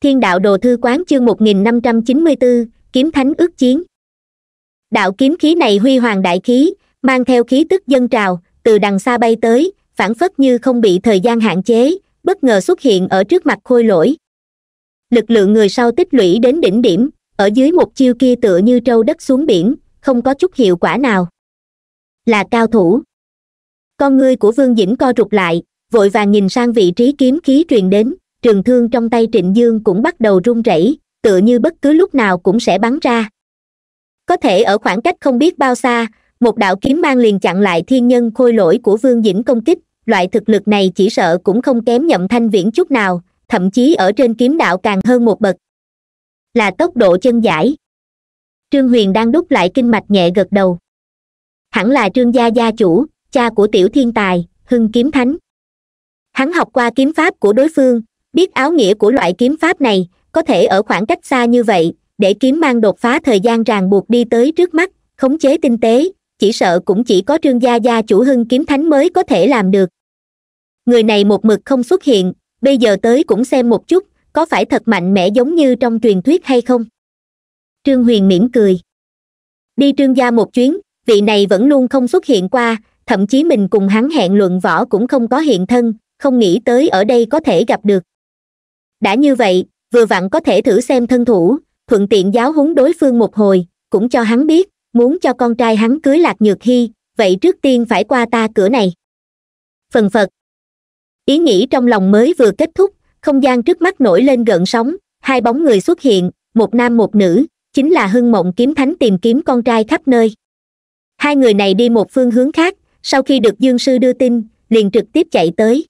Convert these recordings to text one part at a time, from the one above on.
thiên đạo đồ thư quán chương 1594, kiếm thánh ước chiến đạo kiếm khí này huy hoàng đại khí mang theo khí tức dân trào từ đằng xa bay tới phản phất như không bị thời gian hạn chế bất ngờ xuất hiện ở trước mặt khôi lỗi lực lượng người sau tích lũy đến đỉnh điểm ở dưới một chiêu kia tựa như trâu đất xuống biển không có chút hiệu quả nào là cao thủ con ngươi của vương dĩnh co rụt lại vội vàng nhìn sang vị trí kiếm khí truyền đến trường thương trong tay trịnh dương cũng bắt đầu run rẩy tựa như bất cứ lúc nào cũng sẽ bắn ra có thể ở khoảng cách không biết bao xa một đạo kiếm mang liền chặn lại thiên nhân khôi lỗi của vương dĩnh công kích loại thực lực này chỉ sợ cũng không kém nhậm thanh viễn chút nào thậm chí ở trên kiếm đạo càng hơn một bậc là tốc độ chân giải trương huyền đang đúc lại kinh mạch nhẹ gật đầu hẳn là trương gia gia chủ cha của tiểu thiên tài hưng kiếm thánh hắn học qua kiếm pháp của đối phương biết áo nghĩa của loại kiếm pháp này có thể ở khoảng cách xa như vậy để kiếm mang đột phá thời gian ràng buộc đi tới trước mắt khống chế tinh tế chỉ sợ cũng chỉ có trương gia gia chủ hưng kiếm thánh mới có thể làm được người này một mực không xuất hiện bây giờ tới cũng xem một chút có phải thật mạnh mẽ giống như trong truyền thuyết hay không trương huyền mỉm cười đi trương gia một chuyến vị này vẫn luôn không xuất hiện qua thậm chí mình cùng hắn hẹn luận võ cũng không có hiện thân không nghĩ tới ở đây có thể gặp được đã như vậy vừa vặn có thể thử xem thân thủ thuận tiện giáo huấn đối phương một hồi cũng cho hắn biết muốn cho con trai hắn cưới lạc nhược hy vậy trước tiên phải qua ta cửa này phần phật ý nghĩ trong lòng mới vừa kết thúc không gian trước mắt nổi lên gợn sóng hai bóng người xuất hiện một nam một nữ chính là hưng mộng kiếm thánh tìm kiếm con trai khắp nơi hai người này đi một phương hướng khác sau khi được dương sư đưa tin liền trực tiếp chạy tới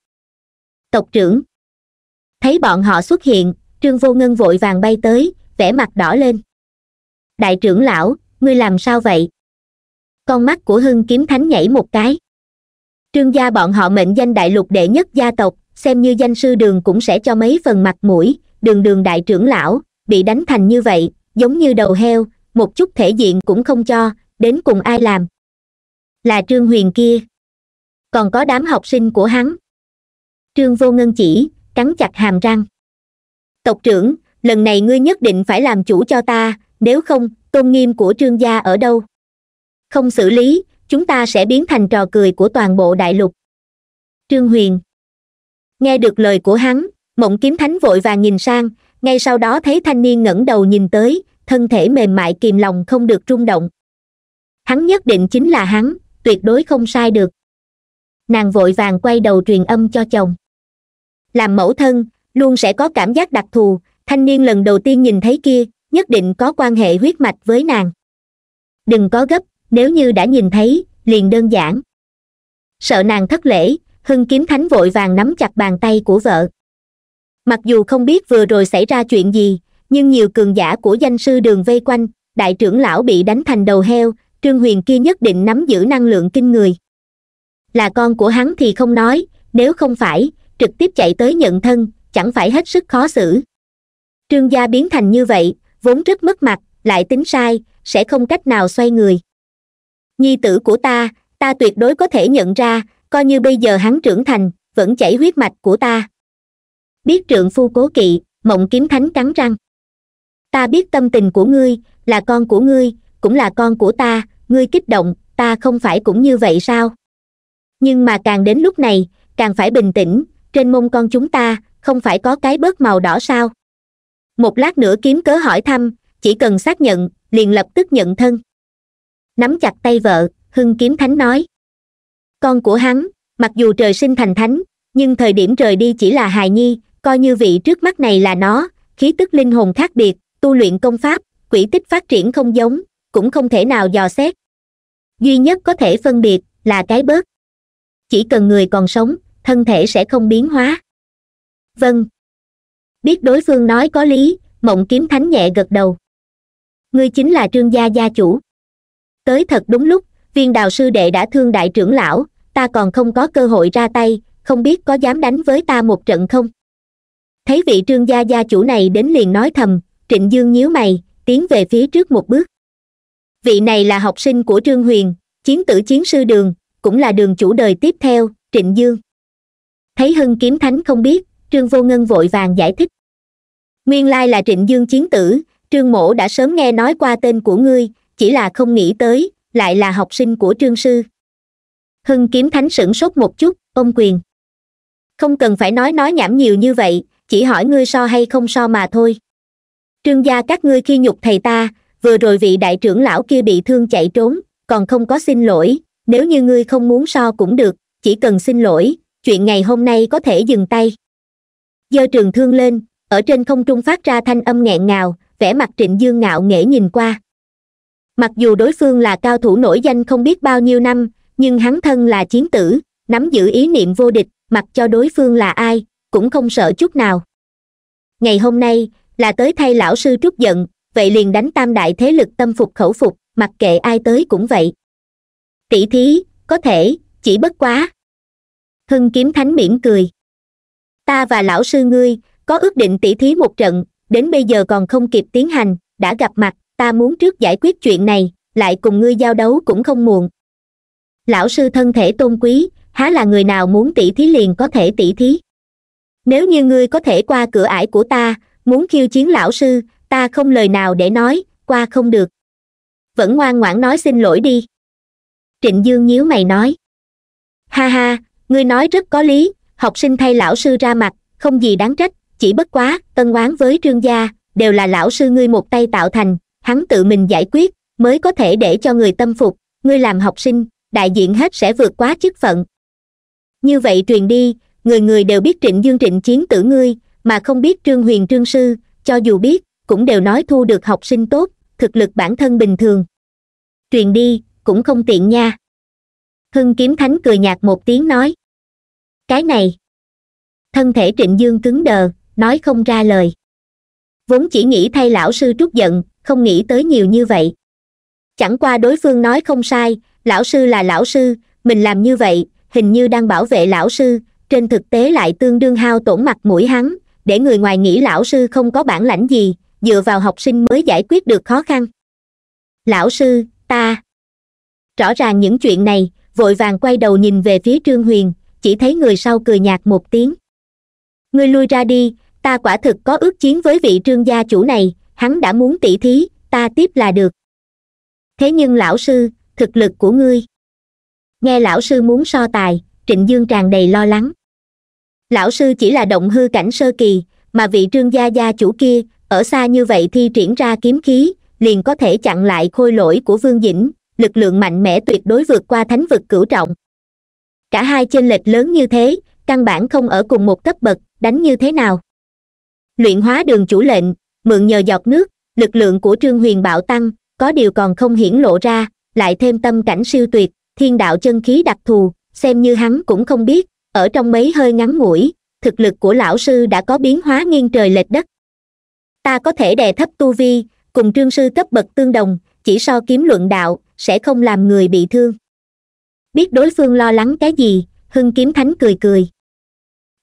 tộc trưởng thấy bọn họ xuất hiện trương vô ngân vội vàng bay tới vẻ mặt đỏ lên đại trưởng lão ngươi làm sao vậy con mắt của hưng kiếm thánh nhảy một cái trương gia bọn họ mệnh danh đại lục đệ nhất gia tộc xem như danh sư đường cũng sẽ cho mấy phần mặt mũi đường đường đại trưởng lão bị đánh thành như vậy giống như đầu heo một chút thể diện cũng không cho đến cùng ai làm là trương huyền kia còn có đám học sinh của hắn trương vô ngân chỉ cắn chặt hàm răng tộc trưởng lần này ngươi nhất định phải làm chủ cho ta nếu không tôn nghiêm của trương gia ở đâu không xử lý chúng ta sẽ biến thành trò cười của toàn bộ đại lục trương huyền nghe được lời của hắn mộng kiếm thánh vội vàng nhìn sang ngay sau đó thấy thanh niên ngẩng đầu nhìn tới thân thể mềm mại kìm lòng không được rung động hắn nhất định chính là hắn tuyệt đối không sai được nàng vội vàng quay đầu truyền âm cho chồng làm mẫu thân luôn sẽ có cảm giác đặc thù thanh niên lần đầu tiên nhìn thấy kia nhất định có quan hệ huyết mạch với nàng đừng có gấp nếu như đã nhìn thấy liền đơn giản sợ nàng thất lễ hưng kiếm thánh vội vàng nắm chặt bàn tay của vợ mặc dù không biết vừa rồi xảy ra chuyện gì nhưng nhiều cường giả của danh sư đường vây quanh đại trưởng lão bị đánh thành đầu heo trương huyền kia nhất định nắm giữ năng lượng kinh người là con của hắn thì không nói nếu không phải trực tiếp chạy tới nhận thân chẳng phải hết sức khó xử trương gia biến thành như vậy vốn rất mất mặt lại tính sai sẽ không cách nào xoay người nhi tử của ta ta tuyệt đối có thể nhận ra coi như bây giờ hắn trưởng thành vẫn chảy huyết mạch của ta biết trượng phu cố kỵ mộng kiếm thánh cắn răng ta biết tâm tình của ngươi là con của ngươi cũng là con của ta ngươi kích động ta không phải cũng như vậy sao nhưng mà càng đến lúc này càng phải bình tĩnh trên mông con chúng ta không phải có cái bớt màu đỏ sao một lát nữa kiếm cớ hỏi thăm chỉ cần xác nhận liền lập tức nhận thân nắm chặt tay vợ hưng kiếm thánh nói con của hắn mặc dù trời sinh thành thánh nhưng thời điểm rời đi chỉ là hài nhi coi như vị trước mắt này là nó khí tức linh hồn khác biệt tu luyện công pháp quỷ tích phát triển không giống cũng không thể nào dò xét duy nhất có thể phân biệt là cái bớt chỉ cần người còn sống thân thể sẽ không biến hóa vâng biết đối phương nói có lý mộng kiếm thánh nhẹ gật đầu ngươi chính là trương gia gia chủ tới thật đúng lúc viên đào sư đệ đã thương đại trưởng lão ta còn không có cơ hội ra tay không biết có dám đánh với ta một trận không thấy vị trương gia gia chủ này đến liền nói thầm trịnh dương nhíu mày tiến về phía trước một bước vị này là học sinh của trương huyền chiến tử chiến sư đường cũng là đường chủ đời tiếp theo trịnh dương thấy hưng kiếm thánh không biết trương vô ngân vội vàng giải thích nguyên lai là trịnh dương chiến tử trương mổ đã sớm nghe nói qua tên của ngươi chỉ là không nghĩ tới lại là học sinh của trương sư hưng kiếm thánh sửng sốt một chút ôm quyền không cần phải nói nói nhảm nhiều như vậy chỉ hỏi ngươi so hay không so mà thôi trương gia các ngươi khi nhục thầy ta vừa rồi vị đại trưởng lão kia bị thương chạy trốn còn không có xin lỗi nếu như ngươi không muốn so cũng được chỉ cần xin lỗi chuyện ngày hôm nay có thể dừng tay giơ trường thương lên ở trên không trung phát ra thanh âm nghẹn ngào vẻ mặt trịnh dương ngạo nghễ nhìn qua mặc dù đối phương là cao thủ nổi danh không biết bao nhiêu năm nhưng hắn thân là chiến tử nắm giữ ý niệm vô địch mặc cho đối phương là ai cũng không sợ chút nào ngày hôm nay là tới thay lão sư trút giận vậy liền đánh tam đại thế lực tâm phục khẩu phục mặc kệ ai tới cũng vậy tỷ thí có thể chỉ bất quá hưng kiếm thánh mỉm cười ta và lão sư ngươi có ước định tỉ thí một trận đến bây giờ còn không kịp tiến hành đã gặp mặt ta muốn trước giải quyết chuyện này lại cùng ngươi giao đấu cũng không muộn lão sư thân thể tôn quý há là người nào muốn tỉ thí liền có thể tỉ thí nếu như ngươi có thể qua cửa ải của ta muốn khiêu chiến lão sư ta không lời nào để nói qua không được vẫn ngoan ngoãn nói xin lỗi đi trịnh dương nhíu mày nói ha ha ngươi nói rất có lý học sinh thay lão sư ra mặt không gì đáng trách chỉ bất quá tân oán với trương gia đều là lão sư ngươi một tay tạo thành hắn tự mình giải quyết mới có thể để cho người tâm phục ngươi làm học sinh đại diện hết sẽ vượt quá chức phận như vậy truyền đi người người đều biết trịnh dương trịnh chiến tử ngươi mà không biết trương huyền trương sư cho dù biết cũng đều nói thu được học sinh tốt thực lực bản thân bình thường truyền đi cũng không tiện nha hưng kiếm thánh cười nhạt một tiếng nói cái này thân thể trịnh dương cứng đờ nói không ra lời vốn chỉ nghĩ thay lão sư trút giận không nghĩ tới nhiều như vậy chẳng qua đối phương nói không sai lão sư là lão sư mình làm như vậy hình như đang bảo vệ lão sư trên thực tế lại tương đương hao tổn mặt mũi hắn để người ngoài nghĩ lão sư không có bản lãnh gì dựa vào học sinh mới giải quyết được khó khăn lão sư ta rõ ràng những chuyện này vội vàng quay đầu nhìn về phía trương huyền chỉ thấy người sau cười nhạt một tiếng ngươi lui ra đi ta quả thực có ước chiến với vị trương gia chủ này hắn đã muốn tỉ thí ta tiếp là được thế nhưng lão sư thực lực của ngươi nghe lão sư muốn so tài trịnh dương tràn đầy lo lắng lão sư chỉ là động hư cảnh sơ kỳ mà vị trương gia gia chủ kia ở xa như vậy thi triển ra kiếm khí liền có thể chặn lại khôi lỗi của vương dĩnh lực lượng mạnh mẽ tuyệt đối vượt qua thánh vực cửu trọng cả hai chênh lệch lớn như thế căn bản không ở cùng một cấp bậc đánh như thế nào luyện hóa đường chủ lệnh mượn nhờ giọt nước lực lượng của trương huyền bạo tăng có điều còn không hiển lộ ra lại thêm tâm cảnh siêu tuyệt thiên đạo chân khí đặc thù xem như hắn cũng không biết ở trong mấy hơi ngắn ngủi thực lực của lão sư đã có biến hóa nghiêng trời lệch đất ta có thể đè thấp tu vi cùng trương sư cấp bậc tương đồng chỉ so kiếm luận đạo sẽ không làm người bị thương biết đối phương lo lắng cái gì hưng kiếm thánh cười cười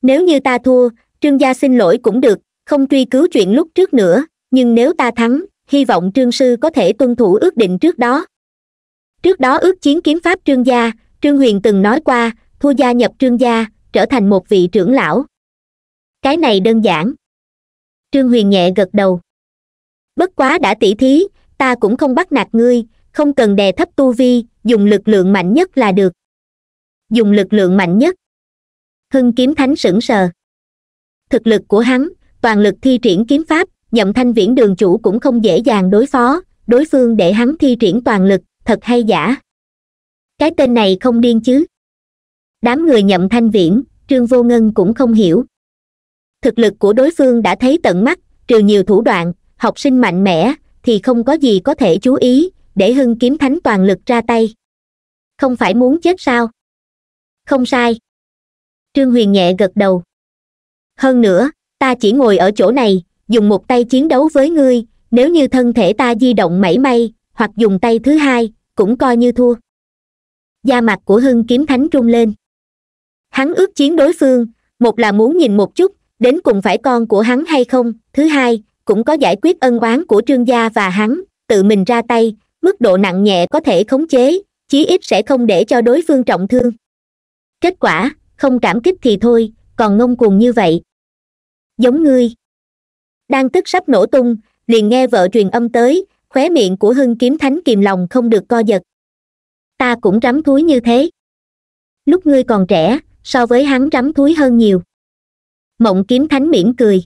nếu như ta thua trương gia xin lỗi cũng được không truy cứu chuyện lúc trước nữa nhưng nếu ta thắng hy vọng trương sư có thể tuân thủ ước định trước đó trước đó ước chiến kiếm pháp trương gia trương huyền từng nói qua thua gia nhập trương gia trở thành một vị trưởng lão cái này đơn giản trương huyền nhẹ gật đầu bất quá đã tỉ thí ta cũng không bắt nạt ngươi không cần đè thấp tu vi dùng lực lượng mạnh nhất là được dùng lực lượng mạnh nhất hưng kiếm thánh sững sờ thực lực của hắn toàn lực thi triển kiếm pháp nhậm thanh viễn đường chủ cũng không dễ dàng đối phó đối phương để hắn thi triển toàn lực thật hay giả cái tên này không điên chứ đám người nhậm thanh viễn trương vô ngân cũng không hiểu thực lực của đối phương đã thấy tận mắt trừ nhiều thủ đoạn học sinh mạnh mẽ thì không có gì có thể chú ý để hưng kiếm thánh toàn lực ra tay không phải muốn chết sao không sai trương huyền nhẹ gật đầu hơn nữa ta chỉ ngồi ở chỗ này dùng một tay chiến đấu với ngươi nếu như thân thể ta di động mảy may hoặc dùng tay thứ hai cũng coi như thua da mặt của hưng kiếm thánh rung lên hắn ước chiến đối phương một là muốn nhìn một chút đến cùng phải con của hắn hay không thứ hai cũng có giải quyết ân oán của trương gia và hắn tự mình ra tay mức độ nặng nhẹ có thể khống chế chí ít sẽ không để cho đối phương trọng thương kết quả không cảm kích thì thôi còn ngông cuồng như vậy giống ngươi đang tức sắp nổ tung liền nghe vợ truyền âm tới khóe miệng của hưng kiếm thánh kìm lòng không được co giật ta cũng rắm thúi như thế lúc ngươi còn trẻ so với hắn rắm thúi hơn nhiều mộng kiếm thánh mỉm cười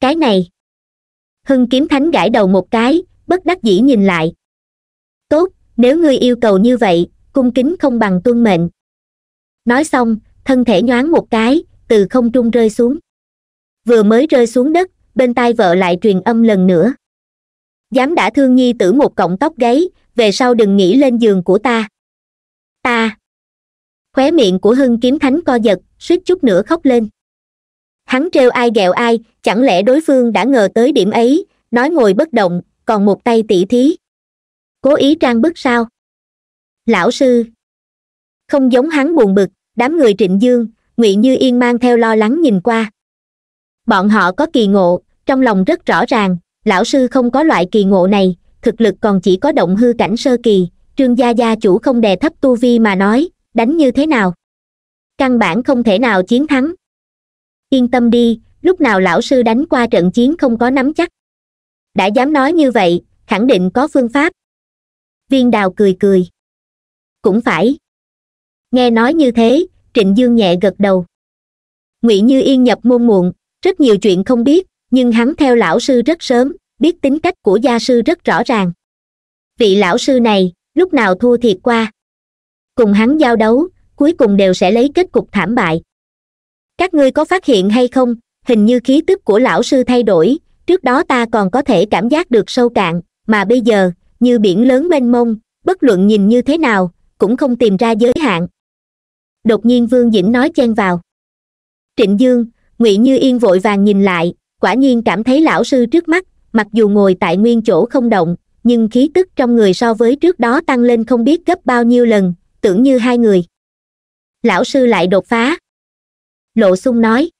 cái này hưng kiếm thánh gãi đầu một cái bất đắc dĩ nhìn lại tốt nếu ngươi yêu cầu như vậy cung kính không bằng tuân mệnh nói xong thân thể nhoáng một cái từ không trung rơi xuống vừa mới rơi xuống đất bên tai vợ lại truyền âm lần nữa dám đã thương nhi tử một cọng tóc gáy về sau đừng nghĩ lên giường của ta ta khóe miệng của hưng kiếm thánh co giật suýt chút nữa khóc lên hắn trêu ai ghẹo ai chẳng lẽ đối phương đã ngờ tới điểm ấy nói ngồi bất động còn một tay tỉ thí cố ý trang bức sao lão sư không giống hắn buồn bực đám người trịnh dương ngụy như yên mang theo lo lắng nhìn qua bọn họ có kỳ ngộ trong lòng rất rõ ràng lão sư không có loại kỳ ngộ này thực lực còn chỉ có động hư cảnh sơ kỳ trương gia gia chủ không đè thấp tu vi mà nói đánh như thế nào căn bản không thể nào chiến thắng yên tâm đi lúc nào lão sư đánh qua trận chiến không có nắm chắc đã dám nói như vậy khẳng định có phương pháp viên đào cười cười cũng phải nghe nói như thế trịnh dương nhẹ gật đầu ngụy như yên nhập môn muộn rất nhiều chuyện không biết nhưng hắn theo lão sư rất sớm biết tính cách của gia sư rất rõ ràng vị lão sư này lúc nào thua thiệt qua cùng hắn giao đấu cuối cùng đều sẽ lấy kết cục thảm bại các ngươi có phát hiện hay không hình như khí tức của lão sư thay đổi trước đó ta còn có thể cảm giác được sâu cạn mà bây giờ như biển lớn mênh mông bất luận nhìn như thế nào cũng không tìm ra giới hạn đột nhiên vương dĩnh nói chen vào trịnh dương ngụy như yên vội vàng nhìn lại quả nhiên cảm thấy lão sư trước mắt mặc dù ngồi tại nguyên chỗ không động nhưng khí tức trong người so với trước đó tăng lên không biết gấp bao nhiêu lần tưởng như hai người lão sư lại đột phá lộ sung nói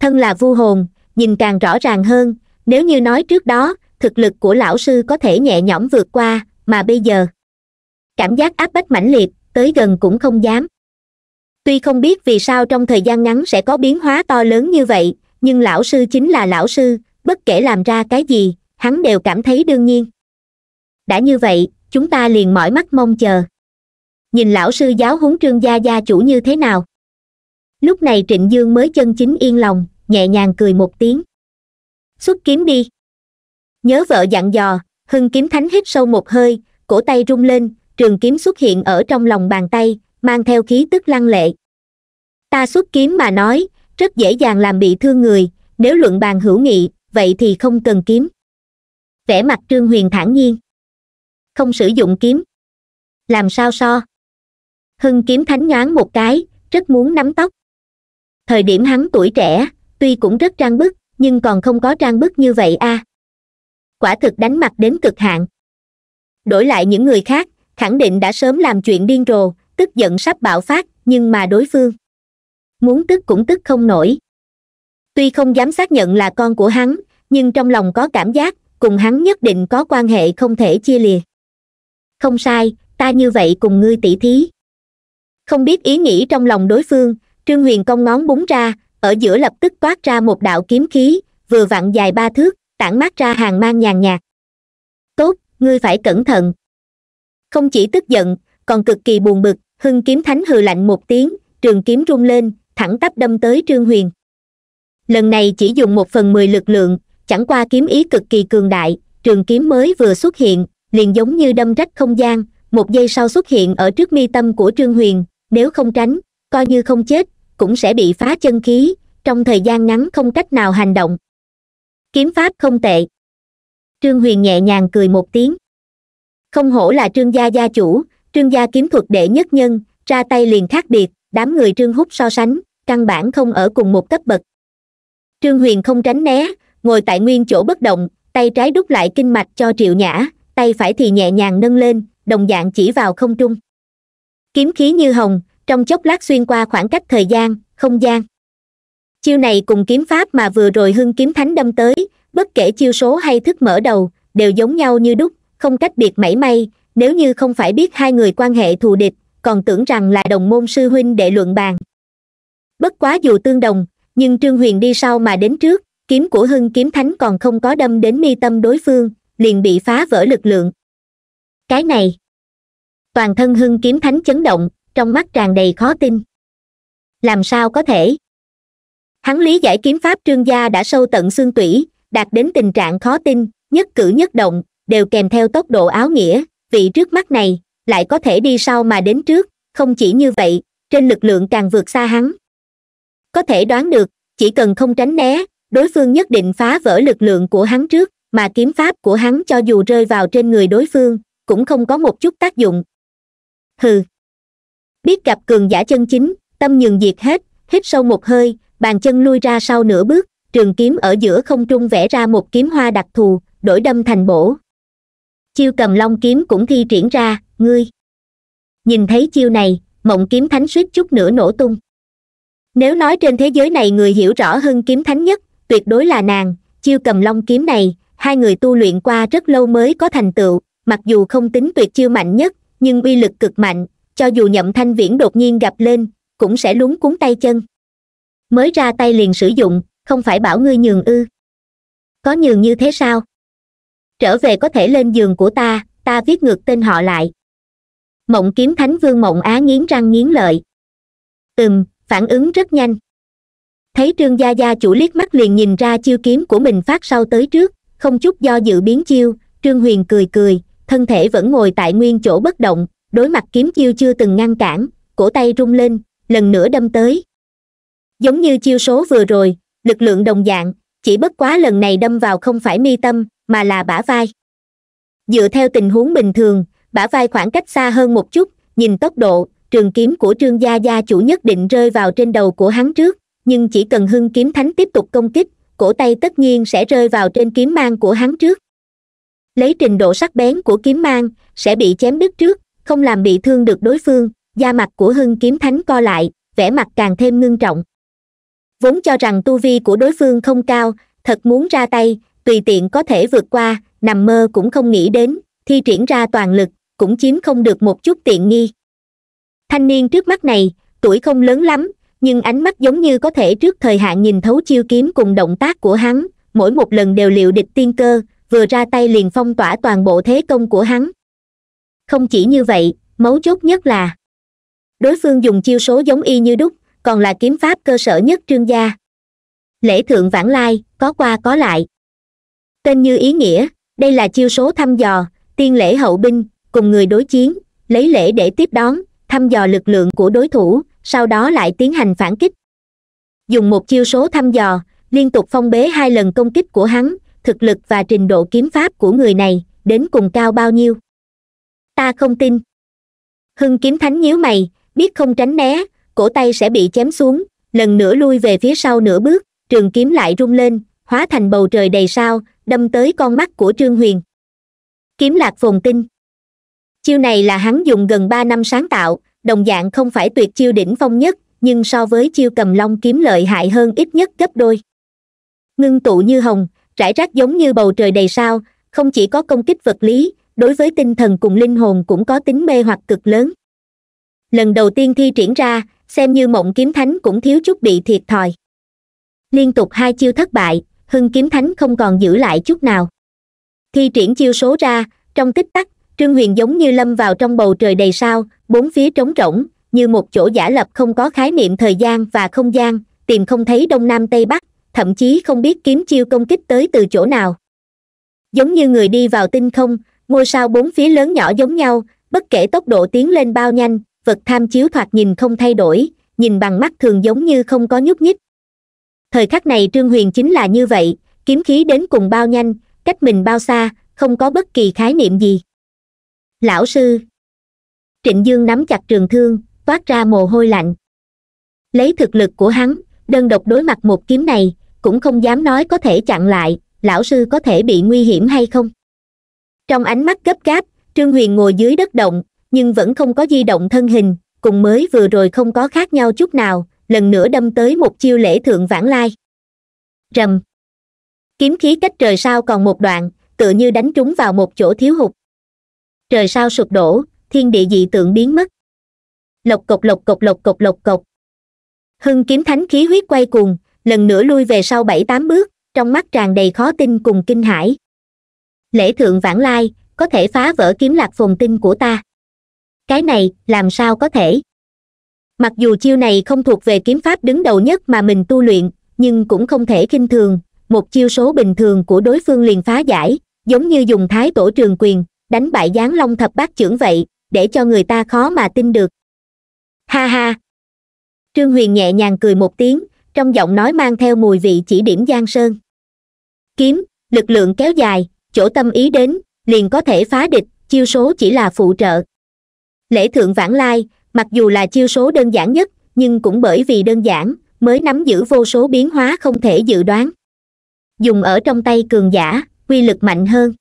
thân là vu hồn nhìn càng rõ ràng hơn nếu như nói trước đó thực lực của lão sư có thể nhẹ nhõm vượt qua mà bây giờ cảm giác áp bách mãnh liệt tới gần cũng không dám tuy không biết vì sao trong thời gian ngắn sẽ có biến hóa to lớn như vậy nhưng lão sư chính là lão sư bất kể làm ra cái gì hắn đều cảm thấy đương nhiên đã như vậy chúng ta liền mỏi mắt mong chờ nhìn lão sư giáo huấn trương gia gia chủ như thế nào lúc này trịnh dương mới chân chính yên lòng nhẹ nhàng cười một tiếng xuất kiếm đi nhớ vợ dặn dò hưng kiếm thánh hít sâu một hơi cổ tay rung lên trường kiếm xuất hiện ở trong lòng bàn tay mang theo khí tức lăng lệ ta xuất kiếm mà nói rất dễ dàng làm bị thương người nếu luận bàn hữu nghị vậy thì không cần kiếm vẻ mặt trương huyền thản nhiên không sử dụng kiếm làm sao so hưng kiếm thánh nhoáng một cái rất muốn nắm tóc thời điểm hắn tuổi trẻ tuy cũng rất trang bức nhưng còn không có trang bức như vậy a quả thực đánh mặt đến cực hạn đổi lại những người khác khẳng định đã sớm làm chuyện điên rồ tức giận sắp bạo phát nhưng mà đối phương muốn tức cũng tức không nổi tuy không dám xác nhận là con của hắn nhưng trong lòng có cảm giác cùng hắn nhất định có quan hệ không thể chia lìa không sai ta như vậy cùng ngươi tỉ thí không biết ý nghĩ trong lòng đối phương trương huyền công ngón búng ra ở giữa lập tức toát ra một đạo kiếm khí vừa vặn dài ba thước tản mát ra hàng mang nhàn nhạt tốt ngươi phải cẩn thận không chỉ tức giận còn cực kỳ buồn bực hưng kiếm thánh hừ lạnh một tiếng trường kiếm rung lên thẳng tắp đâm tới trương huyền lần này chỉ dùng một phần mười lực lượng chẳng qua kiếm ý cực kỳ cường đại trường kiếm mới vừa xuất hiện liền giống như đâm rách không gian một giây sau xuất hiện ở trước mi tâm của trương huyền nếu không tránh coi như không chết cũng sẽ bị phá chân khí trong thời gian ngắn không cách nào hành động kiếm pháp không tệ trương huyền nhẹ nhàng cười một tiếng không hổ là trương gia gia chủ trương gia kiếm thuật đệ nhất nhân ra tay liền khác biệt đám người trương hút so sánh căn bản không ở cùng một cấp bậc trương huyền không tránh né ngồi tại nguyên chỗ bất động tay trái đút lại kinh mạch cho triệu nhã tay phải thì nhẹ nhàng nâng lên đồng dạng chỉ vào không trung kiếm khí như hồng trong chốc lát xuyên qua khoảng cách thời gian không gian chiêu này cùng kiếm pháp mà vừa rồi hưng kiếm thánh đâm tới bất kể chiêu số hay thức mở đầu đều giống nhau như đúc không cách biệt mảy may nếu như không phải biết hai người quan hệ thù địch còn tưởng rằng là đồng môn sư huynh để luận bàn bất quá dù tương đồng nhưng trương huyền đi sau mà đến trước kiếm của hưng kiếm thánh còn không có đâm đến mi tâm đối phương liền bị phá vỡ lực lượng cái này toàn thân hưng kiếm thánh chấn động trong mắt tràn đầy khó tin làm sao có thể hắn lý giải kiếm pháp trương gia đã sâu tận xương tủy đạt đến tình trạng khó tin nhất cử nhất động đều kèm theo tốc độ áo nghĩa vị trước mắt này lại có thể đi sau mà đến trước không chỉ như vậy trên lực lượng càng vượt xa hắn có thể đoán được chỉ cần không tránh né đối phương nhất định phá vỡ lực lượng của hắn trước mà kiếm pháp của hắn cho dù rơi vào trên người đối phương cũng không có một chút tác dụng hừ biết gặp cường giả chân chính tâm nhường diệt hết hít sâu một hơi bàn chân lui ra sau nửa bước trường kiếm ở giữa không trung vẽ ra một kiếm hoa đặc thù đổi đâm thành bổ chiêu cầm long kiếm cũng thi triển ra ngươi nhìn thấy chiêu này mộng kiếm thánh suýt chút nữa nổ tung nếu nói trên thế giới này người hiểu rõ hơn kiếm thánh nhất tuyệt đối là nàng chiêu cầm long kiếm này hai người tu luyện qua rất lâu mới có thành tựu mặc dù không tính tuyệt chiêu mạnh nhất nhưng uy lực cực mạnh cho dù nhậm thanh viễn đột nhiên gặp lên cũng sẽ lúng cuốn tay chân mới ra tay liền sử dụng không phải bảo ngươi nhường ư có nhường như thế sao trở về có thể lên giường của ta ta viết ngược tên họ lại mộng kiếm thánh vương mộng á nghiến răng nghiến lợi ừm phản ứng rất nhanh thấy trương gia gia chủ liếc mắt liền nhìn ra chiêu kiếm của mình phát sau tới trước không chút do dự biến chiêu trương huyền cười cười thân thể vẫn ngồi tại nguyên chỗ bất động đối mặt kiếm chiêu chưa từng ngăn cản cổ tay rung lên lần nữa đâm tới giống như chiêu số vừa rồi lực lượng đồng dạng chỉ bất quá lần này đâm vào không phải mi tâm mà là bả vai dựa theo tình huống bình thường bả vai khoảng cách xa hơn một chút nhìn tốc độ trường kiếm của trương gia gia chủ nhất định rơi vào trên đầu của hắn trước nhưng chỉ cần hưng kiếm thánh tiếp tục công kích cổ tay tất nhiên sẽ rơi vào trên kiếm mang của hắn trước lấy trình độ sắc bén của kiếm mang sẽ bị chém đứt trước không làm bị thương được đối phương da mặt của hưng kiếm thánh co lại vẻ mặt càng thêm ngưng trọng vốn cho rằng tu vi của đối phương không cao thật muốn ra tay tùy tiện có thể vượt qua nằm mơ cũng không nghĩ đến thi triển ra toàn lực cũng chiếm không được một chút tiện nghi thanh niên trước mắt này tuổi không lớn lắm nhưng ánh mắt giống như có thể trước thời hạn nhìn thấu chiêu kiếm cùng động tác của hắn mỗi một lần đều liệu địch tiên cơ vừa ra tay liền phong tỏa toàn bộ thế công của hắn không chỉ như vậy mấu chốt nhất là đối phương dùng chiêu số giống y như đúc còn là kiếm pháp cơ sở nhất trương gia lễ thượng vãng lai có qua có lại tên như ý nghĩa đây là chiêu số thăm dò tiên lễ hậu binh cùng người đối chiến lấy lễ để tiếp đón thăm dò lực lượng của đối thủ sau đó lại tiến hành phản kích dùng một chiêu số thăm dò liên tục phong bế hai lần công kích của hắn thực lực và trình độ kiếm pháp của người này đến cùng cao bao nhiêu ta không tin hưng kiếm thánh nhíu mày biết không tránh né cổ tay sẽ bị chém xuống lần nữa lui về phía sau nửa bước trường kiếm lại rung lên hóa thành bầu trời đầy sao đâm tới con mắt của trương huyền kiếm lạc phồn tinh chiêu này là hắn dùng gần ba năm sáng tạo đồng dạng không phải tuyệt chiêu đỉnh phong nhất nhưng so với chiêu cầm long kiếm lợi hại hơn ít nhất gấp đôi ngưng tụ như hồng rải rác giống như bầu trời đầy sao không chỉ có công kích vật lý đối với tinh thần cùng linh hồn cũng có tính mê hoặc cực lớn lần đầu tiên thi triển ra xem như mộng kiếm thánh cũng thiếu chút bị thiệt thòi liên tục hai chiêu thất bại hưng kiếm thánh không còn giữ lại chút nào thi triển chiêu số ra trong tích tắc trương huyền giống như lâm vào trong bầu trời đầy sao bốn phía trống rỗng như một chỗ giả lập không có khái niệm thời gian và không gian tìm không thấy đông nam tây bắc thậm chí không biết kiếm chiêu công kích tới từ chỗ nào giống như người đi vào tinh không ngôi sao bốn phía lớn nhỏ giống nhau bất kể tốc độ tiến lên bao nhanh vật tham chiếu thoạt nhìn không thay đổi nhìn bằng mắt thường giống như không có nhúc nhích thời khắc này trương huyền chính là như vậy kiếm khí đến cùng bao nhanh cách mình bao xa không có bất kỳ khái niệm gì lão sư trịnh dương nắm chặt trường thương toát ra mồ hôi lạnh lấy thực lực của hắn đơn độc đối mặt một kiếm này cũng không dám nói có thể chặn lại lão sư có thể bị nguy hiểm hay không trong ánh mắt gấp gáp trương huyền ngồi dưới đất động nhưng vẫn không có di động thân hình cùng mới vừa rồi không có khác nhau chút nào lần nữa đâm tới một chiêu lễ thượng vãng lai rầm kiếm khí cách trời sao còn một đoạn tựa như đánh trúng vào một chỗ thiếu hụt trời sao sụp đổ thiên địa dị tượng biến mất lộc cộc lộc cộc lộc cộc lộc cộc hưng kiếm thánh khí huyết quay cuồng lần nữa lui về sau bảy tám bước trong mắt tràn đầy khó tin cùng kinh hãi lễ thượng vãn lai có thể phá vỡ kiếm lạc phồn tinh của ta cái này làm sao có thể mặc dù chiêu này không thuộc về kiếm pháp đứng đầu nhất mà mình tu luyện nhưng cũng không thể k thường một chiêu số bình thường của đối phương liền phá giải giống như dùng thái tổ trường quyền đánh bại giáng long thập bát trưởng vậy để cho người ta khó mà tin được ha ha trương huyền nhẹ nhàng cười một tiếng trong giọng nói mang theo mùi vị chỉ điểm giang sơn kiếm lực lượng kéo dài chỗ tâm ý đến liền có thể phá địch chiêu số chỉ là phụ trợ lễ thượng vãng lai mặc dù là chiêu số đơn giản nhất nhưng cũng bởi vì đơn giản mới nắm giữ vô số biến hóa không thể dự đoán dùng ở trong tay cường giả quy lực mạnh hơn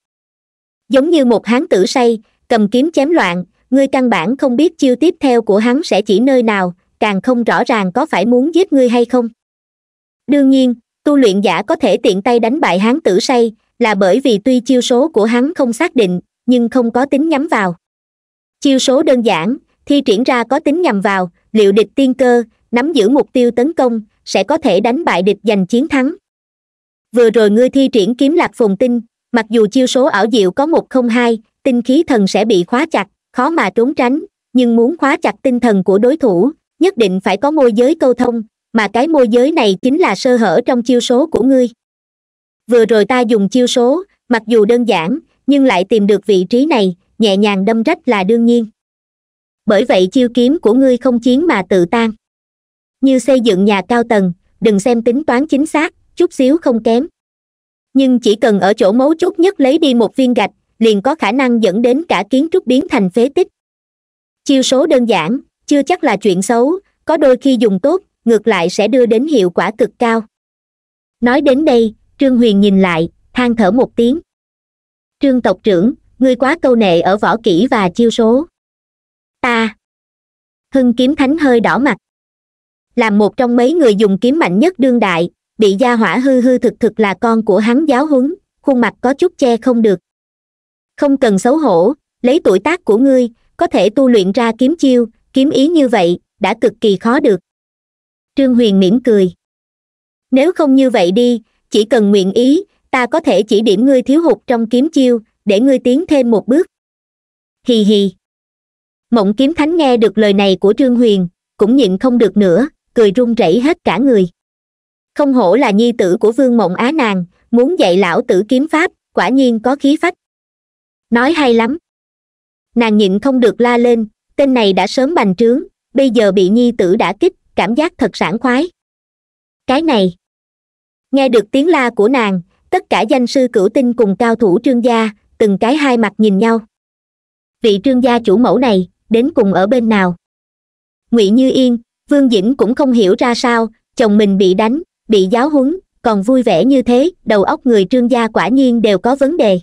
giống như một hán tử say cầm kiếm chém loạn ngươi căn bản không biết chiêu tiếp theo của hắn sẽ chỉ nơi nào càng không rõ ràng có phải muốn giết ngươi hay không đương nhiên tu luyện giả có thể tiện tay đánh bại hán tử say là bởi vì tuy chiêu số của hắn không xác định nhưng không có tính nhắm vào chiêu số đơn giản thi triển ra có tính nhằm vào liệu địch tiên cơ nắm giữ mục tiêu tấn công sẽ có thể đánh bại địch giành chiến thắng vừa rồi ngươi thi triển kiếm lạc phùng tinh mặc dù chiêu số ảo diệu có một không hai tinh khí thần sẽ bị khóa chặt khó mà trốn tránh nhưng muốn khóa chặt tinh thần của đối thủ nhất định phải có môi giới câu thông mà cái môi giới này chính là sơ hở trong chiêu số của ngươi vừa rồi ta dùng chiêu số mặc dù đơn giản nhưng lại tìm được vị trí này nhẹ nhàng đâm rách là đương nhiên bởi vậy chiêu kiếm của ngươi không chiến mà tự tan như xây dựng nhà cao tầng đừng xem tính toán chính xác chút xíu không kém nhưng chỉ cần ở chỗ mấu chốt nhất lấy đi một viên gạch liền có khả năng dẫn đến cả kiến trúc biến thành phế tích chiêu số đơn giản chưa chắc là chuyện xấu có đôi khi dùng tốt ngược lại sẽ đưa đến hiệu quả cực cao nói đến đây trương huyền nhìn lại than thở một tiếng trương tộc trưởng ngươi quá câu nệ ở võ kỹ và chiêu số ta hưng kiếm thánh hơi đỏ mặt làm một trong mấy người dùng kiếm mạnh nhất đương đại bị gia hỏa hư hư thực thực là con của hắn giáo huấn khuôn mặt có chút che không được không cần xấu hổ lấy tuổi tác của ngươi có thể tu luyện ra kiếm chiêu kiếm ý như vậy đã cực kỳ khó được trương huyền mỉm cười nếu không như vậy đi chỉ cần nguyện ý ta có thể chỉ điểm ngươi thiếu hụt trong kiếm chiêu để ngươi tiến thêm một bước hì hì mộng kiếm thánh nghe được lời này của trương huyền cũng nhịn không được nữa cười run rẩy hết cả người không hổ là nhi tử của vương mộng á nàng muốn dạy lão tử kiếm pháp quả nhiên có khí phách nói hay lắm nàng nhịn không được la lên tên này đã sớm bành trướng bây giờ bị nhi tử đã kích cảm giác thật sảng khoái cái này nghe được tiếng la của nàng tất cả danh sư cửu tinh cùng cao thủ trương gia từng cái hai mặt nhìn nhau vị trương gia chủ mẫu này đến cùng ở bên nào ngụy như yên vương dĩnh cũng không hiểu ra sao chồng mình bị đánh bị giáo huấn còn vui vẻ như thế đầu óc người trương gia quả nhiên đều có vấn đề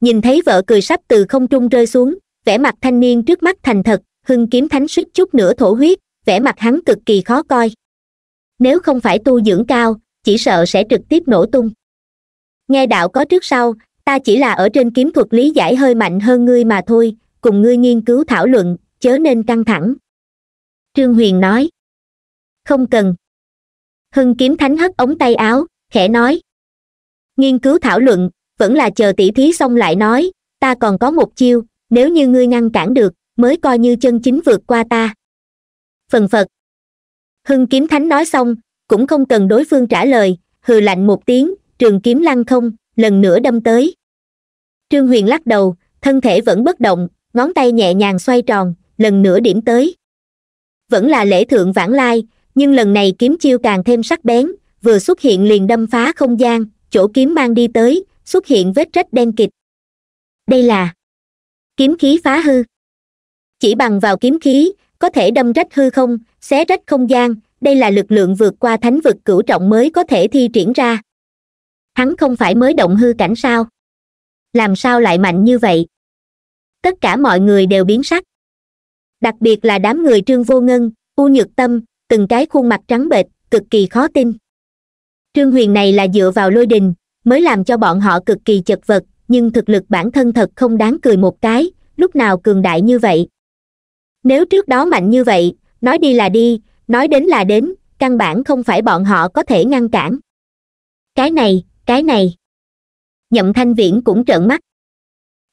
nhìn thấy vợ cười sắp từ không trung rơi xuống vẻ mặt thanh niên trước mắt thành thật hưng kiếm thánh suýt chút nữa thổ huyết vẻ mặt hắn cực kỳ khó coi nếu không phải tu dưỡng cao chỉ sợ sẽ trực tiếp nổ tung nghe đạo có trước sau ta chỉ là ở trên kiếm thuật lý giải hơi mạnh hơn ngươi mà thôi cùng ngươi nghiên cứu thảo luận chớ nên căng thẳng trương huyền nói không cần hưng kiếm thánh hất ống tay áo khẽ nói nghiên cứu thảo luận vẫn là chờ tỉ thí xong lại nói ta còn có một chiêu nếu như ngươi ngăn cản được mới coi như chân chính vượt qua ta phần phật hưng kiếm thánh nói xong cũng không cần đối phương trả lời hừ lạnh một tiếng trường kiếm lăng không lần nữa đâm tới trương huyền lắc đầu thân thể vẫn bất động ngón tay nhẹ nhàng xoay tròn lần nữa điểm tới vẫn là lễ thượng vãng lai nhưng lần này kiếm chiêu càng thêm sắc bén vừa xuất hiện liền đâm phá không gian chỗ kiếm mang đi tới xuất hiện vết rách đen kịt đây là kiếm khí phá hư chỉ bằng vào kiếm khí có thể đâm rách hư không xé rách không gian đây là lực lượng vượt qua thánh vực cửu trọng mới có thể thi triển ra hắn không phải mới động hư cảnh sao làm sao lại mạnh như vậy tất cả mọi người đều biến sắc đặc biệt là đám người trương vô ngân u nhược tâm từng cái khuôn mặt trắng bệch cực kỳ khó tin trương huyền này là dựa vào lôi đình mới làm cho bọn họ cực kỳ chật vật nhưng thực lực bản thân thật không đáng cười một cái lúc nào cường đại như vậy nếu trước đó mạnh như vậy nói đi là đi nói đến là đến căn bản không phải bọn họ có thể ngăn cản cái này cái này nhậm thanh viễn cũng trợn mắt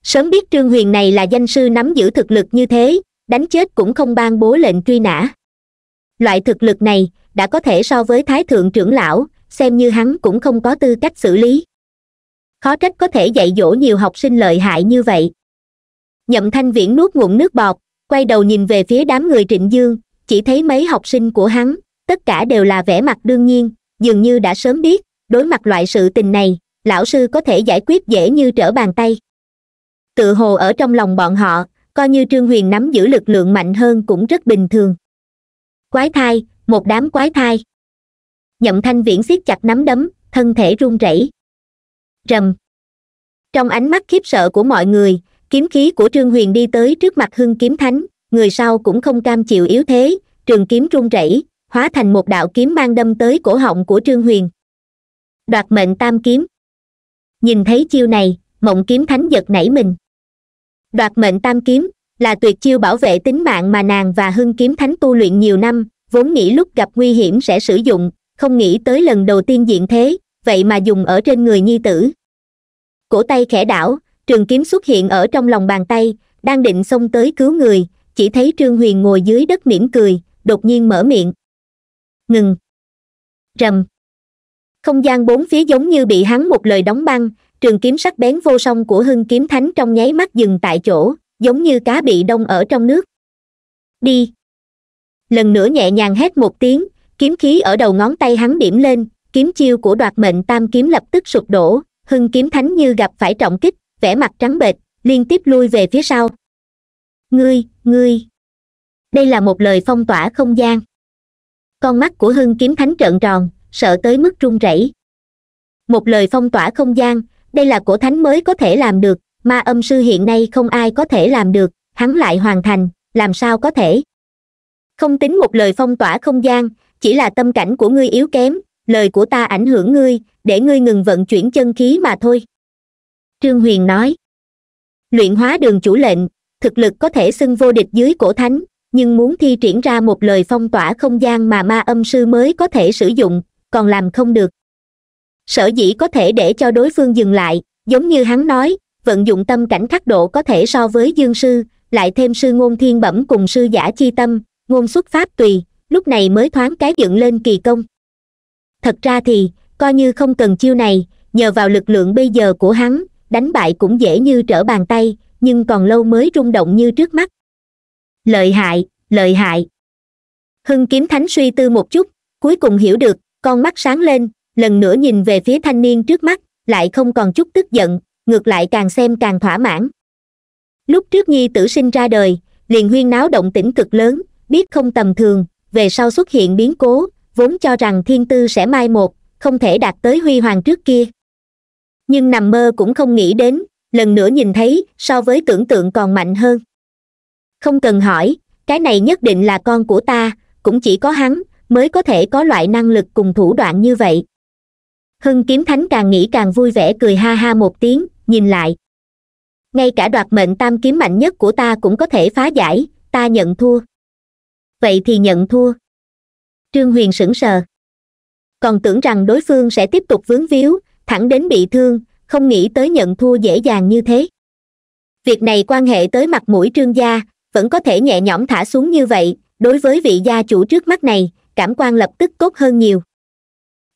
sớm biết trương huyền này là danh sư nắm giữ thực lực như thế đánh chết cũng không ban bố lệnh truy nã loại thực lực này đã có thể so với thái thượng trưởng lão xem như hắn cũng không có tư cách xử lý khó trách có thể dạy dỗ nhiều học sinh lợi hại như vậy nhậm thanh viễn nuốt ngụm nước bọt quay đầu nhìn về phía đám người trịnh dương chỉ thấy mấy học sinh của hắn tất cả đều là vẻ mặt đương nhiên dường như đã sớm biết đối mặt loại sự tình này lão sư có thể giải quyết dễ như trở bàn tay tự hồ ở trong lòng bọn họ coi như trương huyền nắm giữ lực lượng mạnh hơn cũng rất bình thường quái thai một đám quái thai nhậm thanh viễn siết chặt nắm đấm thân thể run rẩy rầm trong ánh mắt khiếp sợ của mọi người kiếm khí của trương huyền đi tới trước mặt hưng kiếm thánh người sau cũng không cam chịu yếu thế trường kiếm rung rẩy hóa thành một đạo kiếm mang đâm tới cổ họng của trương huyền đoạt mệnh tam kiếm nhìn thấy chiêu này mộng kiếm thánh giật nảy mình đoạt mệnh tam kiếm là tuyệt chiêu bảo vệ tính mạng mà nàng và hưng kiếm thánh tu luyện nhiều năm vốn nghĩ lúc gặp nguy hiểm sẽ sử dụng không nghĩ tới lần đầu tiên diện thế vậy mà dùng ở trên người nhi tử cổ tay khẽ đảo trường kiếm xuất hiện ở trong lòng bàn tay đang định xông tới cứu người chỉ thấy trương huyền ngồi dưới đất mỉm cười đột nhiên mở miệng ngừng rầm không gian bốn phía giống như bị hắn một lời đóng băng trường kiếm sắc bén vô song của hưng kiếm thánh trong nháy mắt dừng tại chỗ giống như cá bị đông ở trong nước đi lần nữa nhẹ nhàng hét một tiếng kiếm khí ở đầu ngón tay hắn điểm lên kiếm chiêu của đoạt mệnh tam kiếm lập tức sụp đổ hưng kiếm thánh như gặp phải trọng kích vẻ mặt trắng bệch liên tiếp lui về phía sau ngươi ngươi đây là một lời phong tỏa không gian con mắt của hưng kiếm thánh trợn tròn sợ tới mức run rẩy một lời phong tỏa không gian đây là cổ thánh mới có thể làm được ma âm sư hiện nay không ai có thể làm được hắn lại hoàn thành làm sao có thể không tính một lời phong tỏa không gian chỉ là tâm cảnh của ngươi yếu kém lời của ta ảnh hưởng ngươi để ngươi ngừng vận chuyển chân khí mà thôi trương huyền nói luyện hóa đường chủ lệnh thực lực có thể xưng vô địch dưới cổ thánh nhưng muốn thi triển ra một lời phong tỏa không gian mà ma âm sư mới có thể sử dụng còn làm không được sở dĩ có thể để cho đối phương dừng lại giống như hắn nói vận dụng tâm cảnh khắc độ có thể so với dương sư lại thêm sư ngôn thiên bẩm cùng sư giả chi tâm ngôn xuất pháp tùy lúc này mới thoáng cái dựng lên kỳ công thật ra thì coi như không cần chiêu này nhờ vào lực lượng bây giờ của hắn đánh bại cũng dễ như trở bàn tay nhưng còn lâu mới rung động như trước mắt lợi hại lợi hại hưng kiếm thánh suy tư một chút cuối cùng hiểu được con mắt sáng lên lần nữa nhìn về phía thanh niên trước mắt lại không còn chút tức giận ngược lại càng xem càng thỏa mãn lúc trước nhi tử sinh ra đời liền huyên náo động tĩnh cực lớn biết không tầm thường về sau xuất hiện biến cố vốn cho rằng thiên tư sẽ mai một không thể đạt tới huy hoàng trước kia nhưng nằm mơ cũng không nghĩ đến lần nữa nhìn thấy so với tưởng tượng còn mạnh hơn không cần hỏi cái này nhất định là con của ta cũng chỉ có hắn mới có thể có loại năng lực cùng thủ đoạn như vậy hưng kiếm thánh càng nghĩ càng vui vẻ cười ha ha một tiếng nhìn lại ngay cả đoạt mệnh tam kiếm mạnh nhất của ta cũng có thể phá giải ta nhận thua vậy thì nhận thua trương huyền sững sờ còn tưởng rằng đối phương sẽ tiếp tục vướng víu thẳng đến bị thương không nghĩ tới nhận thua dễ dàng như thế việc này quan hệ tới mặt mũi trương gia vẫn có thể nhẹ nhõm thả xuống như vậy đối với vị gia chủ trước mắt này cảm quan lập tức tốt hơn nhiều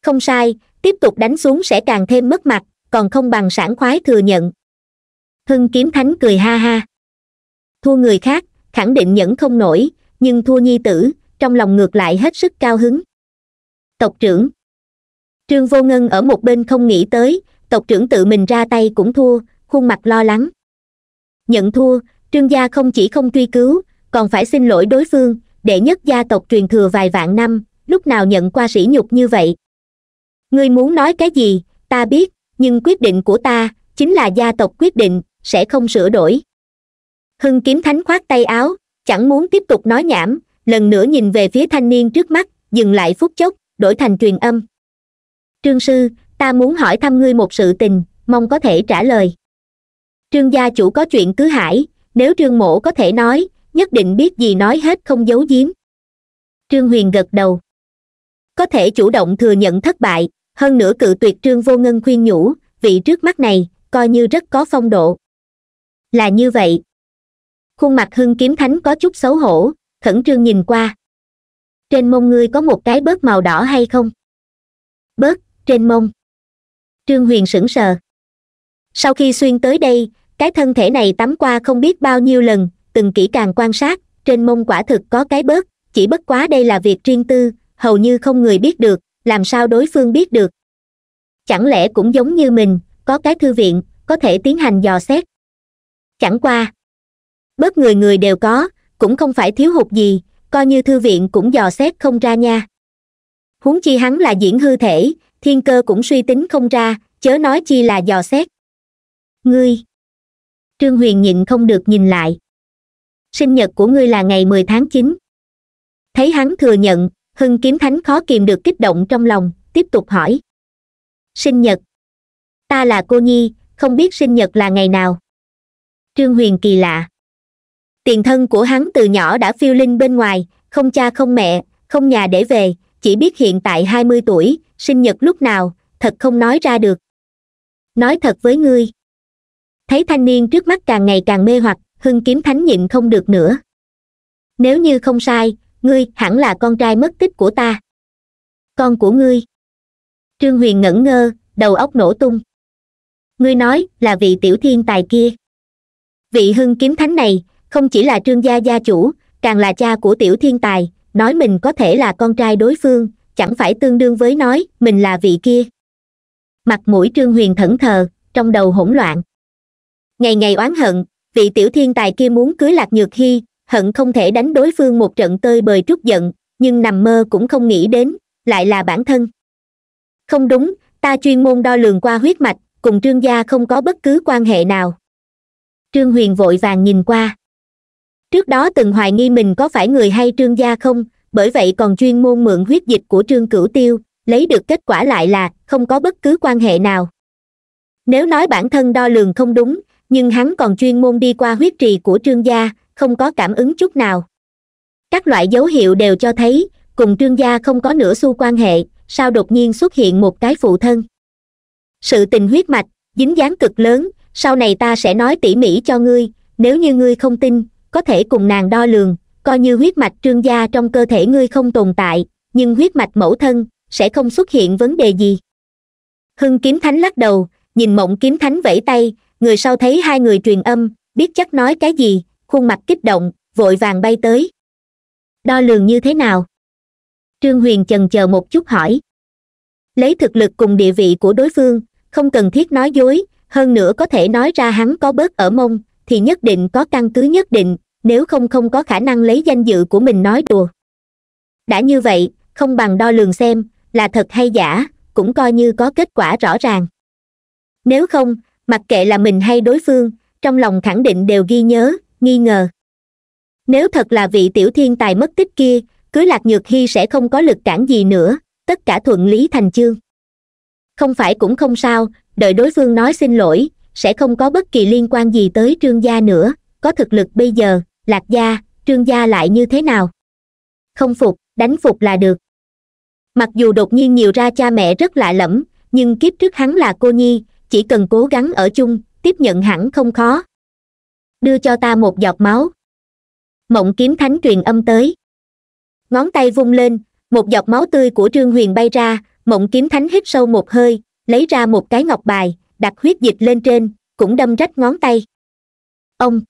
không sai tiếp tục đánh xuống sẽ càng thêm mất mặt còn không bằng sản khoái thừa nhận hưng kiếm thánh cười ha ha thua người khác khẳng định nhẫn không nổi nhưng thua nhi tử trong lòng ngược lại hết sức cao hứng tộc trưởng trương vô ngân ở một bên không nghĩ tới tộc trưởng tự mình ra tay cũng thua khuôn mặt lo lắng nhận thua trương gia không chỉ không truy cứu còn phải xin lỗi đối phương Để nhất gia tộc truyền thừa vài vạn năm lúc nào nhận qua sỉ nhục như vậy ngươi muốn nói cái gì ta biết nhưng quyết định của ta chính là gia tộc quyết định sẽ không sửa đổi hưng kiếm thánh khoát tay áo chẳng muốn tiếp tục nói nhảm lần nữa nhìn về phía thanh niên trước mắt dừng lại phút chốc đổi thành truyền âm trương sư ta muốn hỏi thăm ngươi một sự tình mong có thể trả lời trương gia chủ có chuyện cứ hải nếu trương mổ có thể nói nhất định biết gì nói hết không giấu giếm trương huyền gật đầu có thể chủ động thừa nhận thất bại hơn nữa cự tuyệt trương vô ngân khuyên nhủ vị trước mắt này coi như rất có phong độ là như vậy khuôn mặt hưng kiếm thánh có chút xấu hổ khẩn trương nhìn qua trên mông ngươi có một cái bớt màu đỏ hay không bớt trên mông trương huyền sững sờ sau khi xuyên tới đây cái thân thể này tắm qua không biết bao nhiêu lần từng kỹ càng quan sát trên mông quả thực có cái bớt chỉ bất quá đây là việc riêng tư hầu như không người biết được làm sao đối phương biết được chẳng lẽ cũng giống như mình có cái thư viện có thể tiến hành dò xét chẳng qua bớt người người đều có cũng không phải thiếu hụt gì coi như thư viện cũng dò xét không ra nha huống chi hắn là diễn hư thể thiên cơ cũng suy tính không ra chớ nói chi là dò xét ngươi trương huyền nhịn không được nhìn lại sinh nhật của ngươi là ngày mười tháng chín thấy hắn thừa nhận hưng kiếm thánh khó kìm được kích động trong lòng tiếp tục hỏi sinh nhật ta là cô nhi không biết sinh nhật là ngày nào trương huyền kỳ lạ tiền thân của hắn từ nhỏ đã phiêu linh bên ngoài không cha không mẹ không nhà để về chỉ biết hiện tại hai mươi tuổi sinh nhật lúc nào thật không nói ra được nói thật với ngươi thấy thanh niên trước mắt càng ngày càng mê hoặc hưng kiếm thánh nhịn không được nữa nếu như không sai ngươi hẳn là con trai mất tích của ta con của ngươi trương huyền ngẩn ngơ đầu óc nổ tung ngươi nói là vị tiểu thiên tài kia vị hưng kiếm thánh này không chỉ là trương gia gia chủ càng là cha của tiểu thiên tài nói mình có thể là con trai đối phương chẳng phải tương đương với nói mình là vị kia mặt mũi trương huyền thẫn thờ trong đầu hỗn loạn ngày ngày oán hận vị tiểu thiên tài kia muốn cưới lạc nhược hy hận không thể đánh đối phương một trận tơi bời trút giận nhưng nằm mơ cũng không nghĩ đến lại là bản thân không đúng ta chuyên môn đo lường qua huyết mạch cùng trương gia không có bất cứ quan hệ nào trương huyền vội vàng nhìn qua trước đó từng hoài nghi mình có phải người hay trương gia không bởi vậy còn chuyên môn mượn huyết dịch của trương cửu tiêu lấy được kết quả lại là không có bất cứ quan hệ nào nếu nói bản thân đo lường không đúng nhưng hắn còn chuyên môn đi qua huyết trì của trương gia không có cảm ứng chút nào các loại dấu hiệu đều cho thấy cùng trương gia không có nửa xu quan hệ sao đột nhiên xuất hiện một cái phụ thân sự tình huyết mạch dính dáng cực lớn sau này ta sẽ nói tỉ mỉ cho ngươi nếu như ngươi không tin có thể cùng nàng đo lường coi như huyết mạch trương gia trong cơ thể ngươi không tồn tại nhưng huyết mạch mẫu thân sẽ không xuất hiện vấn đề gì hưng kiếm thánh lắc đầu nhìn mộng kiếm thánh vẫy tay người sau thấy hai người truyền âm biết chắc nói cái gì khuôn mặt kích động vội vàng bay tới đo lường như thế nào trương huyền chần chờ một chút hỏi lấy thực lực cùng địa vị của đối phương không cần thiết nói dối hơn nữa có thể nói ra hắn có bớt ở mông thì nhất định có căn cứ nhất định nếu không không có khả năng lấy danh dự của mình nói đùa đã như vậy không bằng đo lường xem là thật hay giả cũng coi như có kết quả rõ ràng nếu không mặc kệ là mình hay đối phương trong lòng khẳng định đều ghi nhớ nghi ngờ nếu thật là vị tiểu thiên tài mất tích kia cưới lạc nhược hy sẽ không có lực cản gì nữa tất cả thuận lý thành chương không phải cũng không sao đợi đối phương nói xin lỗi sẽ không có bất kỳ liên quan gì tới trương gia nữa có thực lực bây giờ lạc gia trương gia lại như thế nào không phục đánh phục là được mặc dù đột nhiên nhiều ra cha mẹ rất lạ lẫm nhưng kiếp trước hắn là cô nhi chỉ cần cố gắng ở chung tiếp nhận hẳn không khó đưa cho ta một giọt máu mộng kiếm thánh truyền âm tới ngón tay vung lên một giọt máu tươi của trương huyền bay ra mộng kiếm thánh hít sâu một hơi lấy ra một cái ngọc bài đặt huyết dịch lên trên cũng đâm rách ngón tay ông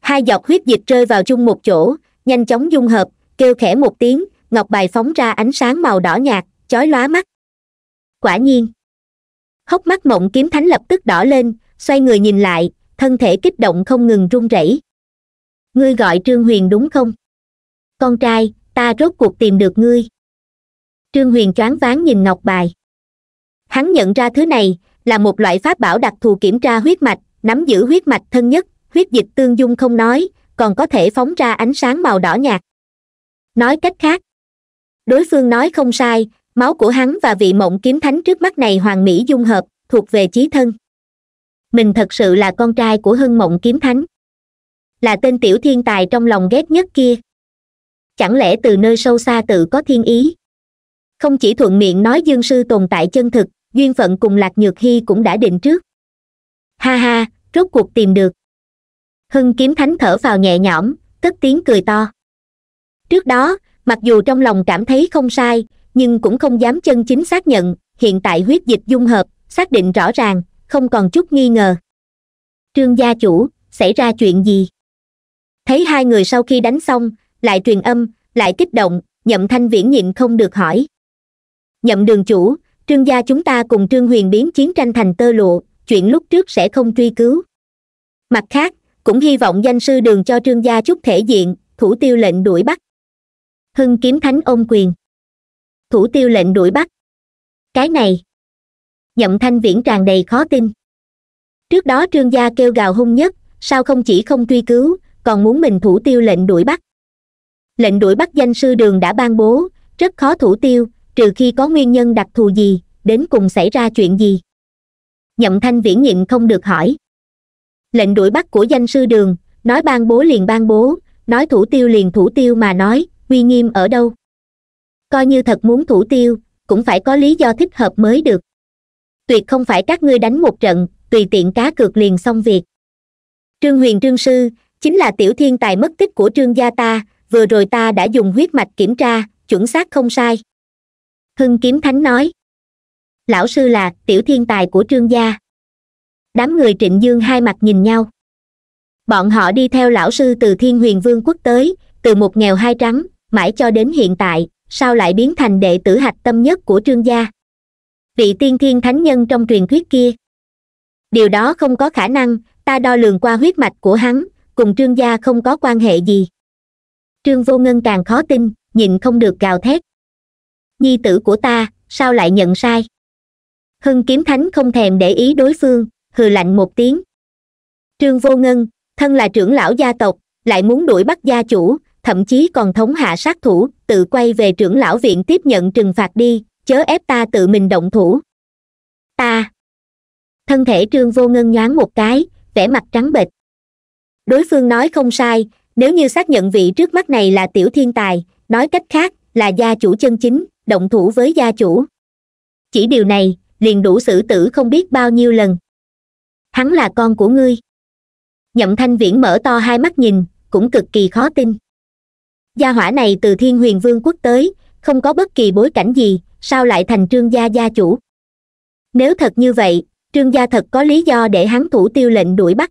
hai giọt huyết dịch rơi vào chung một chỗ nhanh chóng dung hợp kêu khẽ một tiếng ngọc bài phóng ra ánh sáng màu đỏ nhạt chói lóa mắt quả nhiên hốc mắt mộng kiếm thánh lập tức đỏ lên xoay người nhìn lại thân thể kích động không ngừng run rẩy ngươi gọi trương huyền đúng không con trai ta rốt cuộc tìm được ngươi trương huyền choáng váng nhìn ngọc bài hắn nhận ra thứ này là một loại pháp bảo đặc thù kiểm tra huyết mạch nắm giữ huyết mạch thân nhất huyết dịch tương dung không nói còn có thể phóng ra ánh sáng màu đỏ nhạt nói cách khác đối phương nói không sai máu của hắn và vị mộng kiếm thánh trước mắt này hoàng mỹ dung hợp thuộc về chí thân mình thật sự là con trai của hưng mộng kiếm thánh là tên tiểu thiên tài trong lòng ghét nhất kia chẳng lẽ từ nơi sâu xa tự có thiên ý không chỉ thuận miệng nói dương sư tồn tại chân thực duyên phận cùng lạc nhược hy cũng đã định trước ha ha rốt cuộc tìm được hưng kiếm thánh thở vào nhẹ nhõm cất tiếng cười to trước đó mặc dù trong lòng cảm thấy không sai nhưng cũng không dám chân chính xác nhận hiện tại huyết dịch dung hợp xác định rõ ràng không còn chút nghi ngờ trương gia chủ xảy ra chuyện gì thấy hai người sau khi đánh xong lại truyền âm lại kích động nhậm thanh viễn nhịn không được hỏi nhậm đường chủ trương gia chúng ta cùng trương huyền biến chiến tranh thành tơ lụa chuyện lúc trước sẽ không truy cứu mặt khác cũng hy vọng danh sư đường cho trương gia chút thể diện thủ tiêu lệnh đuổi bắt hưng kiếm thánh ôm quyền thủ tiêu lệnh đuổi bắt cái này nhậm thanh viễn tràn đầy khó tin trước đó trương gia kêu gào hung nhất sao không chỉ không truy cứu còn muốn mình thủ tiêu lệnh đuổi bắt lệnh đuổi bắt danh sư đường đã ban bố rất khó thủ tiêu trừ khi có nguyên nhân đặc thù gì đến cùng xảy ra chuyện gì nhậm thanh viễn nhịn không được hỏi lệnh đuổi bắt của danh sư đường nói ban bố liền ban bố nói thủ tiêu liền thủ tiêu mà nói uy nghiêm ở đâu coi như thật muốn thủ tiêu cũng phải có lý do thích hợp mới được tuyệt không phải các ngươi đánh một trận tùy tiện cá cược liền xong việc trương huyền trương sư chính là tiểu thiên tài mất tích của trương gia ta vừa rồi ta đã dùng huyết mạch kiểm tra chuẩn xác không sai hưng kiếm thánh nói lão sư là tiểu thiên tài của trương gia đám người trịnh dương hai mặt nhìn nhau bọn họ đi theo lão sư từ thiên huyền vương quốc tới từ một nghèo hai trắng mãi cho đến hiện tại sao lại biến thành đệ tử hạch tâm nhất của trương gia vị tiên thiên thánh nhân trong truyền thuyết kia điều đó không có khả năng ta đo lường qua huyết mạch của hắn cùng trương gia không có quan hệ gì trương vô ngân càng khó tin nhìn không được gào thét nhi tử của ta sao lại nhận sai hưng kiếm thánh không thèm để ý đối phương hừ lạnh một tiếng trương vô ngân thân là trưởng lão gia tộc lại muốn đuổi bắt gia chủ thậm chí còn thống hạ sát thủ tự quay về trưởng lão viện tiếp nhận trừng phạt đi chớ ép ta tự mình động thủ ta thân thể trương vô ngân nhoáng một cái vẻ mặt trắng bệch đối phương nói không sai nếu như xác nhận vị trước mắt này là tiểu thiên tài nói cách khác là gia chủ chân chính động thủ với gia chủ chỉ điều này liền đủ xử tử không biết bao nhiêu lần hắn là con của ngươi nhậm thanh viễn mở to hai mắt nhìn cũng cực kỳ khó tin gia hỏa này từ thiên huyền vương quốc tới không có bất kỳ bối cảnh gì sao lại thành trương gia gia chủ nếu thật như vậy trương gia thật có lý do để hắn thủ tiêu lệnh đuổi bắt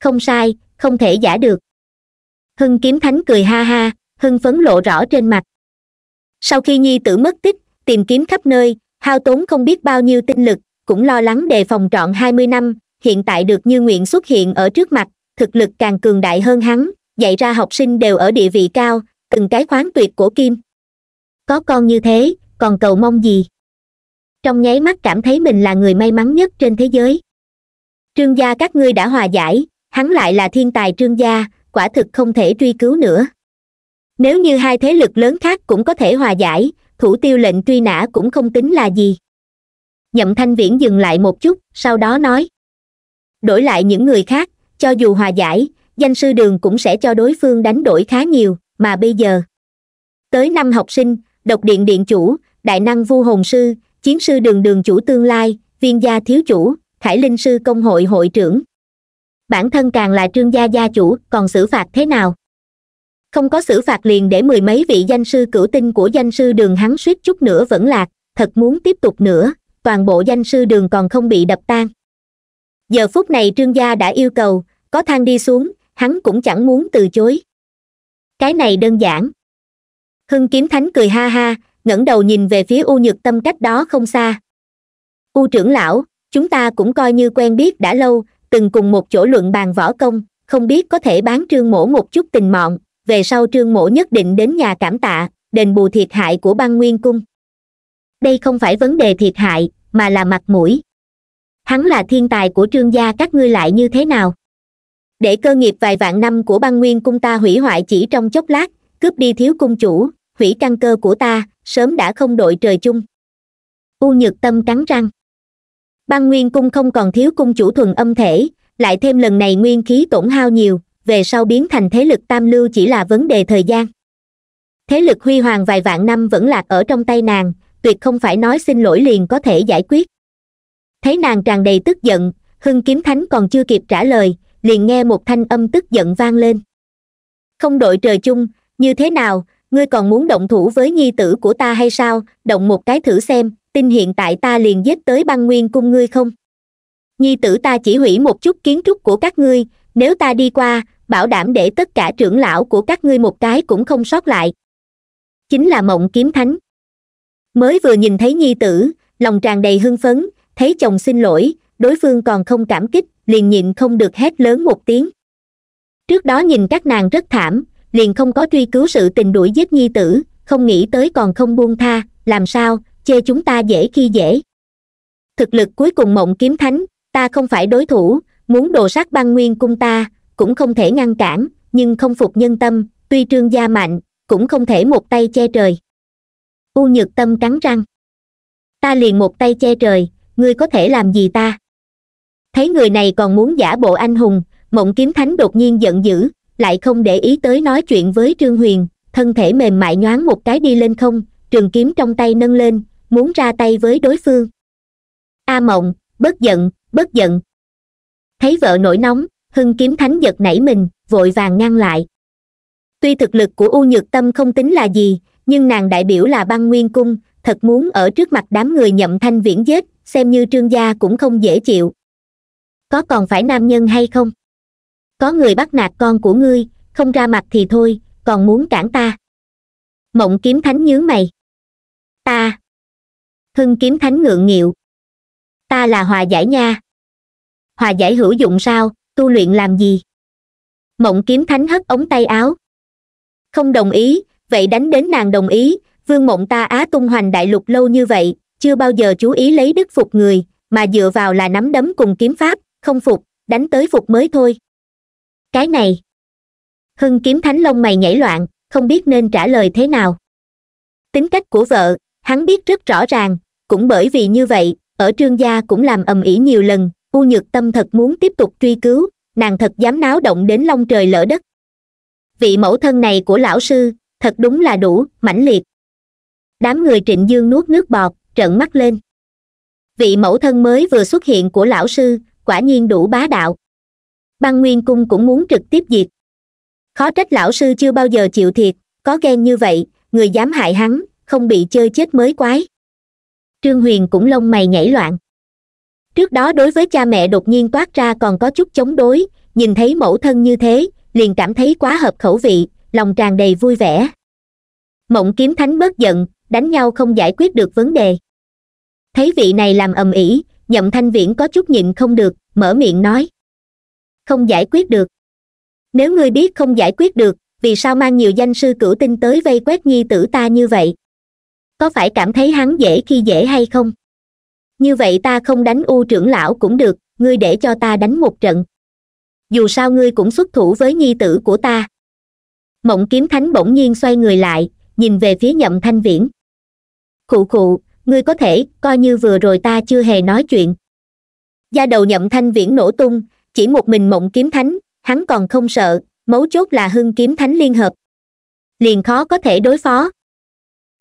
không sai không thể giả được hưng kiếm thánh cười ha ha hưng phấn lộ rõ trên mặt sau khi nhi tử mất tích tìm kiếm khắp nơi hao tốn không biết bao nhiêu tinh lực cũng lo lắng đề phòng trọn hai mươi năm hiện tại được như nguyện xuất hiện ở trước mặt thực lực càng cường đại hơn hắn dạy ra học sinh đều ở địa vị cao từng cái khoáng tuyệt của kim có con như thế còn cầu mong gì trong nháy mắt cảm thấy mình là người may mắn nhất trên thế giới trương gia các ngươi đã hòa giải hắn lại là thiên tài trương gia quả thực không thể truy cứu nữa nếu như hai thế lực lớn khác cũng có thể hòa giải thủ tiêu lệnh truy nã cũng không tính là gì nhậm thanh viễn dừng lại một chút sau đó nói đổi lại những người khác cho dù hòa giải danh sư đường cũng sẽ cho đối phương đánh đổi khá nhiều mà bây giờ tới năm học sinh độc điện điện chủ đại năng vu hồn sư chiến sư đường đường chủ tương lai viên gia thiếu chủ khải linh sư công hội hội trưởng bản thân càng là trương gia gia chủ còn xử phạt thế nào không có xử phạt liền để mười mấy vị danh sư cửu tinh của danh sư đường hắn suýt chút nữa vẫn lạc thật muốn tiếp tục nữa toàn bộ danh sư đường còn không bị đập tan giờ phút này trương gia đã yêu cầu có thang đi xuống hắn cũng chẳng muốn từ chối cái này đơn giản hưng kiếm thánh cười ha ha ngẩng đầu nhìn về phía u nhược tâm cách đó không xa u trưởng lão chúng ta cũng coi như quen biết đã lâu từng cùng một chỗ luận bàn võ công không biết có thể bán trương mổ một chút tình mọn về sau trương mổ nhất định đến nhà cảm tạ đền bù thiệt hại của băng nguyên cung đây không phải vấn đề thiệt hại mà là mặt mũi hắn là thiên tài của trương gia các ngươi lại như thế nào để cơ nghiệp vài vạn năm của băng nguyên cung ta hủy hoại chỉ trong chốc lát cướp đi thiếu cung chủ hủy căn cơ của ta sớm đã không đội trời chung u nhược tâm cắn răng băng nguyên cung không còn thiếu cung chủ thuần âm thể lại thêm lần này nguyên khí tổn hao nhiều về sau biến thành thế lực tam lưu chỉ là vấn đề thời gian thế lực huy hoàng vài vạn năm vẫn lạc ở trong tay nàng tuyệt không phải nói xin lỗi liền có thể giải quyết thấy nàng tràn đầy tức giận hưng kiếm thánh còn chưa kịp trả lời liền nghe một thanh âm tức giận vang lên không đội trời chung như thế nào ngươi còn muốn động thủ với nhi tử của ta hay sao động một cái thử xem tin hiện tại ta liền giết tới băng nguyên cung ngươi không nhi tử ta chỉ hủy một chút kiến trúc của các ngươi nếu ta đi qua bảo đảm để tất cả trưởng lão của các ngươi một cái cũng không sót lại chính là mộng kiếm thánh mới vừa nhìn thấy nhi tử lòng tràn đầy hưng phấn thấy chồng xin lỗi đối phương còn không cảm kích liền nhịn không được hét lớn một tiếng trước đó nhìn các nàng rất thảm liền không có truy cứu sự tình đuổi giết nhi tử không nghĩ tới còn không buông tha làm sao chê chúng ta dễ khi dễ thực lực cuối cùng mộng kiếm thánh ta không phải đối thủ muốn đồ sát băng nguyên cung ta cũng không thể ngăn cản nhưng không phục nhân tâm tuy trương gia mạnh cũng không thể một tay che trời u nhược tâm cắn răng ta liền một tay che trời ngươi có thể làm gì ta thấy người này còn muốn giả bộ anh hùng mộng kiếm thánh đột nhiên giận dữ lại không để ý tới nói chuyện với trương huyền thân thể mềm mại nhoáng một cái đi lên không trường kiếm trong tay nâng lên muốn ra tay với đối phương a mộng bất giận bất giận thấy vợ nổi nóng hưng kiếm thánh giật nảy mình vội vàng ngăn lại tuy thực lực của u nhược tâm không tính là gì nhưng nàng đại biểu là băng nguyên cung thật muốn ở trước mặt đám người nhậm thanh viễn giết xem như trương gia cũng không dễ chịu có còn phải nam nhân hay không có người bắt nạt con của ngươi không ra mặt thì thôi còn muốn cản ta mộng kiếm thánh nhướng mày ta hưng kiếm thánh ngượng nghịu ta là hòa giải nha hòa giải hữu dụng sao tu luyện làm gì mộng kiếm thánh hất ống tay áo không đồng ý vậy đánh đến nàng đồng ý vương mộng ta á tung hoành đại lục lâu như vậy chưa bao giờ chú ý lấy đức phục người mà dựa vào là nắm đấm cùng kiếm pháp không phục đánh tới phục mới thôi cái này hưng kiếm thánh long mày nhảy loạn không biết nên trả lời thế nào tính cách của vợ hắn biết rất rõ ràng cũng bởi vì như vậy ở trương gia cũng làm ầm ĩ nhiều lần u nhược tâm thật muốn tiếp tục truy cứu nàng thật dám náo động đến long trời lỡ đất vị mẫu thân này của lão sư thật đúng là đủ mãnh liệt đám người trịnh dương nuốt nước bọt trợn mắt lên vị mẫu thân mới vừa xuất hiện của lão sư quả nhiên đủ bá đạo băng nguyên cung cũng muốn trực tiếp diệt khó trách lão sư chưa bao giờ chịu thiệt có ghen như vậy người dám hại hắn không bị chơi chết mới quái trương huyền cũng lông mày nhảy loạn trước đó đối với cha mẹ đột nhiên toát ra còn có chút chống đối nhìn thấy mẫu thân như thế liền cảm thấy quá hợp khẩu vị lòng tràn đầy vui vẻ mộng kiếm thánh bớt giận đánh nhau không giải quyết được vấn đề thấy vị này làm ầm ĩ nhậm thanh viễn có chút nhịn không được mở miệng nói không giải quyết được nếu ngươi biết không giải quyết được vì sao mang nhiều danh sư cửu tinh tới vây quét nhi tử ta như vậy có phải cảm thấy hắn dễ khi dễ hay không như vậy ta không đánh u trưởng lão cũng được ngươi để cho ta đánh một trận dù sao ngươi cũng xuất thủ với nhi tử của ta mộng kiếm thánh bỗng nhiên xoay người lại nhìn về phía nhậm thanh viễn Cụ cụ, ngươi có thể coi như vừa rồi ta chưa hề nói chuyện Gia đầu nhậm thanh viễn nổ tung chỉ một mình mộng kiếm thánh hắn còn không sợ mấu chốt là hưng kiếm thánh liên hợp liền khó có thể đối phó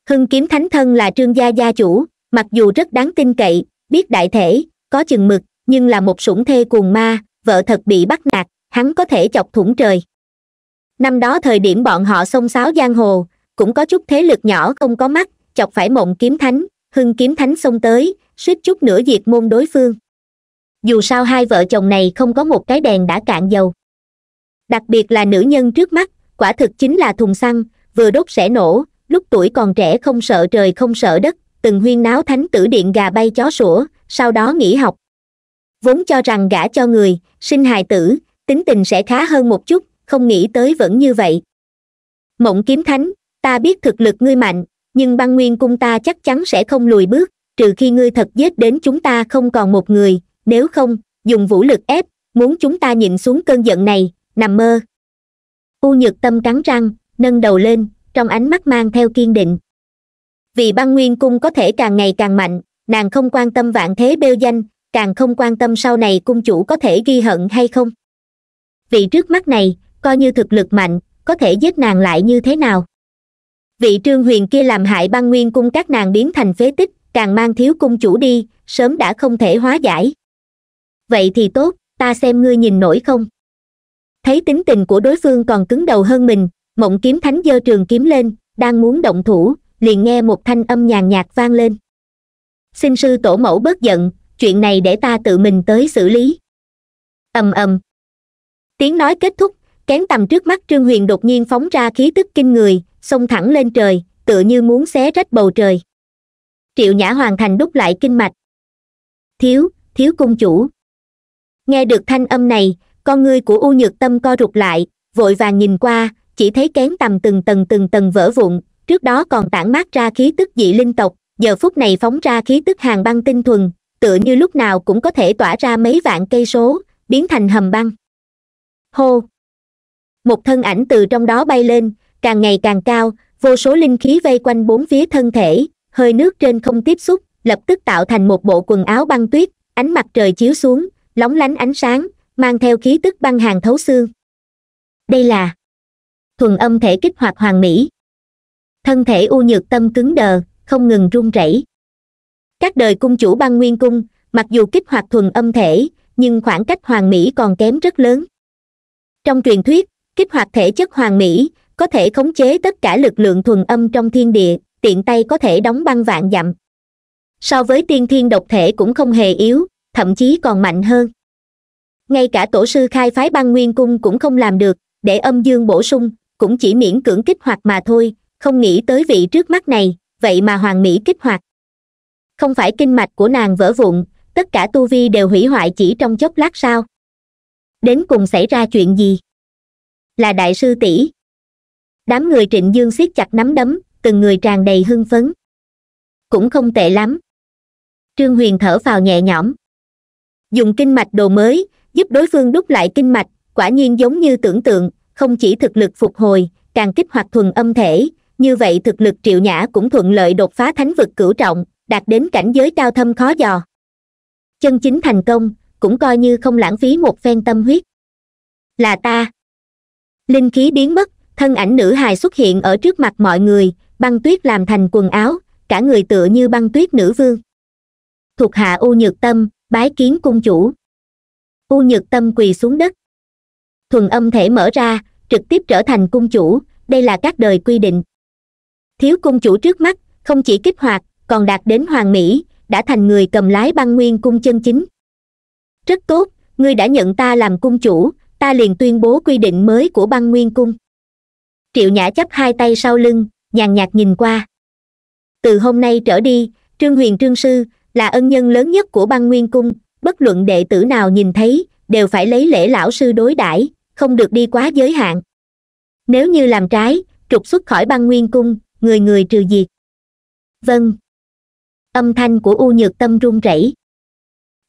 hưng kiếm thánh thân là trương gia gia chủ mặc dù rất đáng tin cậy biết đại thể có chừng mực nhưng là một sủng thê cuồng ma vợ thật bị bắt nạt hắn có thể chọc thủng trời năm đó thời điểm bọn họ xông xáo giang hồ cũng có chút thế lực nhỏ không có mắt chọc phải mộng kiếm thánh hưng kiếm thánh xông tới suýt chút nữa diệt môn đối phương dù sao hai vợ chồng này không có một cái đèn đã cạn dầu đặc biệt là nữ nhân trước mắt quả thực chính là thùng xăng vừa đốt sẽ nổ lúc tuổi còn trẻ không sợ trời không sợ đất từng huyên náo thánh tử điện gà bay chó sủa sau đó nghỉ học vốn cho rằng gả cho người sinh hài tử tính tình sẽ khá hơn một chút không nghĩ tới vẫn như vậy mộng kiếm thánh ta biết thực lực ngươi mạnh nhưng băng nguyên cung ta chắc chắn sẽ không lùi bước trừ khi ngươi thật giết đến chúng ta không còn một người nếu không dùng vũ lực ép muốn chúng ta nhịn xuống cơn giận này nằm mơ u nhược tâm cắn răng nâng đầu lên trong ánh mắt mang theo kiên định vì băng nguyên cung có thể càng ngày càng mạnh nàng không quan tâm vạn thế bêu danh càng không quan tâm sau này cung chủ có thể ghi hận hay không vì trước mắt này coi như thực lực mạnh có thể giết nàng lại như thế nào vị trương huyền kia làm hại băng nguyên cung các nàng biến thành phế tích càng mang thiếu cung chủ đi sớm đã không thể hóa giải vậy thì tốt ta xem ngươi nhìn nổi không thấy tính tình của đối phương còn cứng đầu hơn mình mộng kiếm thánh giơ trường kiếm lên đang muốn động thủ liền nghe một thanh âm nhàn nhạt vang lên xin sư tổ mẫu bớt giận chuyện này để ta tự mình tới xử lý ầm ầm tiếng nói kết thúc kén tầm trước mắt trương huyền đột nhiên phóng ra khí tức kinh người xông thẳng lên trời tựa như muốn xé rách bầu trời triệu nhã hoàn thành đúc lại kinh mạch thiếu thiếu cung chủ nghe được thanh âm này con ngươi của u nhược tâm co rụt lại vội vàng nhìn qua chỉ thấy kén tầm từng tầng từng tầng vỡ vụn trước đó còn tản mát ra khí tức dị linh tộc giờ phút này phóng ra khí tức hàng băng tinh thuần tựa như lúc nào cũng có thể tỏa ra mấy vạn cây số biến thành hầm băng hô một thân ảnh từ trong đó bay lên càng ngày càng cao vô số linh khí vây quanh bốn phía thân thể hơi nước trên không tiếp xúc lập tức tạo thành một bộ quần áo băng tuyết ánh mặt trời chiếu xuống lóng lánh ánh sáng mang theo khí tức băng hàng thấu xương đây là thuần âm thể kích hoạt hoàng mỹ thân thể u nhược tâm cứng đờ không ngừng run rẩy các đời cung chủ băng nguyên cung mặc dù kích hoạt thuần âm thể nhưng khoảng cách hoàng mỹ còn kém rất lớn trong truyền thuyết kích hoạt thể chất hoàng mỹ có thể khống chế tất cả lực lượng thuần âm trong thiên địa tiện tay có thể đóng băng vạn dặm so với tiên thiên độc thể cũng không hề yếu thậm chí còn mạnh hơn ngay cả tổ sư khai phái băng nguyên cung cũng không làm được để âm dương bổ sung cũng chỉ miễn cưỡng kích hoạt mà thôi không nghĩ tới vị trước mắt này vậy mà hoàng mỹ kích hoạt không phải kinh mạch của nàng vỡ vụn tất cả tu vi đều hủy hoại chỉ trong chốc lát sao đến cùng xảy ra chuyện gì là đại sư tỷ đám người trịnh dương siết chặt nắm đấm từng người tràn đầy hưng phấn cũng không tệ lắm trương huyền thở vào nhẹ nhõm dùng kinh mạch đồ mới giúp đối phương đúc lại kinh mạch quả nhiên giống như tưởng tượng không chỉ thực lực phục hồi càng kích hoạt thuần âm thể như vậy thực lực triệu nhã cũng thuận lợi đột phá thánh vực cửu trọng đạt đến cảnh giới cao thâm khó dò chân chính thành công cũng coi như không lãng phí một phen tâm huyết là ta linh khí biến mất thân ảnh nữ hài xuất hiện ở trước mặt mọi người băng tuyết làm thành quần áo cả người tựa như băng tuyết nữ vương thuộc hạ u nhược tâm bái kiến cung chủ u nhược tâm quỳ xuống đất thuần âm thể mở ra trực tiếp trở thành cung chủ đây là các đời quy định thiếu cung chủ trước mắt không chỉ kích hoạt còn đạt đến hoàng mỹ đã thành người cầm lái băng nguyên cung chân chính rất tốt ngươi đã nhận ta làm cung chủ ta liền tuyên bố quy định mới của băng nguyên cung triệu nhã chấp hai tay sau lưng nhàn nhạt nhìn qua từ hôm nay trở đi trương huyền trương sư là ân nhân lớn nhất của băng nguyên cung bất luận đệ tử nào nhìn thấy đều phải lấy lễ lão sư đối đãi không được đi quá giới hạn nếu như làm trái trục xuất khỏi băng nguyên cung người người trừ diệt vâng âm thanh của u nhược tâm run rẩy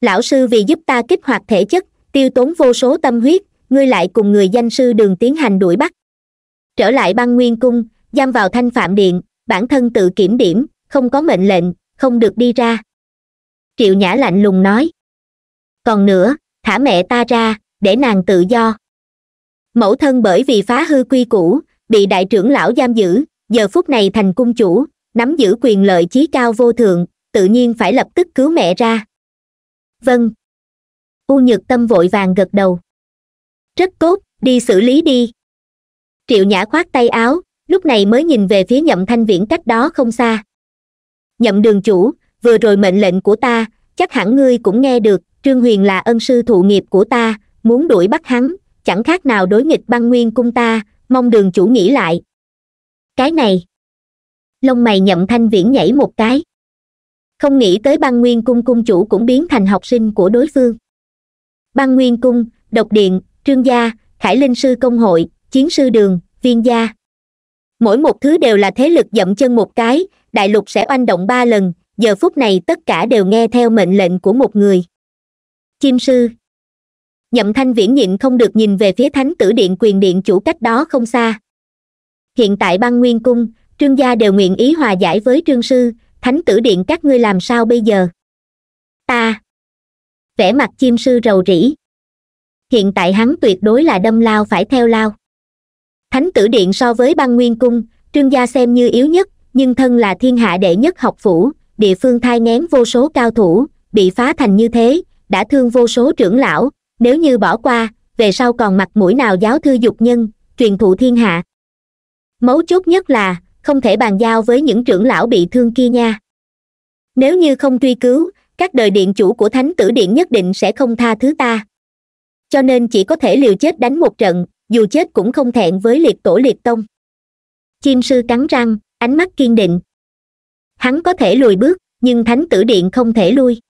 lão sư vì giúp ta kích hoạt thể chất tiêu tốn vô số tâm huyết ngươi lại cùng người danh sư đường tiến hành đuổi bắt trở lại băng nguyên cung giam vào thanh phạm điện bản thân tự kiểm điểm không có mệnh lệnh không được đi ra triệu nhã lạnh lùng nói còn nữa thả mẹ ta ra để nàng tự do mẫu thân bởi vì phá hư quy củ bị đại trưởng lão giam giữ giờ phút này thành cung chủ nắm giữ quyền lợi chí cao vô thượng tự nhiên phải lập tức cứu mẹ ra vâng u nhược tâm vội vàng gật đầu rất tốt đi xử lý đi triệu nhã khoác tay áo lúc này mới nhìn về phía nhậm thanh viễn cách đó không xa nhậm đường chủ vừa rồi mệnh lệnh của ta chắc hẳn ngươi cũng nghe được trương huyền là ân sư thụ nghiệp của ta muốn đuổi bắt hắn chẳng khác nào đối nghịch băng nguyên cung ta mong đường chủ nghĩ lại cái này lông mày nhậm thanh viễn nhảy một cái không nghĩ tới băng nguyên cung cung chủ cũng biến thành học sinh của đối phương băng nguyên cung độc điện trương gia khải linh sư công hội chiến sư đường viên gia mỗi một thứ đều là thế lực dậm chân một cái đại lục sẽ oanh động ba lần giờ phút này tất cả đều nghe theo mệnh lệnh của một người chim sư nhậm thanh viễn nhịn không được nhìn về phía thánh tử điện quyền điện chủ cách đó không xa hiện tại băng nguyên cung trương gia đều nguyện ý hòa giải với trương sư thánh tử điện các ngươi làm sao bây giờ ta vẻ mặt chim sư rầu rĩ hiện tại hắn tuyệt đối là đâm lao phải theo lao thánh tử điện so với băng nguyên cung trương gia xem như yếu nhất nhưng thân là thiên hạ đệ nhất học phủ địa phương thai ngén vô số cao thủ bị phá thành như thế đã thương vô số trưởng lão nếu như bỏ qua về sau còn mặt mũi nào giáo thư dục nhân truyền thụ thiên hạ mấu chốt nhất là không thể bàn giao với những trưởng lão bị thương kia nha nếu như không truy cứu các đời điện chủ của thánh tử điện nhất định sẽ không tha thứ ta cho nên chỉ có thể liều chết đánh một trận dù chết cũng không thẹn với liệt tổ liệt tông chim sư cắn răng ánh mắt kiên định hắn có thể lùi bước nhưng thánh tử điện không thể lui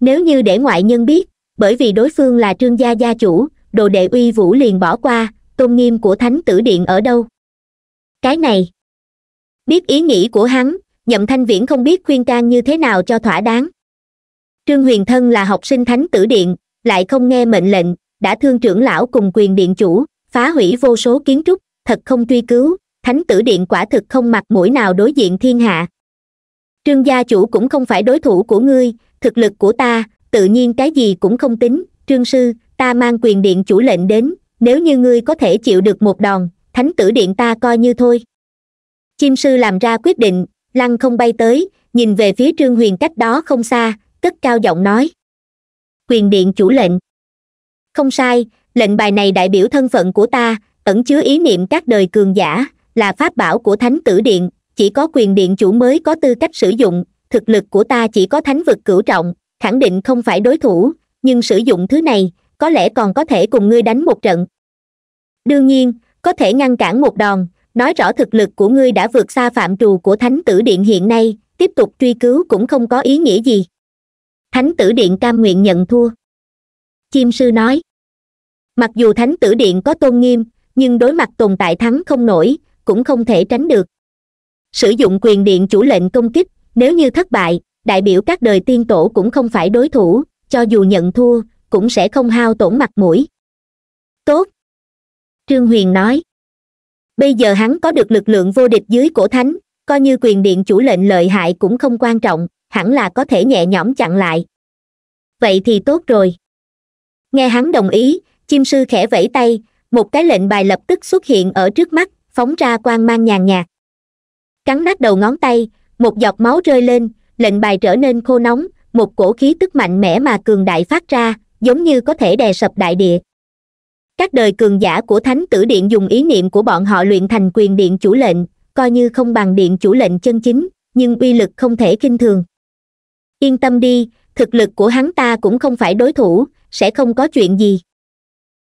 nếu như để ngoại nhân biết bởi vì đối phương là trương gia gia chủ đồ đệ uy vũ liền bỏ qua tôn nghiêm của thánh tử điện ở đâu cái này biết ý nghĩ của hắn nhậm thanh viễn không biết khuyên can như thế nào cho thỏa đáng trương huyền thân là học sinh thánh tử điện lại không nghe mệnh lệnh đã thương trưởng lão cùng quyền điện chủ phá hủy vô số kiến trúc thật không truy cứu thánh tử điện quả thực không mặt mũi nào đối diện thiên hạ trương gia chủ cũng không phải đối thủ của ngươi thực lực của ta tự nhiên cái gì cũng không tính trương sư ta mang quyền điện chủ lệnh đến nếu như ngươi có thể chịu được một đòn thánh tử điện ta coi như thôi chim sư làm ra quyết định lăng không bay tới nhìn về phía trương huyền cách đó không xa cất cao giọng nói quyền điện chủ lệnh không sai lệnh bài này đại biểu thân phận của ta ẩn chứa ý niệm các đời cường giả là pháp bảo của thánh tử điện chỉ có quyền điện chủ mới có tư cách sử dụng thực lực của ta chỉ có thánh vực cửu trọng khẳng định không phải đối thủ nhưng sử dụng thứ này có lẽ còn có thể cùng ngươi đánh một trận đương nhiên có thể ngăn cản một đòn nói rõ thực lực của ngươi đã vượt xa phạm trù của thánh tử điện hiện nay tiếp tục truy cứu cũng không có ý nghĩa gì thánh tử điện cam nguyện nhận thua chiêm sư nói mặc dù thánh tử điện có tôn nghiêm nhưng đối mặt tồn tại thắng không nổi cũng không thể tránh được sử dụng quyền điện chủ lệnh công kích nếu như thất bại đại biểu các đời tiên tổ cũng không phải đối thủ cho dù nhận thua cũng sẽ không hao tổn mặt mũi tốt trương huyền nói bây giờ hắn có được lực lượng vô địch dưới cổ thánh coi như quyền điện chủ lệnh lợi hại cũng không quan trọng hẳn là có thể nhẹ nhõm chặn lại vậy thì tốt rồi nghe hắn đồng ý chim sư khẽ vẫy tay một cái lệnh bài lập tức xuất hiện ở trước mắt phóng ra quang mang nhàn nhạt cắn nát đầu ngón tay một giọt máu rơi lên lệnh bài trở nên khô nóng một cổ khí tức mạnh mẽ mà cường đại phát ra giống như có thể đè sập đại địa các đời cường giả của thánh tử điện dùng ý niệm của bọn họ luyện thành quyền điện chủ lệnh coi như không bằng điện chủ lệnh chân chính nhưng uy lực không thể kinh thường yên tâm đi thực lực của hắn ta cũng không phải đối thủ sẽ không có chuyện gì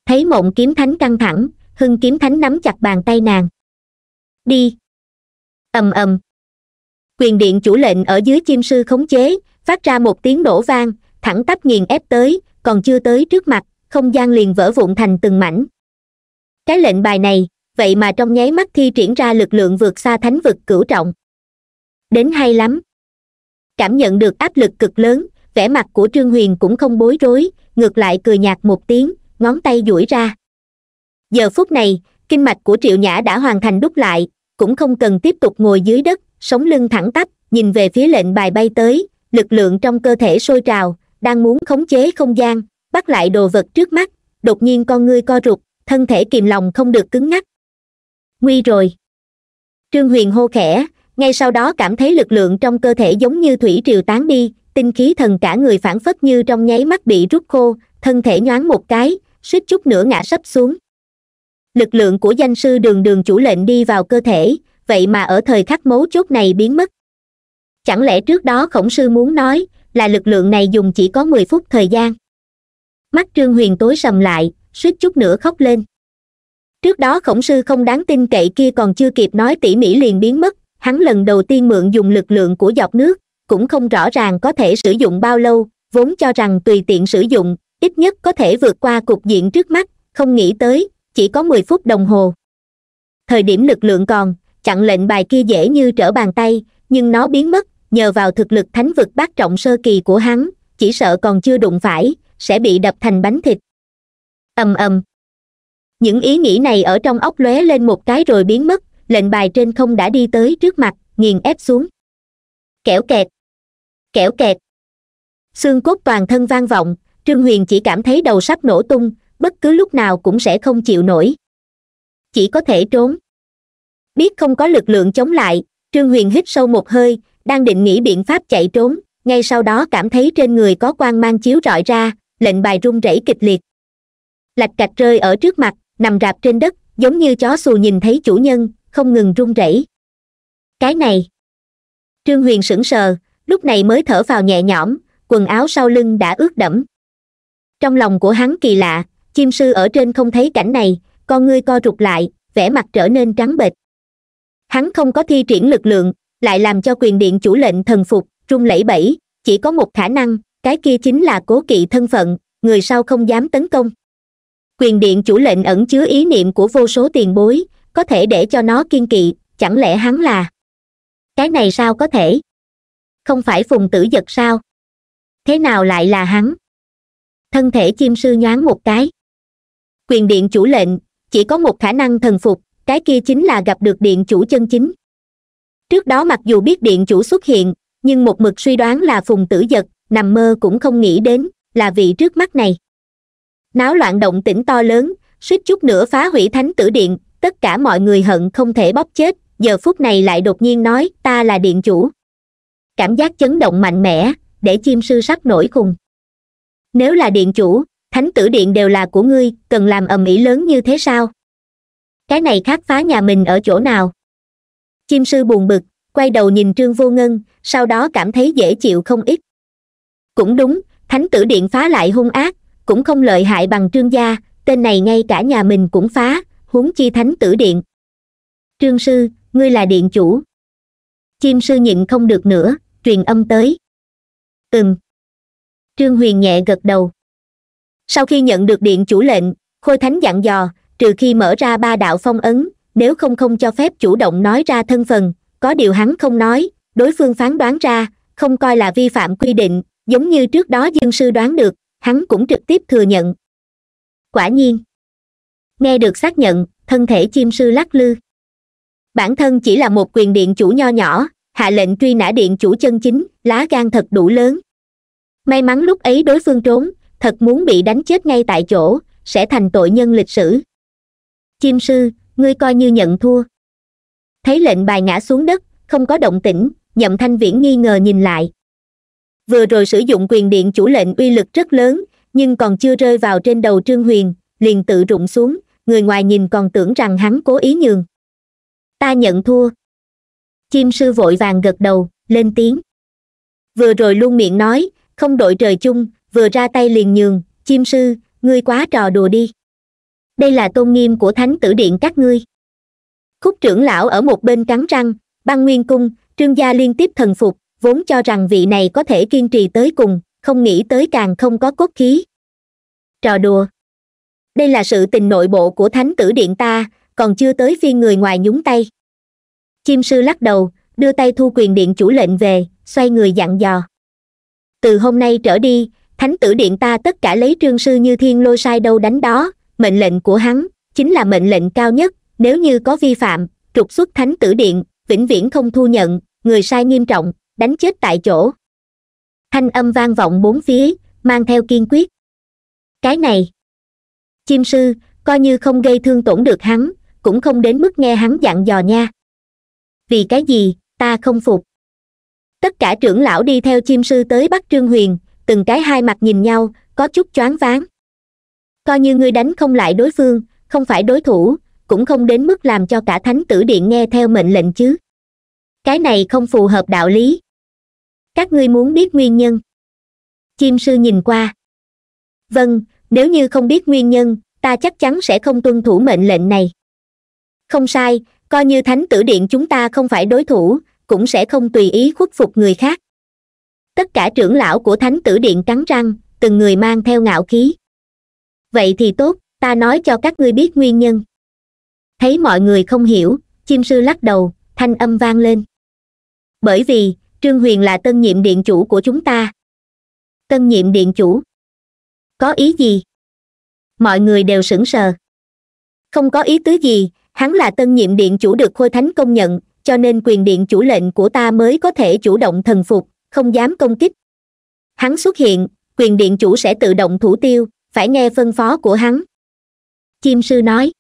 thấy mộng kiếm thánh căng thẳng hưng kiếm thánh nắm chặt bàn tay nàng đi ầm ầm quyền điện chủ lệnh ở dưới chim sư khống chế phát ra một tiếng nổ vang thẳng tắp nghiền ép tới còn chưa tới trước mặt không gian liền vỡ vụn thành từng mảnh cái lệnh bài này vậy mà trong nháy mắt thi triển ra lực lượng vượt xa thánh vực cửu trọng đến hay lắm cảm nhận được áp lực cực lớn vẻ mặt của trương huyền cũng không bối rối ngược lại cười nhạt một tiếng ngón tay duỗi ra giờ phút này kinh mạch của triệu nhã đã hoàn thành đúc lại cũng không cần tiếp tục ngồi dưới đất sống lưng thẳng tắp nhìn về phía lệnh bài bay tới lực lượng trong cơ thể sôi trào đang muốn khống chế không gian bắt lại đồ vật trước mắt đột nhiên con ngươi co rụt thân thể kìm lòng không được cứng ngắc nguy rồi trương huyền hô khẽ ngay sau đó cảm thấy lực lượng trong cơ thể giống như thủy triều tán đi tinh khí thần cả người phản phất như trong nháy mắt bị rút khô thân thể nhoáng một cái suýt chút nữa ngã sấp xuống lực lượng của danh sư đường đường chủ lệnh đi vào cơ thể vậy mà ở thời khắc mấu chốt này biến mất chẳng lẽ trước đó khổng sư muốn nói là lực lượng này dùng chỉ có mười phút thời gian mắt trương huyền tối sầm lại suýt chút nữa khóc lên trước đó khổng sư không đáng tin cậy kia còn chưa kịp nói tỉ mỉ liền biến mất hắn lần đầu tiên mượn dùng lực lượng của giọt nước cũng không rõ ràng có thể sử dụng bao lâu vốn cho rằng tùy tiện sử dụng ít nhất có thể vượt qua cục diện trước mắt không nghĩ tới chỉ có mười phút đồng hồ thời điểm lực lượng còn chặn lệnh bài kia dễ như trở bàn tay nhưng nó biến mất nhờ vào thực lực thánh vực bát trọng sơ kỳ của hắn chỉ sợ còn chưa đụng phải sẽ bị đập thành bánh thịt ầm ầm những ý nghĩ này ở trong óc lóe lên một cái rồi biến mất lệnh bài trên không đã đi tới trước mặt nghiền ép xuống kẻo kẹt kẻo kẹt xương cốt toàn thân vang vọng trương huyền chỉ cảm thấy đầu sắp nổ tung bất cứ lúc nào cũng sẽ không chịu nổi chỉ có thể trốn biết không có lực lượng chống lại trương huyền hít sâu một hơi đang định nghĩ biện pháp chạy trốn ngay sau đó cảm thấy trên người có quang mang chiếu rọi ra lệnh bài rung rẩy kịch liệt lạch cạch rơi ở trước mặt nằm rạp trên đất giống như chó xù nhìn thấy chủ nhân không ngừng rung rẩy cái này trương huyền sững sờ lúc này mới thở vào nhẹ nhõm quần áo sau lưng đã ướt đẫm trong lòng của hắn kỳ lạ chim sư ở trên không thấy cảnh này con ngươi co rụt lại vẻ mặt trở nên trắng bệch hắn không có thi triển lực lượng lại làm cho quyền điện chủ lệnh thần phục run lẫy bẩy chỉ có một khả năng cái kia chính là cố kỵ thân phận người sau không dám tấn công quyền điện chủ lệnh ẩn chứa ý niệm của vô số tiền bối có thể để cho nó kiên kỵ chẳng lẽ hắn là cái này sao có thể không phải phùng tử giật sao thế nào lại là hắn thân thể chim sư nhoáng một cái quyền điện chủ lệnh chỉ có một khả năng thần phục cái kia chính là gặp được điện chủ chân chính trước đó mặc dù biết điện chủ xuất hiện nhưng một mực suy đoán là phùng tử giật nằm mơ cũng không nghĩ đến là vị trước mắt này náo loạn động tĩnh to lớn suýt chút nữa phá hủy thánh tử điện tất cả mọi người hận không thể bóp chết giờ phút này lại đột nhiên nói ta là điện chủ cảm giác chấn động mạnh mẽ để chim sư sắp nổi khùng nếu là điện chủ thánh tử điện đều là của ngươi cần làm ầm ĩ lớn như thế sao cái này khác phá nhà mình ở chỗ nào chim sư buồn bực quay đầu nhìn trương vô ngân sau đó cảm thấy dễ chịu không ít cũng đúng thánh tử điện phá lại hung ác cũng không lợi hại bằng trương gia tên này ngay cả nhà mình cũng phá huống chi thánh tử điện trương sư ngươi là điện chủ chim sư nhịn không được nữa truyền âm tới ừm trương huyền nhẹ gật đầu sau khi nhận được điện chủ lệnh khôi thánh dặn dò trừ khi mở ra ba đạo phong ấn nếu không không cho phép chủ động nói ra thân phần có điều hắn không nói đối phương phán đoán ra không coi là vi phạm quy định giống như trước đó dương sư đoán được hắn cũng trực tiếp thừa nhận quả nhiên nghe được xác nhận thân thể chim sư lắc lư bản thân chỉ là một quyền điện chủ nho nhỏ hạ lệnh truy nã điện chủ chân chính lá gan thật đủ lớn may mắn lúc ấy đối phương trốn thật muốn bị đánh chết ngay tại chỗ sẽ thành tội nhân lịch sử chim sư ngươi coi như nhận thua thấy lệnh bài ngã xuống đất không có động tĩnh nhậm thanh viễn nghi ngờ nhìn lại vừa rồi sử dụng quyền điện chủ lệnh uy lực rất lớn nhưng còn chưa rơi vào trên đầu trương huyền liền tự rụng xuống người ngoài nhìn còn tưởng rằng hắn cố ý nhường ta nhận thua chim sư vội vàng gật đầu lên tiếng vừa rồi luôn miệng nói không đội trời chung vừa ra tay liền nhường chim sư ngươi quá trò đùa đi đây là tôn nghiêm của thánh tử điện các ngươi khúc trưởng lão ở một bên cắn răng băng nguyên cung trương gia liên tiếp thần phục vốn cho rằng vị này có thể kiên trì tới cùng không nghĩ tới càng không có cốt khí trò đùa đây là sự tình nội bộ của thánh tử điện ta còn chưa tới phiên người ngoài nhúng tay chim sư lắc đầu đưa tay thu quyền điện chủ lệnh về xoay người dặn dò từ hôm nay trở đi thánh tử điện ta tất cả lấy trương sư như thiên lôi sai đâu đánh đó mệnh lệnh của hắn chính là mệnh lệnh cao nhất nếu như có vi phạm trục xuất thánh tử điện vĩnh viễn không thu nhận người sai nghiêm trọng đánh chết tại chỗ thanh âm vang vọng bốn phía mang theo kiên quyết cái này chim sư coi như không gây thương tổn được hắn cũng không đến mức nghe hắn dặn dò nha vì cái gì ta không phục tất cả trưởng lão đi theo chim sư tới bắt trương huyền từng cái hai mặt nhìn nhau có chút choáng váng coi như ngươi đánh không lại đối phương không phải đối thủ cũng không đến mức làm cho cả thánh tử điện nghe theo mệnh lệnh chứ cái này không phù hợp đạo lý các ngươi muốn biết nguyên nhân chim sư nhìn qua vâng nếu như không biết nguyên nhân ta chắc chắn sẽ không tuân thủ mệnh lệnh này không sai coi như thánh tử điện chúng ta không phải đối thủ cũng sẽ không tùy ý khuất phục người khác tất cả trưởng lão của thánh tử điện cắn răng từng người mang theo ngạo khí vậy thì tốt ta nói cho các ngươi biết nguyên nhân thấy mọi người không hiểu chim sư lắc đầu thanh âm vang lên bởi vì trương huyền là tân nhiệm điện chủ của chúng ta tân nhiệm điện chủ có ý gì mọi người đều sững sờ không có ý tứ gì hắn là tân nhiệm điện chủ được khôi thánh công nhận cho nên quyền điện chủ lệnh của ta mới có thể chủ động thần phục không dám công kích hắn xuất hiện quyền điện chủ sẽ tự động thủ tiêu phải nghe phân phó của hắn chim sư nói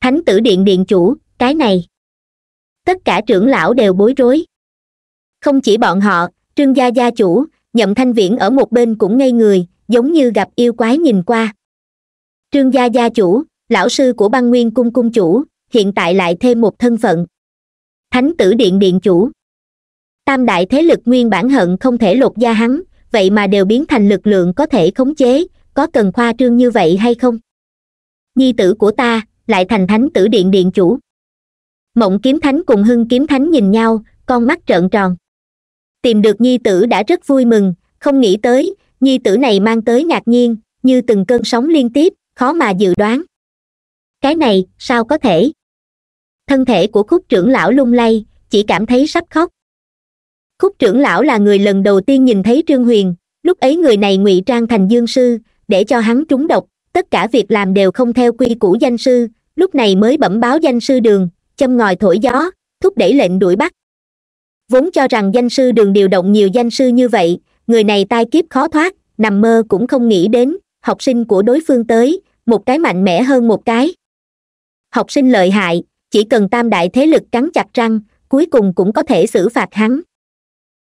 thánh tử điện điện chủ cái này tất cả trưởng lão đều bối rối không chỉ bọn họ trương gia gia chủ nhậm thanh viễn ở một bên cũng ngây người giống như gặp yêu quái nhìn qua trương gia gia chủ lão sư của băng nguyên cung cung chủ hiện tại lại thêm một thân phận thánh tử điện điện chủ tam đại thế lực nguyên bản hận không thể lột da hắn vậy mà đều biến thành lực lượng có thể khống chế có cần khoa trương như vậy hay không nhi tử của ta lại thành thánh tử điện điện chủ mộng kiếm thánh cùng hưng kiếm thánh nhìn nhau con mắt trợn tròn tìm được nhi tử đã rất vui mừng không nghĩ tới nhi tử này mang tới ngạc nhiên như từng cơn sóng liên tiếp khó mà dự đoán cái này sao có thể thân thể của khúc trưởng lão lung lay chỉ cảm thấy sắp khóc khúc trưởng lão là người lần đầu tiên nhìn thấy trương huyền lúc ấy người này ngụy trang thành dương sư để cho hắn trúng độc tất cả việc làm đều không theo quy củ danh sư lúc này mới bẩm báo danh sư đường châm ngòi thổi gió thúc đẩy lệnh đuổi bắt vốn cho rằng danh sư đường điều động nhiều danh sư như vậy người này tai kiếp khó thoát nằm mơ cũng không nghĩ đến học sinh của đối phương tới một cái mạnh mẽ hơn một cái học sinh lợi hại chỉ cần tam đại thế lực cắn chặt răng cuối cùng cũng có thể xử phạt hắn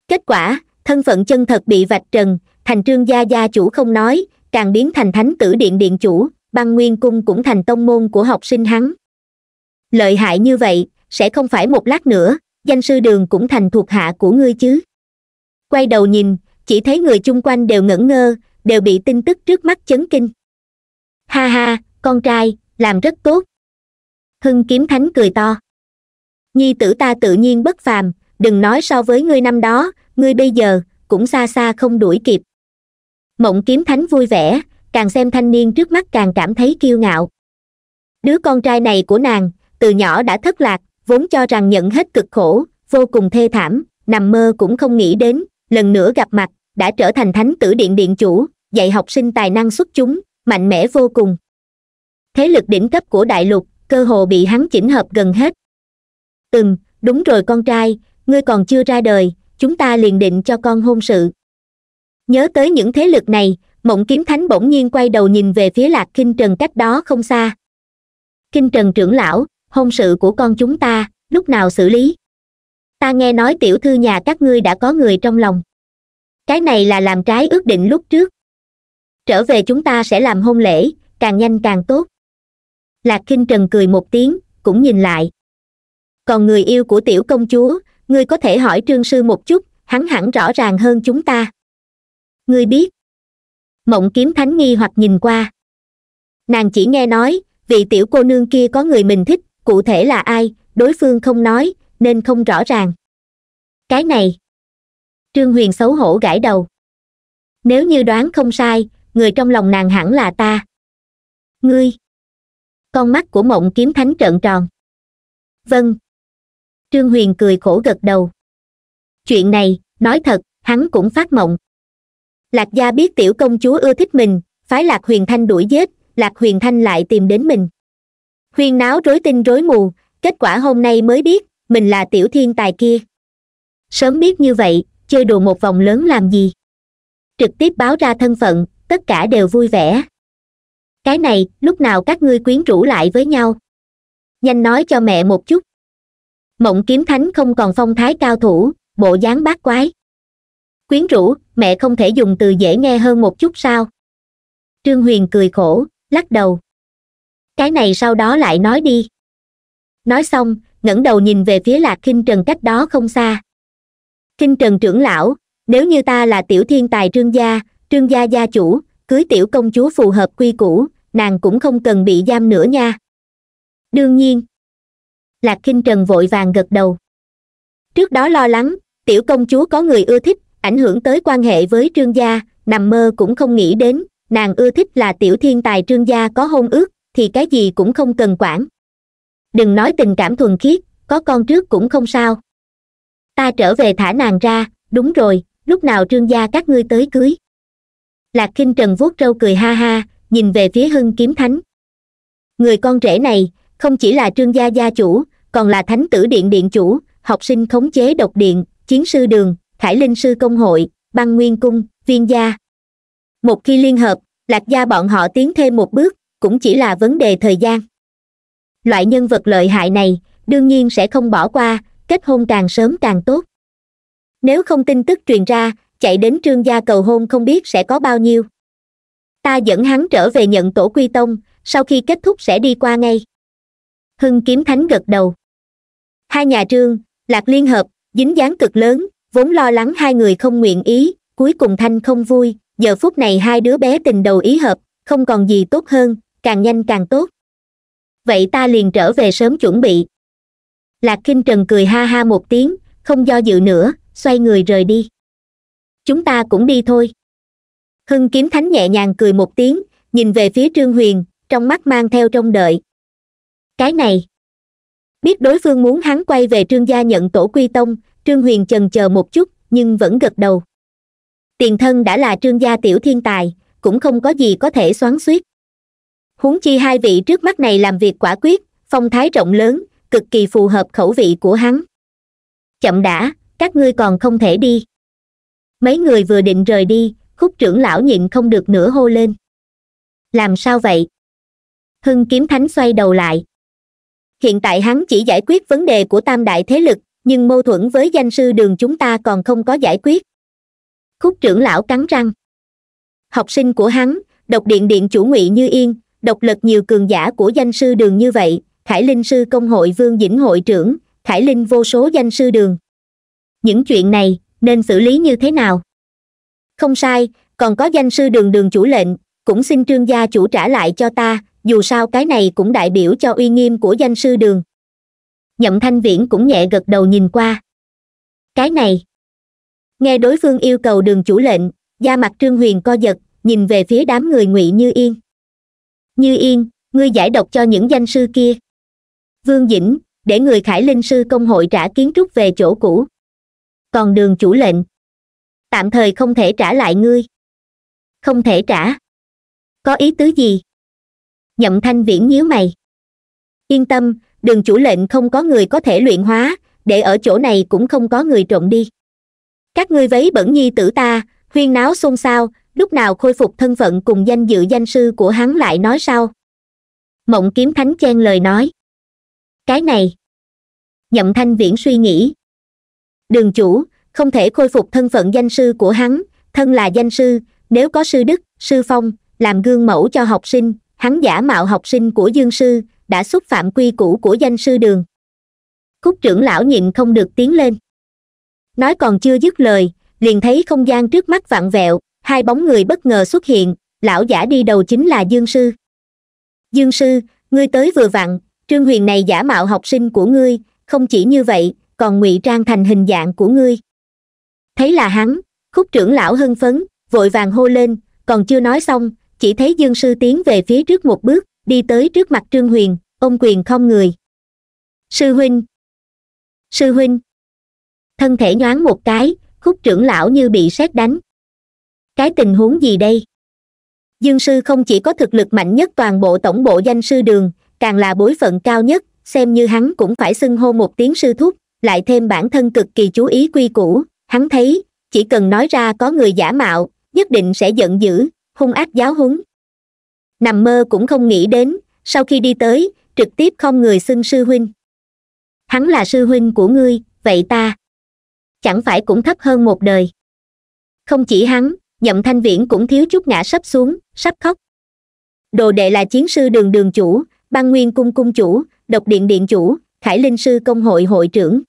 kết quả thân phận chân thật bị vạch trần thành trương gia gia chủ không nói càng biến thành thánh tử điện điện chủ băng nguyên cung cũng thành tông môn của học sinh hắn lợi hại như vậy sẽ không phải một lát nữa danh sư đường cũng thành thuộc hạ của ngươi chứ quay đầu nhìn chỉ thấy người chung quanh đều ngẩn ngơ đều bị tin tức trước mắt chấn kinh ha ha con trai làm rất tốt hưng kiếm thánh cười to nhi tử ta tự nhiên bất phàm đừng nói so với ngươi năm đó ngươi bây giờ cũng xa xa không đuổi kịp mộng kiếm thánh vui vẻ càng xem thanh niên trước mắt càng cảm thấy kiêu ngạo đứa con trai này của nàng từ nhỏ đã thất lạc vốn cho rằng nhận hết cực khổ vô cùng thê thảm nằm mơ cũng không nghĩ đến lần nữa gặp mặt đã trở thành thánh tử điện điện chủ dạy học sinh tài năng xuất chúng mạnh mẽ vô cùng thế lực đỉnh cấp của đại lục cơ hồ bị hắn chỉnh hợp gần hết ừm đúng rồi con trai ngươi còn chưa ra đời chúng ta liền định cho con hôn sự nhớ tới những thế lực này mộng kiếm thánh bỗng nhiên quay đầu nhìn về phía lạc kinh trần cách đó không xa kinh trần trưởng lão hôn sự của con chúng ta lúc nào xử lý ta nghe nói tiểu thư nhà các ngươi đã có người trong lòng cái này là làm trái ước định lúc trước trở về chúng ta sẽ làm hôn lễ càng nhanh càng tốt lạc kinh trần cười một tiếng cũng nhìn lại còn người yêu của tiểu công chúa ngươi có thể hỏi trương sư một chút hắn hẳn rõ ràng hơn chúng ta ngươi biết mộng kiếm thánh nghi hoặc nhìn qua nàng chỉ nghe nói vị tiểu cô nương kia có người mình thích cụ thể là ai đối phương không nói nên không rõ ràng cái này trương huyền xấu hổ gãi đầu nếu như đoán không sai người trong lòng nàng hẳn là ta ngươi con mắt của mộng kiếm thánh trợn tròn vâng trương huyền cười khổ gật đầu chuyện này nói thật hắn cũng phát mộng lạc gia biết tiểu công chúa ưa thích mình phái lạc huyền thanh đuổi giết lạc huyền thanh lại tìm đến mình huyền náo rối tinh rối mù kết quả hôm nay mới biết mình là tiểu thiên tài kia sớm biết như vậy chơi đùa một vòng lớn làm gì trực tiếp báo ra thân phận tất cả đều vui vẻ cái này lúc nào các ngươi quyến rũ lại với nhau nhanh nói cho mẹ một chút mộng kiếm thánh không còn phong thái cao thủ bộ dáng bát quái quyến rũ mẹ không thể dùng từ dễ nghe hơn một chút sao trương huyền cười khổ lắc đầu cái này sau đó lại nói đi nói xong ngẩng đầu nhìn về phía lạc kinh trần cách đó không xa kinh trần trưởng lão nếu như ta là tiểu thiên tài trương gia trương gia gia chủ cưới tiểu công chúa phù hợp quy củ nàng cũng không cần bị giam nữa nha đương nhiên lạc kinh trần vội vàng gật đầu trước đó lo lắng tiểu công chúa có người ưa thích ảnh hưởng tới quan hệ với trương gia nằm mơ cũng không nghĩ đến nàng ưa thích là tiểu thiên tài trương gia có hôn ước thì cái gì cũng không cần quản đừng nói tình cảm thuần khiết có con trước cũng không sao ta trở về thả nàng ra đúng rồi lúc nào trương gia các ngươi tới cưới lạc kinh trần vuốt râu cười ha ha nhìn về phía hưng kiếm thánh người con rể này không chỉ là trương gia gia chủ còn là thánh tử điện điện chủ học sinh khống chế độc điện chiến sư đường khải linh sư công hội băng nguyên cung viên gia một khi liên hợp lạc gia bọn họ tiến thêm một bước cũng chỉ là vấn đề thời gian loại nhân vật lợi hại này đương nhiên sẽ không bỏ qua kết hôn càng sớm càng tốt nếu không tin tức truyền ra chạy đến trương gia cầu hôn không biết sẽ có bao nhiêu ta dẫn hắn trở về nhận tổ quy tông sau khi kết thúc sẽ đi qua ngay hưng kiếm thánh gật đầu hai nhà trương lạc liên hợp dính dáng cực lớn vốn lo lắng hai người không nguyện ý cuối cùng thanh không vui giờ phút này hai đứa bé tình đầu ý hợp không còn gì tốt hơn càng nhanh càng tốt vậy ta liền trở về sớm chuẩn bị lạc kinh trần cười ha ha một tiếng không do dự nữa xoay người rời đi chúng ta cũng đi thôi hưng kiếm thánh nhẹ nhàng cười một tiếng nhìn về phía trương huyền trong mắt mang theo trông đợi cái này biết đối phương muốn hắn quay về trương gia nhận tổ quy tông trương huyền chần chờ một chút nhưng vẫn gật đầu tiền thân đã là trương gia tiểu thiên tài cũng không có gì có thể xoắn suýt huống chi hai vị trước mắt này làm việc quả quyết phong thái rộng lớn cực kỳ phù hợp khẩu vị của hắn chậm đã các ngươi còn không thể đi mấy người vừa định rời đi khúc trưởng lão nhịn không được nữa hô lên làm sao vậy hưng kiếm thánh xoay đầu lại hiện tại hắn chỉ giải quyết vấn đề của tam đại thế lực nhưng mâu thuẫn với danh sư đường chúng ta còn không có giải quyết khúc trưởng lão cắn răng học sinh của hắn độc điện điện chủ ngụy như yên độc lực nhiều cường giả của danh sư đường như vậy khải linh sư công hội vương dĩnh hội trưởng khải linh vô số danh sư đường những chuyện này nên xử lý như thế nào không sai còn có danh sư đường đường chủ lệnh cũng xin trương gia chủ trả lại cho ta dù sao cái này cũng đại biểu cho uy nghiêm của danh sư đường nhậm thanh viễn cũng nhẹ gật đầu nhìn qua cái này nghe đối phương yêu cầu đường chủ lệnh da mặt trương huyền co giật nhìn về phía đám người ngụy như yên như yên ngươi giải độc cho những danh sư kia vương dĩnh để người khải linh sư công hội trả kiến trúc về chỗ cũ còn đường chủ lệnh tạm thời không thể trả lại ngươi không thể trả có ý tứ gì nhậm thanh viễn nhíu mày yên tâm đường chủ lệnh không có người có thể luyện hóa để ở chỗ này cũng không có người trộn đi các ngươi vấy bẩn nhi tử ta huyên náo xôn xao lúc nào khôi phục thân phận cùng danh dự danh sư của hắn lại nói sao mộng kiếm thánh chen lời nói cái này nhậm thanh viễn suy nghĩ đường chủ không thể khôi phục thân phận danh sư của hắn thân là danh sư nếu có sư đức sư phong làm gương mẫu cho học sinh hắn giả mạo học sinh của dương sư đã xúc phạm quy củ của danh sư đường khúc trưởng lão nhịn không được tiến lên nói còn chưa dứt lời liền thấy không gian trước mắt vặn vẹo hai bóng người bất ngờ xuất hiện lão giả đi đầu chính là dương sư dương sư ngươi tới vừa vặn trương huyền này giả mạo học sinh của ngươi không chỉ như vậy còn ngụy trang thành hình dạng của ngươi thấy là hắn khúc trưởng lão hưng phấn vội vàng hô lên còn chưa nói xong chỉ thấy dương sư tiến về phía trước một bước đi tới trước mặt trương huyền ông quyền không người sư huynh sư huynh thân thể nhoáng một cái khúc trưởng lão như bị sét đánh cái tình huống gì đây dương sư không chỉ có thực lực mạnh nhất toàn bộ tổng bộ danh sư đường càng là bối phận cao nhất xem như hắn cũng phải xưng hô một tiếng sư thúc lại thêm bản thân cực kỳ chú ý quy củ hắn thấy chỉ cần nói ra có người giả mạo nhất định sẽ giận dữ hung ác giáo huấn nằm mơ cũng không nghĩ đến sau khi đi tới trực tiếp không người xưng sư huynh hắn là sư huynh của ngươi vậy ta chẳng phải cũng thấp hơn một đời không chỉ hắn nhậm thanh viễn cũng thiếu chút ngã sắp xuống sắp khóc đồ đệ là chiến sư đường đường chủ ban nguyên cung cung chủ độc điện điện chủ khải linh sư công hội hội trưởng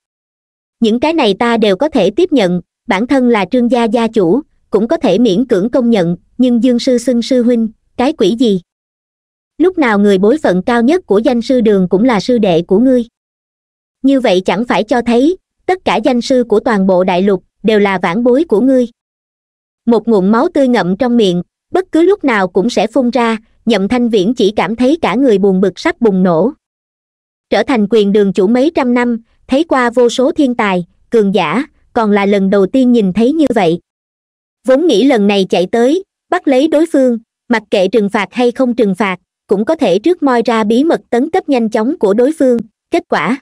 những cái này ta đều có thể tiếp nhận bản thân là trương gia gia chủ cũng có thể miễn cưỡng công nhận nhưng dương sư xưng sư huynh cái quỷ gì lúc nào người bối phận cao nhất của danh sư đường cũng là sư đệ của ngươi như vậy chẳng phải cho thấy tất cả danh sư của toàn bộ đại lục đều là vãn bối của ngươi một ngụm máu tươi ngậm trong miệng bất cứ lúc nào cũng sẽ phun ra nhậm thanh viễn chỉ cảm thấy cả người buồn bực sắp bùng nổ trở thành quyền đường chủ mấy trăm năm thấy qua vô số thiên tài cường giả còn là lần đầu tiên nhìn thấy như vậy vốn nghĩ lần này chạy tới bắt lấy đối phương mặc kệ trừng phạt hay không trừng phạt cũng có thể trước moi ra bí mật tấn cấp nhanh chóng của đối phương kết quả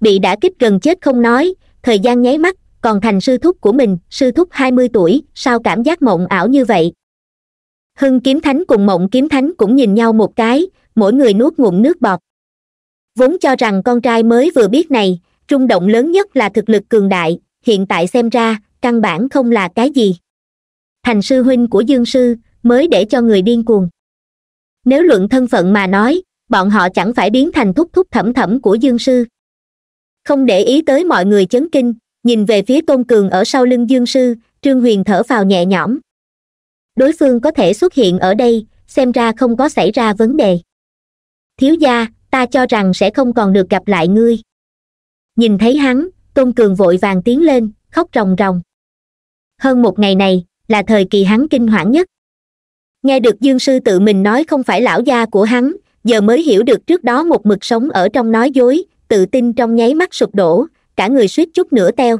bị đã kích gần chết không nói thời gian nháy mắt còn thành sư thúc của mình sư thúc hai mươi tuổi sao cảm giác mộng ảo như vậy hưng kiếm thánh cùng mộng kiếm thánh cũng nhìn nhau một cái mỗi người nuốt ngụm nước bọt vốn cho rằng con trai mới vừa biết này rung động lớn nhất là thực lực cường đại hiện tại xem ra căn bản không là cái gì thành sư huynh của dương sư mới để cho người điên cuồng nếu luận thân phận mà nói bọn họ chẳng phải biến thành thúc thúc thẩm thẩm của dương sư không để ý tới mọi người chấn kinh nhìn về phía tôn cường ở sau lưng dương sư trương huyền thở phào nhẹ nhõm đối phương có thể xuất hiện ở đây xem ra không có xảy ra vấn đề thiếu gia ta cho rằng sẽ không còn được gặp lại ngươi nhìn thấy hắn tôn cường vội vàng tiến lên khóc ròng ròng hơn một ngày này là thời kỳ hắn kinh hoảng nhất nghe được dương sư tự mình nói không phải lão gia của hắn giờ mới hiểu được trước đó một mực sống ở trong nói dối tự tin trong nháy mắt sụp đổ cả người suýt chút nữa teo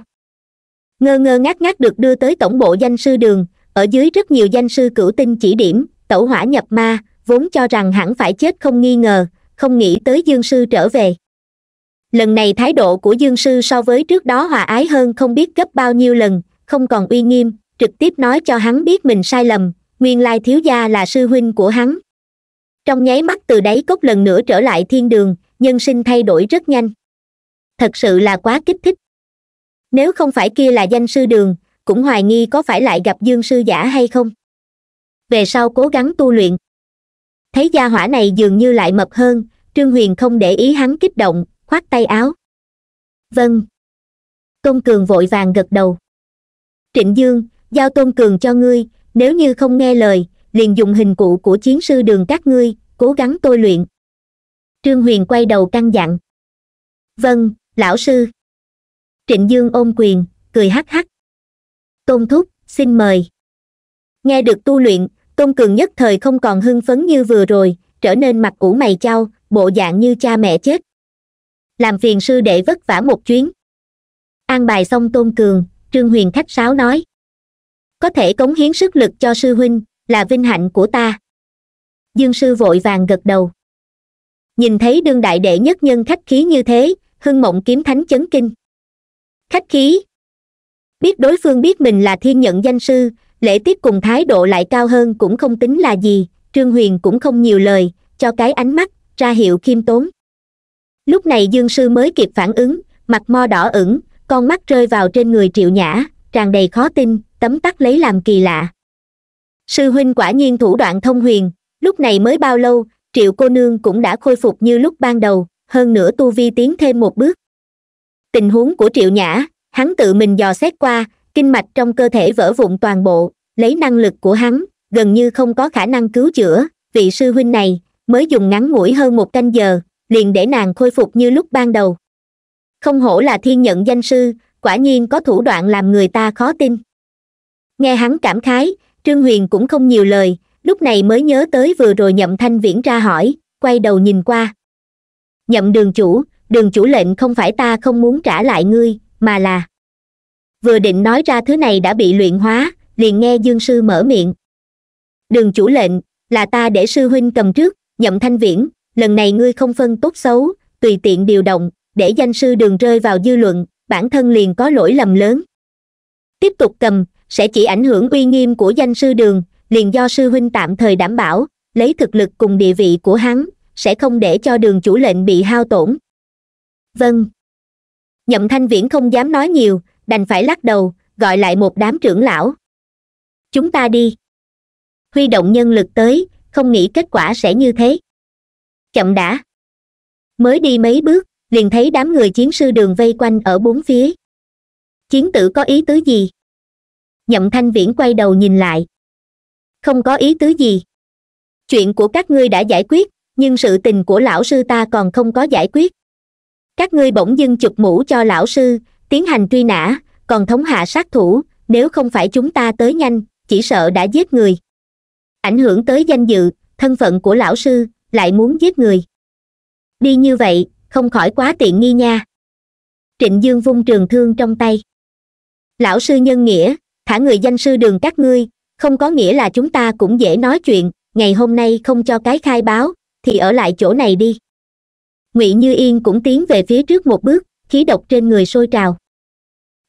ngơ ngơ ngác ngác được đưa tới tổng bộ danh sư đường ở dưới rất nhiều danh sư cửu tinh chỉ điểm tẩu hỏa nhập ma vốn cho rằng hẳn phải chết không nghi ngờ không nghĩ tới dương sư trở về lần này thái độ của dương sư so với trước đó hòa ái hơn không biết gấp bao nhiêu lần không còn uy nghiêm trực tiếp nói cho hắn biết mình sai lầm nguyên lai thiếu gia là sư huynh của hắn trong nháy mắt từ đáy cốc lần nữa trở lại thiên đường nhân sinh thay đổi rất nhanh thật sự là quá kích thích nếu không phải kia là danh sư đường cũng hoài nghi có phải lại gặp dương sư giả hay không về sau cố gắng tu luyện thấy gia hỏa này dường như lại mập hơn trương huyền không để ý hắn kích động khoát tay áo vâng tôn cường vội vàng gật đầu trịnh dương giao tôn cường cho ngươi nếu như không nghe lời liền dùng hình cụ của chiến sư đường các ngươi cố gắng tôi luyện trương huyền quay đầu căn dặn vâng lão sư trịnh dương ôm quyền cười hắc hắc tôn thúc xin mời nghe được tu luyện tôn cường nhất thời không còn hưng phấn như vừa rồi trở nên mặt ủ mày chau bộ dạng như cha mẹ chết làm phiền sư đệ vất vả một chuyến an bài xong tôn cường trương huyền khách sáo nói có thể cống hiến sức lực cho sư huynh là vinh hạnh của ta dương sư vội vàng gật đầu nhìn thấy đương đại đệ nhất nhân khách khí như thế hưng mộng kiếm thánh chấn kinh khách khí biết đối phương biết mình là thiên nhận danh sư lễ tiết cùng thái độ lại cao hơn cũng không tính là gì trương huyền cũng không nhiều lời cho cái ánh mắt ra hiệu khiêm tốn lúc này dương sư mới kịp phản ứng mặt mo đỏ ửng con mắt rơi vào trên người triệu nhã tràn đầy khó tin tấm tắc lấy làm kỳ lạ sư huynh quả nhiên thủ đoạn thông huyền lúc này mới bao lâu triệu cô nương cũng đã khôi phục như lúc ban đầu hơn nữa tu vi tiến thêm một bước tình huống của triệu nhã hắn tự mình dò xét qua kinh mạch trong cơ thể vỡ vụn toàn bộ lấy năng lực của hắn gần như không có khả năng cứu chữa vị sư huynh này mới dùng ngắn ngủi hơn một canh giờ liền để nàng khôi phục như lúc ban đầu không hổ là thiên nhận danh sư quả nhiên có thủ đoạn làm người ta khó tin nghe hắn cảm khái trương huyền cũng không nhiều lời lúc này mới nhớ tới vừa rồi nhậm thanh viễn ra hỏi quay đầu nhìn qua nhậm đường chủ đường chủ lệnh không phải ta không muốn trả lại ngươi mà là vừa định nói ra thứ này đã bị luyện hóa liền nghe dương sư mở miệng đường chủ lệnh là ta để sư huynh cầm trước nhậm thanh viễn lần này ngươi không phân tốt xấu tùy tiện điều động để danh sư đường rơi vào dư luận bản thân liền có lỗi lầm lớn tiếp tục cầm sẽ chỉ ảnh hưởng uy nghiêm của danh sư đường liền do sư huynh tạm thời đảm bảo lấy thực lực cùng địa vị của hắn sẽ không để cho đường chủ lệnh bị hao tổn vâng nhậm thanh viễn không dám nói nhiều đành phải lắc đầu gọi lại một đám trưởng lão chúng ta đi huy động nhân lực tới không nghĩ kết quả sẽ như thế chậm đã mới đi mấy bước liền thấy đám người chiến sư đường vây quanh ở bốn phía chiến tử có ý tứ gì nhậm thanh viễn quay đầu nhìn lại không có ý tứ gì chuyện của các ngươi đã giải quyết nhưng sự tình của lão sư ta còn không có giải quyết các ngươi bỗng dưng chụp mũ cho lão sư tiến hành truy nã còn thống hạ sát thủ nếu không phải chúng ta tới nhanh chỉ sợ đã giết người ảnh hưởng tới danh dự thân phận của lão sư lại muốn giết người đi như vậy không khỏi quá tiện nghi nha trịnh dương vung trường thương trong tay lão sư nhân nghĩa thả người danh sư đường các ngươi không có nghĩa là chúng ta cũng dễ nói chuyện ngày hôm nay không cho cái khai báo thì ở lại chỗ này đi ngụy như yên cũng tiến về phía trước một bước khí độc trên người sôi trào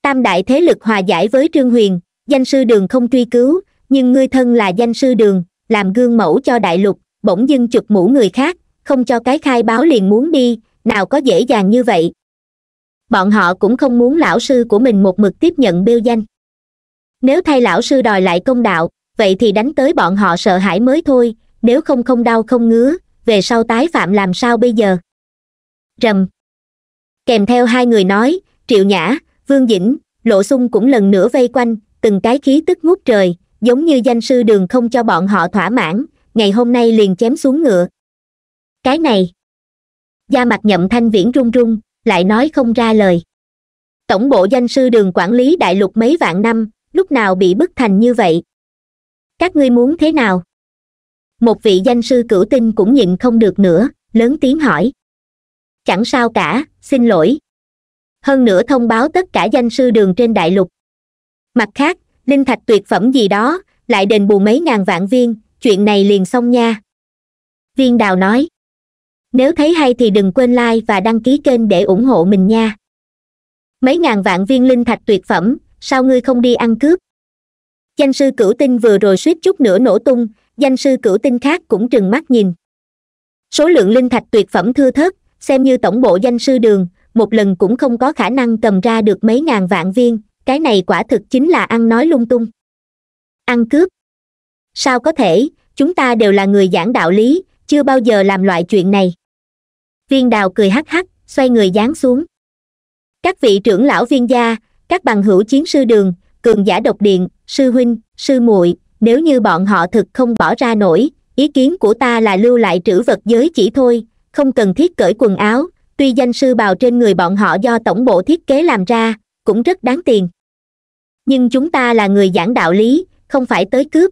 tam đại thế lực hòa giải với trương huyền danh sư đường không truy cứu nhưng ngươi thân là danh sư đường làm gương mẫu cho đại lục bỗng dưng chụp mũ người khác không cho cái khai báo liền muốn đi nào có dễ dàng như vậy bọn họ cũng không muốn lão sư của mình một mực tiếp nhận biêu danh nếu thay lão sư đòi lại công đạo vậy thì đánh tới bọn họ sợ hãi mới thôi nếu không không đau không ngứa về sau tái phạm làm sao bây giờ rầm kèm theo hai người nói triệu nhã vương dĩnh lộ xung cũng lần nữa vây quanh từng cái khí tức ngút trời giống như danh sư đường không cho bọn họ thỏa mãn ngày hôm nay liền chém xuống ngựa cái này gia mặt nhậm thanh viễn run run lại nói không ra lời tổng bộ danh sư đường quản lý đại lục mấy vạn năm lúc nào bị bức thành như vậy các ngươi muốn thế nào một vị danh sư cửu tinh cũng nhịn không được nữa lớn tiếng hỏi chẳng sao cả xin lỗi hơn nữa thông báo tất cả danh sư đường trên đại lục mặt khác linh thạch tuyệt phẩm gì đó lại đền bù mấy ngàn vạn viên chuyện này liền xong nha viên đào nói nếu thấy hay thì đừng quên like và đăng ký kênh để ủng hộ mình nha mấy ngàn vạn viên linh thạch tuyệt phẩm sao ngươi không đi ăn cướp danh sư cửu tinh vừa rồi suýt chút nữa nổ tung danh sư cửu tinh khác cũng trừng mắt nhìn số lượng linh thạch tuyệt phẩm thưa thớt xem như tổng bộ danh sư đường một lần cũng không có khả năng cầm ra được mấy ngàn vạn viên cái này quả thực chính là ăn nói lung tung ăn cướp sao có thể chúng ta đều là người giảng đạo lý chưa bao giờ làm loại chuyện này viên đào cười hắc hắc xoay người giáng xuống các vị trưởng lão viên gia các bằng hữu chiến sư đường cường giả độc điện sư huynh sư muội nếu như bọn họ thực không bỏ ra nổi ý kiến của ta là lưu lại trữ vật giới chỉ thôi không cần thiết cởi quần áo tuy danh sư bào trên người bọn họ do tổng bộ thiết kế làm ra cũng rất đáng tiền nhưng chúng ta là người giảng đạo lý không phải tới cướp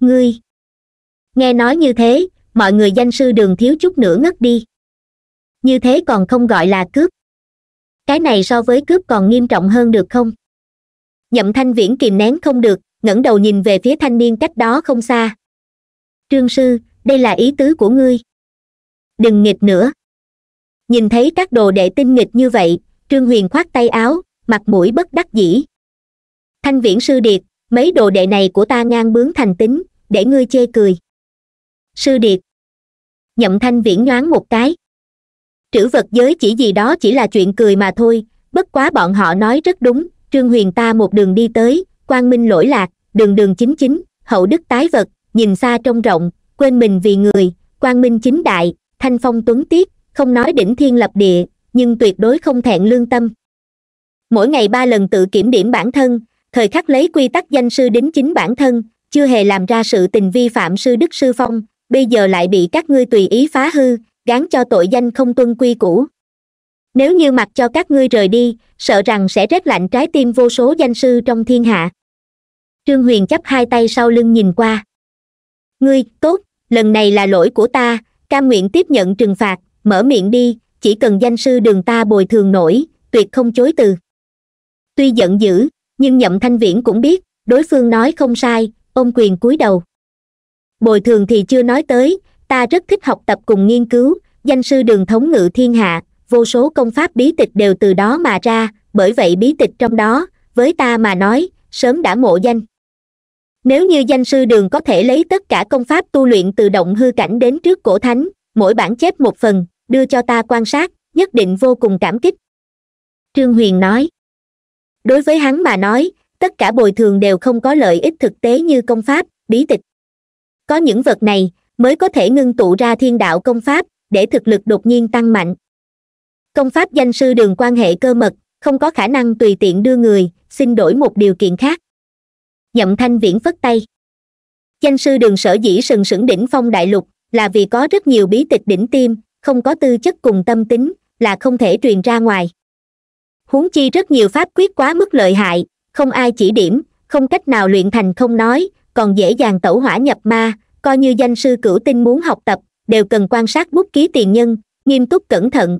ngươi nghe nói như thế mọi người danh sư đường thiếu chút nữa ngất đi như thế còn không gọi là cướp cái này so với cướp còn nghiêm trọng hơn được không nhậm thanh viễn kìm nén không được ngẩng đầu nhìn về phía thanh niên cách đó không xa trương sư đây là ý tứ của ngươi đừng nghịch nữa nhìn thấy các đồ đệ tinh nghịch như vậy trương huyền khoát tay áo mặt mũi bất đắc dĩ thanh viễn sư điệt mấy đồ đệ này của ta ngang bướng thành tính để ngươi chê cười sư điệt nhậm thanh viễn nhoáng một cái trữ vật giới chỉ gì đó chỉ là chuyện cười mà thôi bất quá bọn họ nói rất đúng trương huyền ta một đường đi tới quang minh lỗi lạc đường đường chính chính hậu đức tái vật nhìn xa trông rộng quên mình vì người quang minh chính đại thanh phong tuấn tiết không nói đỉnh thiên lập địa nhưng tuyệt đối không thẹn lương tâm mỗi ngày ba lần tự kiểm điểm bản thân thời khắc lấy quy tắc danh sư đính chính bản thân chưa hề làm ra sự tình vi phạm sư đức sư phong bây giờ lại bị các ngươi tùy ý phá hư gán cho tội danh không tuân quy cũ nếu như mặc cho các ngươi rời đi sợ rằng sẽ rét lạnh trái tim vô số danh sư trong thiên hạ trương huyền chắp hai tay sau lưng nhìn qua ngươi tốt lần này là lỗi của ta cam nguyện tiếp nhận trừng phạt mở miệng đi chỉ cần danh sư đường ta bồi thường nổi tuyệt không chối từ tuy giận dữ nhưng nhậm thanh viễn cũng biết đối phương nói không sai ôm quyền cúi đầu bồi thường thì chưa nói tới ta rất thích học tập cùng nghiên cứu danh sư đường thống ngự thiên hạ vô số công pháp bí tịch đều từ đó mà ra bởi vậy bí tịch trong đó với ta mà nói sớm đã mộ danh nếu như danh sư đường có thể lấy tất cả công pháp tu luyện từ động hư cảnh đến trước cổ thánh mỗi bản chép một phần đưa cho ta quan sát nhất định vô cùng cảm kích trương huyền nói đối với hắn mà nói tất cả bồi thường đều không có lợi ích thực tế như công pháp bí tịch có những vật này mới có thể ngưng tụ ra thiên đạo công pháp để thực lực đột nhiên tăng mạnh công pháp danh sư đường quan hệ cơ mật không có khả năng tùy tiện đưa người xin đổi một điều kiện khác nhậm thanh viễn phất tay danh sư đường sở dĩ sừng sững đỉnh phong đại lục là vì có rất nhiều bí tịch đỉnh tim không có tư chất cùng tâm tính là không thể truyền ra ngoài huống chi rất nhiều pháp quyết quá mức lợi hại không ai chỉ điểm không cách nào luyện thành không nói còn dễ dàng tẩu hỏa nhập ma coi như danh sư cửu tinh muốn học tập đều cần quan sát bút ký tiền nhân nghiêm túc cẩn thận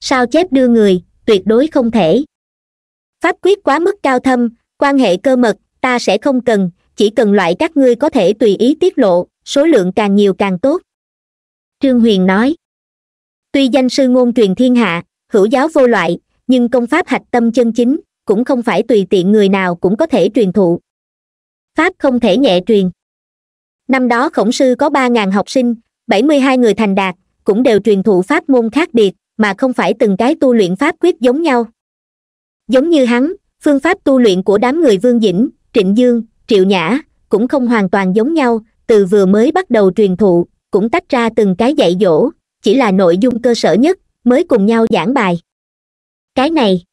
sao chép đưa người tuyệt đối không thể pháp quyết quá mức cao thâm quan hệ cơ mật ta sẽ không cần chỉ cần loại các ngươi có thể tùy ý tiết lộ số lượng càng nhiều càng tốt trương huyền nói tuy danh sư ngôn truyền thiên hạ hữu giáo vô loại nhưng công pháp hạch tâm chân chính cũng không phải tùy tiện người nào cũng có thể truyền thụ pháp không thể nhẹ truyền năm đó khổng sư có ba ngàn học sinh bảy mươi hai người thành đạt cũng đều truyền thụ pháp môn khác biệt mà không phải từng cái tu luyện pháp quyết giống nhau giống như hắn phương pháp tu luyện của đám người vương dĩnh trịnh dương triệu nhã cũng không hoàn toàn giống nhau từ vừa mới bắt đầu truyền thụ cũng tách ra từng cái dạy dỗ chỉ là nội dung cơ sở nhất mới cùng nhau giảng bài cái này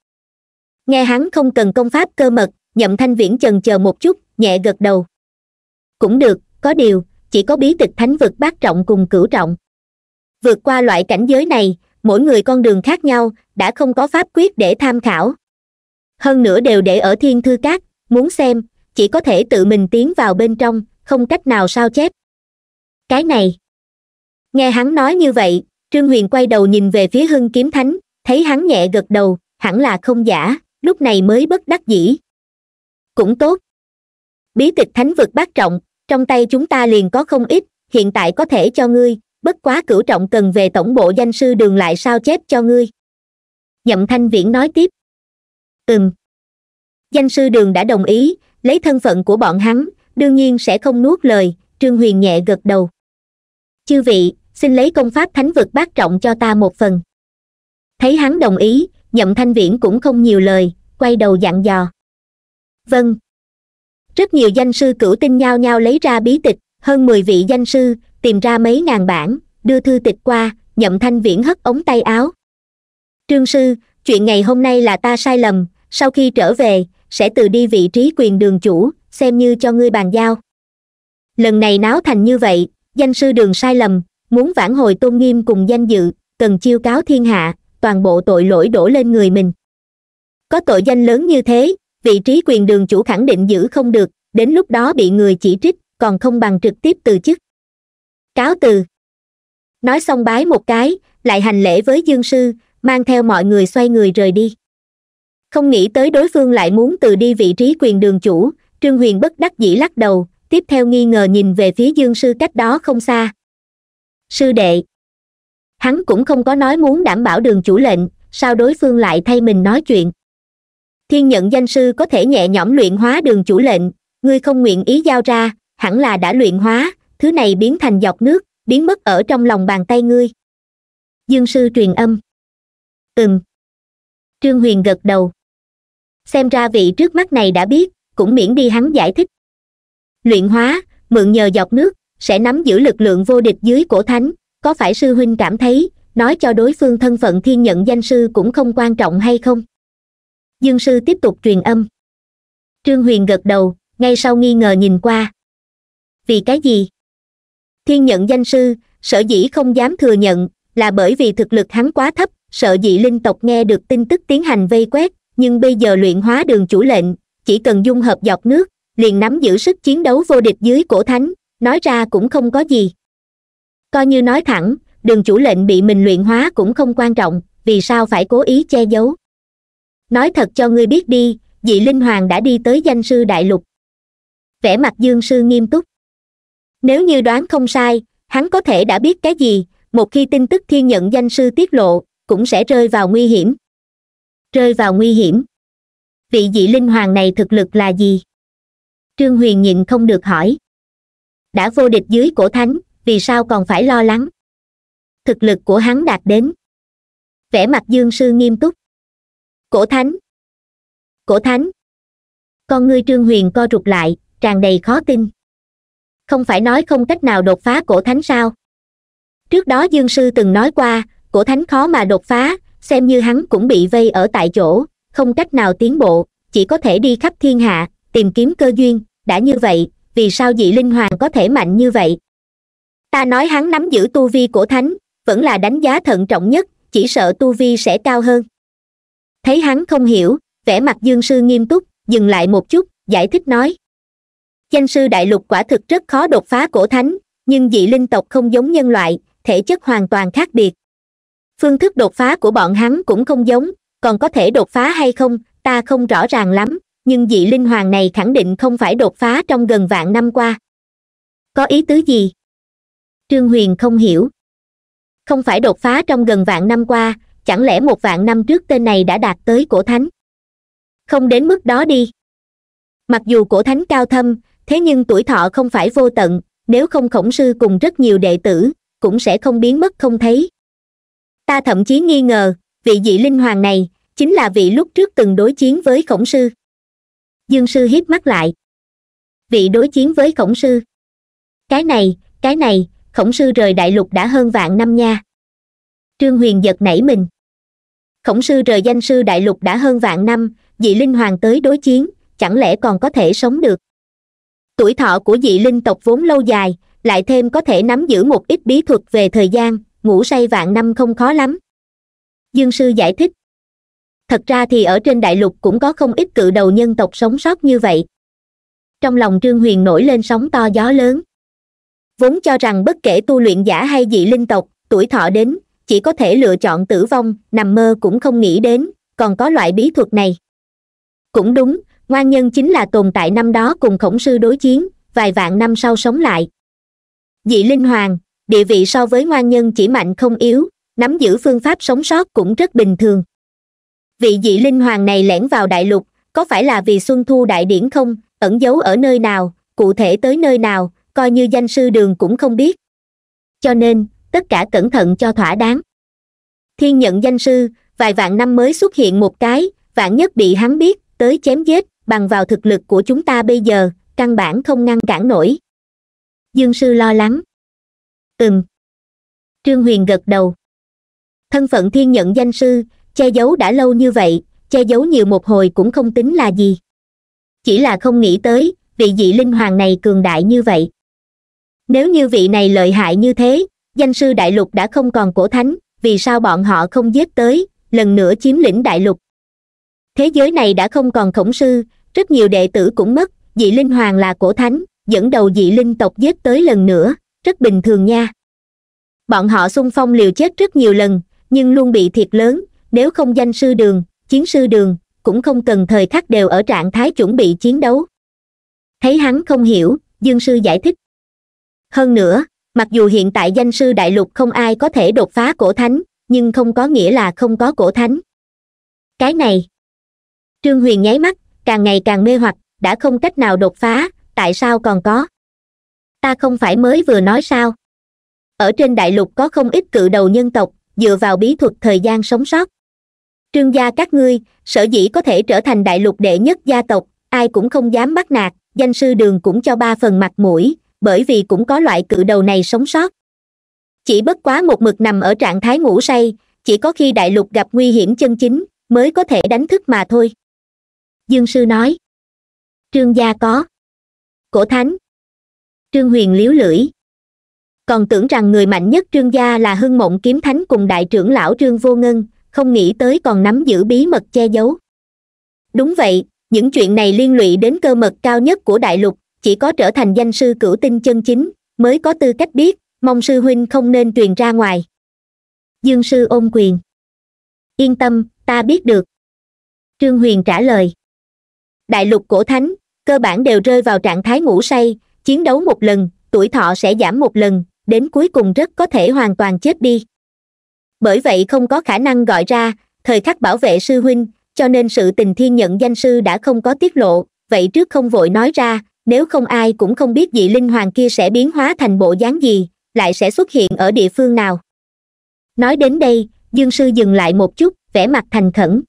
nghe hắn không cần công pháp cơ mật nhậm thanh viễn chần chờ một chút nhẹ gật đầu cũng được có điều chỉ có bí tịch thánh vực bát trọng cùng cửu trọng vượt qua loại cảnh giới này mỗi người con đường khác nhau đã không có pháp quyết để tham khảo hơn nữa đều để ở thiên thư cát muốn xem chỉ có thể tự mình tiến vào bên trong không cách nào sao chép cái này nghe hắn nói như vậy trương huyền quay đầu nhìn về phía hưng kiếm thánh thấy hắn nhẹ gật đầu hẳn là không giả lúc này mới bất đắc dĩ cũng tốt bí tịch thánh vực bác trọng trong tay chúng ta liền có không ít hiện tại có thể cho ngươi bất quá cửu trọng cần về tổng bộ danh sư đường lại sao chép cho ngươi nhậm thanh viễn nói tiếp ừm danh sư đường đã đồng ý lấy thân phận của bọn hắn đương nhiên sẽ không nuốt lời trương huyền nhẹ gật đầu chư vị xin lấy công pháp thánh vực bát trọng cho ta một phần thấy hắn đồng ý nhậm thanh viễn cũng không nhiều lời quay đầu dặn dò vâng rất nhiều danh sư cửu tinh nhao nhao lấy ra bí tịch hơn mười vị danh sư tìm ra mấy ngàn bản đưa thư tịch qua nhậm thanh viễn hất ống tay áo trương sư chuyện ngày hôm nay là ta sai lầm sau khi trở về sẽ từ đi vị trí quyền đường chủ xem như cho ngươi bàn giao lần này náo thành như vậy danh sư đường sai lầm muốn vãn hồi tôn nghiêm cùng danh dự cần chiêu cáo thiên hạ toàn bộ tội lỗi đổ lên người mình có tội danh lớn như thế vị trí quyền đường chủ khẳng định giữ không được đến lúc đó bị người chỉ trích còn không bằng trực tiếp từ chức cáo từ nói xong bái một cái lại hành lễ với dương sư mang theo mọi người xoay người rời đi không nghĩ tới đối phương lại muốn từ đi vị trí quyền đường chủ trương huyền bất đắc dĩ lắc đầu tiếp theo nghi ngờ nhìn về phía dương sư cách đó không xa sư đệ hắn cũng không có nói muốn đảm bảo đường chủ lệnh sao đối phương lại thay mình nói chuyện thiên nhận danh sư có thể nhẹ nhõm luyện hóa đường chủ lệnh ngươi không nguyện ý giao ra hẳn là đã luyện hóa thứ này biến thành giọt nước biến mất ở trong lòng bàn tay ngươi dương sư truyền âm ừm trương huyền gật đầu xem ra vị trước mắt này đã biết cũng miễn đi hắn giải thích luyện hóa mượn nhờ giọt nước sẽ nắm giữ lực lượng vô địch dưới cổ thánh có phải sư huynh cảm thấy nói cho đối phương thân phận thiên nhận danh sư cũng không quan trọng hay không dương sư tiếp tục truyền âm trương huyền gật đầu ngay sau nghi ngờ nhìn qua vì cái gì thiên nhận danh sư sở dĩ không dám thừa nhận là bởi vì thực lực hắn quá thấp sợ dị linh tộc nghe được tin tức tiến hành vây quét nhưng bây giờ luyện hóa đường chủ lệnh chỉ cần dung hợp giọt nước liền nắm giữ sức chiến đấu vô địch dưới cổ thánh nói ra cũng không có gì coi như nói thẳng đường chủ lệnh bị mình luyện hóa cũng không quan trọng vì sao phải cố ý che giấu nói thật cho ngươi biết đi dị linh hoàng đã đi tới danh sư đại lục vẻ mặt dương sư nghiêm túc nếu như đoán không sai hắn có thể đã biết cái gì một khi tin tức thiên nhận danh sư tiết lộ cũng sẽ rơi vào nguy hiểm rơi vào nguy hiểm vị dị linh hoàng này thực lực là gì trương huyền nhịn không được hỏi đã vô địch dưới cổ thánh vì sao còn phải lo lắng thực lực của hắn đạt đến vẻ mặt dương sư nghiêm túc cổ thánh cổ thánh con ngươi trương huyền co rụt lại tràn đầy khó tin không phải nói không cách nào đột phá cổ thánh sao trước đó dương sư từng nói qua cổ thánh khó mà đột phá xem như hắn cũng bị vây ở tại chỗ không cách nào tiến bộ chỉ có thể đi khắp thiên hạ tìm kiếm cơ duyên đã như vậy vì sao dị linh hoàng có thể mạnh như vậy ta nói hắn nắm giữ tu vi của thánh vẫn là đánh giá thận trọng nhất chỉ sợ tu vi sẽ cao hơn thấy hắn không hiểu vẻ mặt dương sư nghiêm túc dừng lại một chút giải thích nói danh sư đại lục quả thực rất khó đột phá cổ thánh nhưng dị linh tộc không giống nhân loại thể chất hoàn toàn khác biệt phương thức đột phá của bọn hắn cũng không giống còn có thể đột phá hay không ta không rõ ràng lắm nhưng dị linh hoàng này khẳng định không phải đột phá trong gần vạn năm qua có ý tứ gì trương huyền không hiểu không phải đột phá trong gần vạn năm qua chẳng lẽ một vạn năm trước tên này đã đạt tới cổ thánh không đến mức đó đi mặc dù cổ thánh cao thâm thế nhưng tuổi thọ không phải vô tận nếu không khổng sư cùng rất nhiều đệ tử cũng sẽ không biến mất không thấy ta thậm chí nghi ngờ vị dị linh hoàng này chính là vị lúc trước từng đối chiến với khổng sư dương sư hiếp mắt lại vị đối chiến với khổng sư cái này cái này khổng sư rời đại lục đã hơn vạn năm nha trương huyền giật nảy mình khổng sư rời danh sư đại lục đã hơn vạn năm dị linh hoàng tới đối chiến chẳng lẽ còn có thể sống được tuổi thọ của dị linh tộc vốn lâu dài lại thêm có thể nắm giữ một ít bí thuật về thời gian ngủ say vạn năm không khó lắm dương sư giải thích thật ra thì ở trên đại lục cũng có không ít cự đầu nhân tộc sống sót như vậy trong lòng trương huyền nổi lên sóng to gió lớn vốn cho rằng bất kể tu luyện giả hay dị linh tộc tuổi thọ đến chỉ có thể lựa chọn tử vong nằm mơ cũng không nghĩ đến còn có loại bí thuật này cũng đúng ngoan nhân chính là tồn tại năm đó cùng khổng sư đối chiến vài vạn năm sau sống lại dị linh hoàng địa vị so với ngoan nhân chỉ mạnh không yếu nắm giữ phương pháp sống sót cũng rất bình thường vị dị linh hoàng này lẻn vào đại lục có phải là vì xuân thu đại điển không ẩn giấu ở nơi nào cụ thể tới nơi nào coi như danh sư đường cũng không biết cho nên tất cả cẩn thận cho thỏa đáng thiên nhận danh sư vài vạn năm mới xuất hiện một cái vạn nhất bị hắn biết tới chém giết bằng vào thực lực của chúng ta bây giờ căn bản không ngăn cản nổi dương sư lo lắng ừm trương huyền gật đầu thân phận thiên nhận danh sư che giấu đã lâu như vậy che giấu nhiều một hồi cũng không tính là gì chỉ là không nghĩ tới vị dị linh hoàng này cường đại như vậy nếu như vị này lợi hại như thế danh sư đại lục đã không còn cổ thánh vì sao bọn họ không giết tới lần nữa chiếm lĩnh đại lục thế giới này đã không còn khổng sư rất nhiều đệ tử cũng mất dị linh hoàng là cổ thánh dẫn đầu dị linh tộc giết tới lần nữa rất bình thường nha bọn họ xung phong liều chết rất nhiều lần nhưng luôn bị thiệt lớn nếu không danh sư đường chiến sư đường cũng không cần thời khắc đều ở trạng thái chuẩn bị chiến đấu thấy hắn không hiểu dương sư giải thích hơn nữa mặc dù hiện tại danh sư đại lục không ai có thể đột phá cổ thánh nhưng không có nghĩa là không có cổ thánh cái này trương huyền nháy mắt càng ngày càng mê hoặc đã không cách nào đột phá tại sao còn có ta không phải mới vừa nói sao ở trên đại lục có không ít cự đầu nhân tộc dựa vào bí thuật thời gian sống sót trương gia các ngươi sở dĩ có thể trở thành đại lục đệ nhất gia tộc ai cũng không dám bắt nạt danh sư đường cũng cho ba phần mặt mũi bởi vì cũng có loại cự đầu này sống sót chỉ bất quá một mực nằm ở trạng thái ngủ say chỉ có khi đại lục gặp nguy hiểm chân chính mới có thể đánh thức mà thôi dương sư nói trương gia có cổ thánh trương huyền liếu lưỡi còn tưởng rằng người mạnh nhất trương gia là hưng mộng kiếm thánh cùng đại trưởng lão trương vô ngân không nghĩ tới còn nắm giữ bí mật che giấu đúng vậy những chuyện này liên lụy đến cơ mật cao nhất của đại lục chỉ có trở thành danh sư cửu tinh chân chính mới có tư cách biết mong sư huynh không nên truyền ra ngoài dương sư ôm quyền yên tâm ta biết được trương huyền trả lời đại lục cổ thánh cơ bản đều rơi vào trạng thái ngủ say chiến đấu một lần tuổi thọ sẽ giảm một lần đến cuối cùng rất có thể hoàn toàn chết đi bởi vậy không có khả năng gọi ra thời khắc bảo vệ sư huynh cho nên sự tình thiên nhận danh sư đã không có tiết lộ vậy trước không vội nói ra nếu không ai cũng không biết dị linh hoàng kia sẽ biến hóa thành bộ dáng gì lại sẽ xuất hiện ở địa phương nào nói đến đây dương sư dừng lại một chút vẻ mặt thành khẩn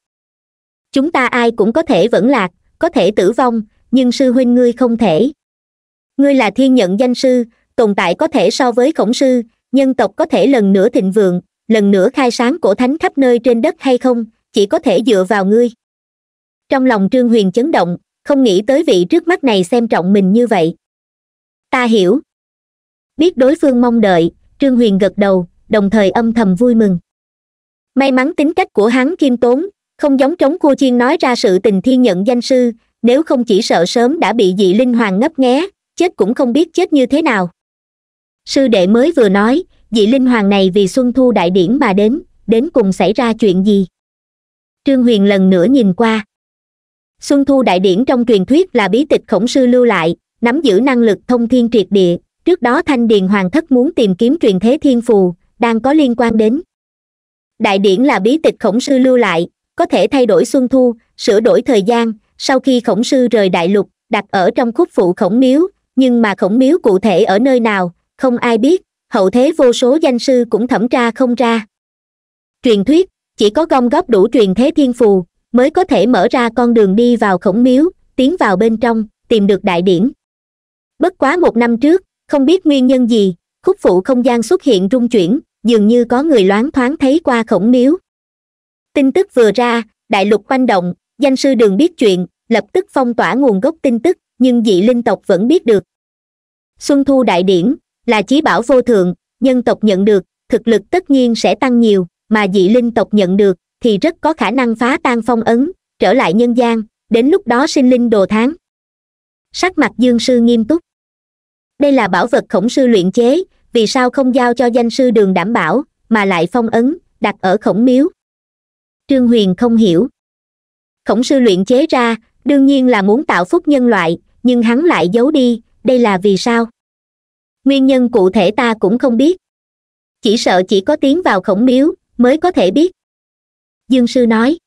chúng ta ai cũng có thể vẫn lạc có thể tử vong nhưng sư huynh ngươi không thể ngươi là thiên nhận danh sư tồn tại có thể so với khổng sư nhân tộc có thể lần nữa thịnh vượng lần nữa khai sáng cổ thánh khắp nơi trên đất hay không chỉ có thể dựa vào ngươi trong lòng trương huyền chấn động không nghĩ tới vị trước mắt này xem trọng mình như vậy ta hiểu biết đối phương mong đợi trương huyền gật đầu đồng thời âm thầm vui mừng may mắn tính cách của hắn kiêm tốn không giống trống cô chiên nói ra sự tình thiên nhận danh sư nếu không chỉ sợ sớm đã bị dị linh hoàng ngấp nghé chết cũng không biết chết như thế nào sư đệ mới vừa nói vị linh hoàng này vì xuân thu đại điển mà đến đến cùng xảy ra chuyện gì trương huyền lần nữa nhìn qua xuân thu đại điển trong truyền thuyết là bí tịch khổng sư lưu lại nắm giữ năng lực thông thiên triệt địa trước đó thanh điền hoàng thất muốn tìm kiếm truyền thế thiên phù đang có liên quan đến đại điển là bí tịch khổng sư lưu lại có thể thay đổi xuân thu sửa đổi thời gian sau khi khổng sư rời đại lục đặt ở trong khúc phụ khổng miếu nhưng mà khổng miếu cụ thể ở nơi nào không ai biết hậu thế vô số danh sư cũng thẩm tra không ra truyền thuyết chỉ có gom góp đủ truyền thế thiên phù mới có thể mở ra con đường đi vào khổng miếu tiến vào bên trong tìm được đại điển bất quá một năm trước không biết nguyên nhân gì khúc phụ không gian xuất hiện rung chuyển dường như có người loáng thoáng thấy qua khổng miếu tin tức vừa ra đại lục quanh động danh sư đường biết chuyện lập tức phong tỏa nguồn gốc tin tức nhưng dị linh tộc vẫn biết được xuân thu đại điển là chí bảo vô thượng nhân tộc nhận được thực lực tất nhiên sẽ tăng nhiều mà dị linh tộc nhận được thì rất có khả năng phá tan phong ấn trở lại nhân gian đến lúc đó sinh linh đồ tháng sắc mặt dương sư nghiêm túc đây là bảo vật khổng sư luyện chế vì sao không giao cho danh sư đường đảm bảo mà lại phong ấn đặt ở khổng miếu trương huyền không hiểu khổng sư luyện chế ra đương nhiên là muốn tạo phúc nhân loại nhưng hắn lại giấu đi đây là vì sao nguyên nhân cụ thể ta cũng không biết chỉ sợ chỉ có tiến vào khổng miếu mới có thể biết dương sư nói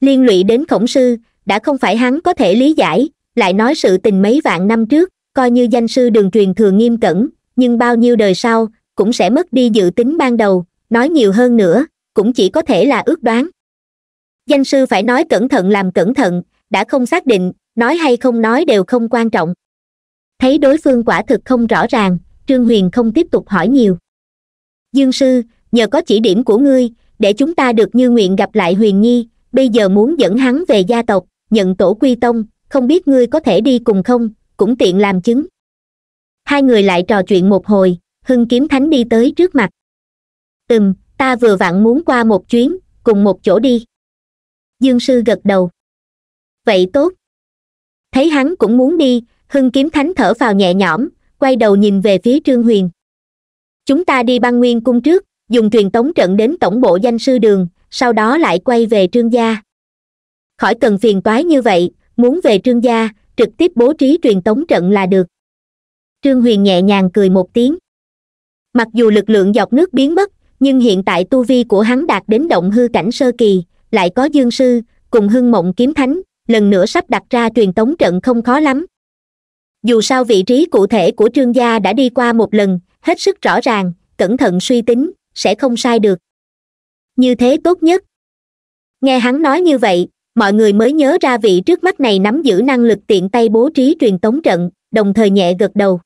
liên lụy đến khổng sư đã không phải hắn có thể lý giải lại nói sự tình mấy vạn năm trước coi như danh sư đường truyền thừa nghiêm cẩn nhưng bao nhiêu đời sau cũng sẽ mất đi dự tính ban đầu nói nhiều hơn nữa cũng chỉ có thể là ước đoán danh sư phải nói cẩn thận làm cẩn thận đã không xác định nói hay không nói đều không quan trọng thấy đối phương quả thực không rõ ràng trương huyền không tiếp tục hỏi nhiều dương sư nhờ có chỉ điểm của ngươi để chúng ta được như nguyện gặp lại huyền nhi bây giờ muốn dẫn hắn về gia tộc nhận tổ quy tông không biết ngươi có thể đi cùng không cũng tiện làm chứng hai người lại trò chuyện một hồi hưng kiếm thánh đi tới trước mặt ừm ta vừa vặn muốn qua một chuyến cùng một chỗ đi dương sư gật đầu vậy tốt thấy hắn cũng muốn đi hưng kiếm thánh thở vào nhẹ nhõm quay đầu nhìn về phía trương huyền chúng ta đi băng nguyên cung trước dùng truyền tống trận đến tổng bộ danh sư đường sau đó lại quay về trương gia khỏi cần phiền toái như vậy muốn về trương gia trực tiếp bố trí truyền tống trận là được trương huyền nhẹ nhàng cười một tiếng mặc dù lực lượng dọc nước biến mất nhưng hiện tại tu vi của hắn đạt đến động hư cảnh sơ kỳ lại có dương sư cùng hưng mộng kiếm thánh lần nữa sắp đặt ra truyền tống trận không khó lắm dù sao vị trí cụ thể của trương gia đã đi qua một lần hết sức rõ ràng cẩn thận suy tính sẽ không sai được như thế tốt nhất nghe hắn nói như vậy mọi người mới nhớ ra vị trước mắt này nắm giữ năng lực tiện tay bố trí truyền tống trận đồng thời nhẹ gật đầu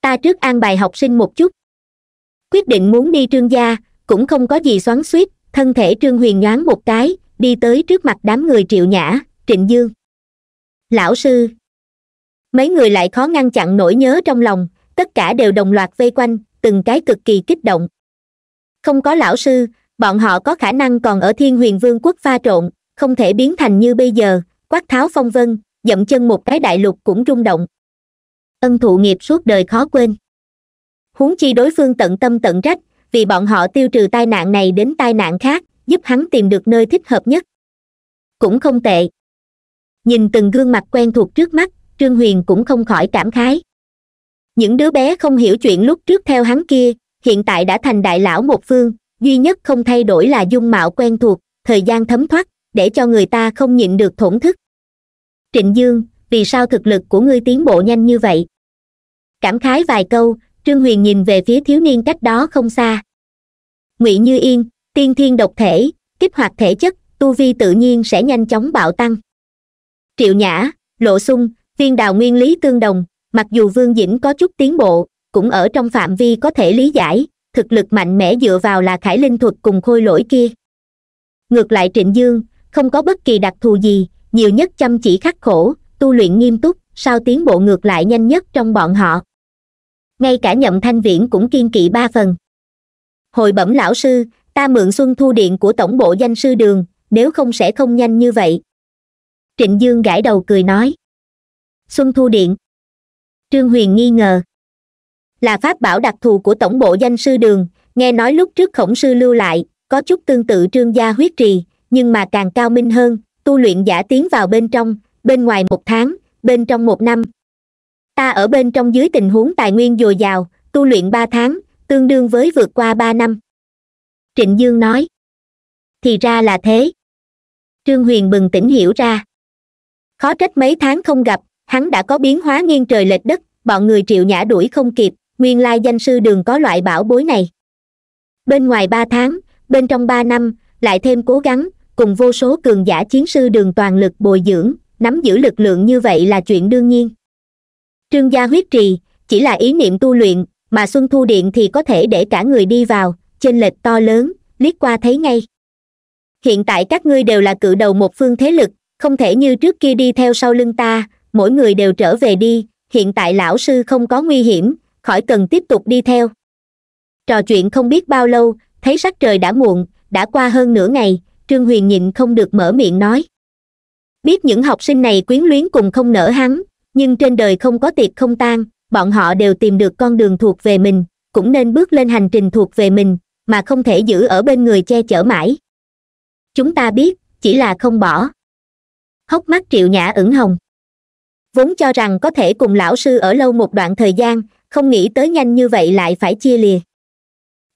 ta trước an bài học sinh một chút quyết định muốn đi trương gia cũng không có gì xoắn suýt thân thể trương huyền nhoáng một cái đi tới trước mặt đám người triệu nhã trịnh dương lão sư mấy người lại khó ngăn chặn nỗi nhớ trong lòng tất cả đều đồng loạt vây quanh từng cái cực kỳ kích động không có lão sư bọn họ có khả năng còn ở thiên huyền vương quốc pha trộn không thể biến thành như bây giờ quát tháo phong vân dậm chân một cái đại lục cũng rung động ân thụ nghiệp suốt đời khó quên huống chi đối phương tận tâm tận trách vì bọn họ tiêu trừ tai nạn này đến tai nạn khác giúp hắn tìm được nơi thích hợp nhất cũng không tệ nhìn từng gương mặt quen thuộc trước mắt trương huyền cũng không khỏi cảm khái những đứa bé không hiểu chuyện lúc trước theo hắn kia hiện tại đã thành đại lão một phương duy nhất không thay đổi là dung mạo quen thuộc thời gian thấm thoát để cho người ta không nhịn được thổn thức trịnh dương vì sao thực lực của ngươi tiến bộ nhanh như vậy cảm khái vài câu trương huyền nhìn về phía thiếu niên cách đó không xa ngụy như yên tiên thiên độc thể kích hoạt thể chất tu vi tự nhiên sẽ nhanh chóng bạo tăng triệu nhã lộ xung viên đào nguyên lý tương đồng mặc dù vương dĩnh có chút tiến bộ cũng ở trong phạm vi có thể lý giải thực lực mạnh mẽ dựa vào là khải linh thuật cùng khôi lỗi kia ngược lại trịnh dương không có bất kỳ đặc thù gì nhiều nhất chăm chỉ khắc khổ tu luyện nghiêm túc sao tiến bộ ngược lại nhanh nhất trong bọn họ ngay cả nhậm thanh viễn cũng kiên kỵ ba phần hồi bẩm lão sư ta mượn xuân thu điện của tổng bộ danh sư đường nếu không sẽ không nhanh như vậy trịnh dương gãi đầu cười nói xuân thu điện trương huyền nghi ngờ là pháp bảo đặc thù của tổng bộ danh sư đường nghe nói lúc trước khổng sư lưu lại có chút tương tự trương gia huyết trì nhưng mà càng cao minh hơn tu luyện giả tiến vào bên trong bên ngoài một tháng bên trong một năm ta ở bên trong dưới tình huống tài nguyên dồi dào tu luyện ba tháng tương đương với vượt qua ba năm trịnh dương nói thì ra là thế trương huyền bừng tỉnh hiểu ra khó trách mấy tháng không gặp hắn đã có biến hóa nghiêng trời lệch đất bọn người triệu nhã đuổi không kịp nguyên lai danh sư đường có loại bảo bối này bên ngoài ba tháng bên trong ba năm lại thêm cố gắng cùng vô số cường giả chiến sư đường toàn lực bồi dưỡng nắm giữ lực lượng như vậy là chuyện đương nhiên trương gia huyết trì chỉ là ý niệm tu luyện mà xuân thu điện thì có thể để cả người đi vào trên lệch to lớn liếc qua thấy ngay hiện tại các ngươi đều là cự đầu một phương thế lực không thể như trước kia đi theo sau lưng ta mỗi người đều trở về đi hiện tại lão sư không có nguy hiểm khỏi cần tiếp tục đi theo trò chuyện không biết bao lâu thấy sắc trời đã muộn đã qua hơn nửa ngày trương huyền nhịn không được mở miệng nói biết những học sinh này quyến luyến cùng không nở hắn nhưng trên đời không có tiệc không tan bọn họ đều tìm được con đường thuộc về mình cũng nên bước lên hành trình thuộc về mình mà không thể giữ ở bên người che chở mãi chúng ta biết chỉ là không bỏ hốc mắt triệu nhã ửng hồng vốn cho rằng có thể cùng lão sư ở lâu một đoạn thời gian không nghĩ tới nhanh như vậy lại phải chia lìa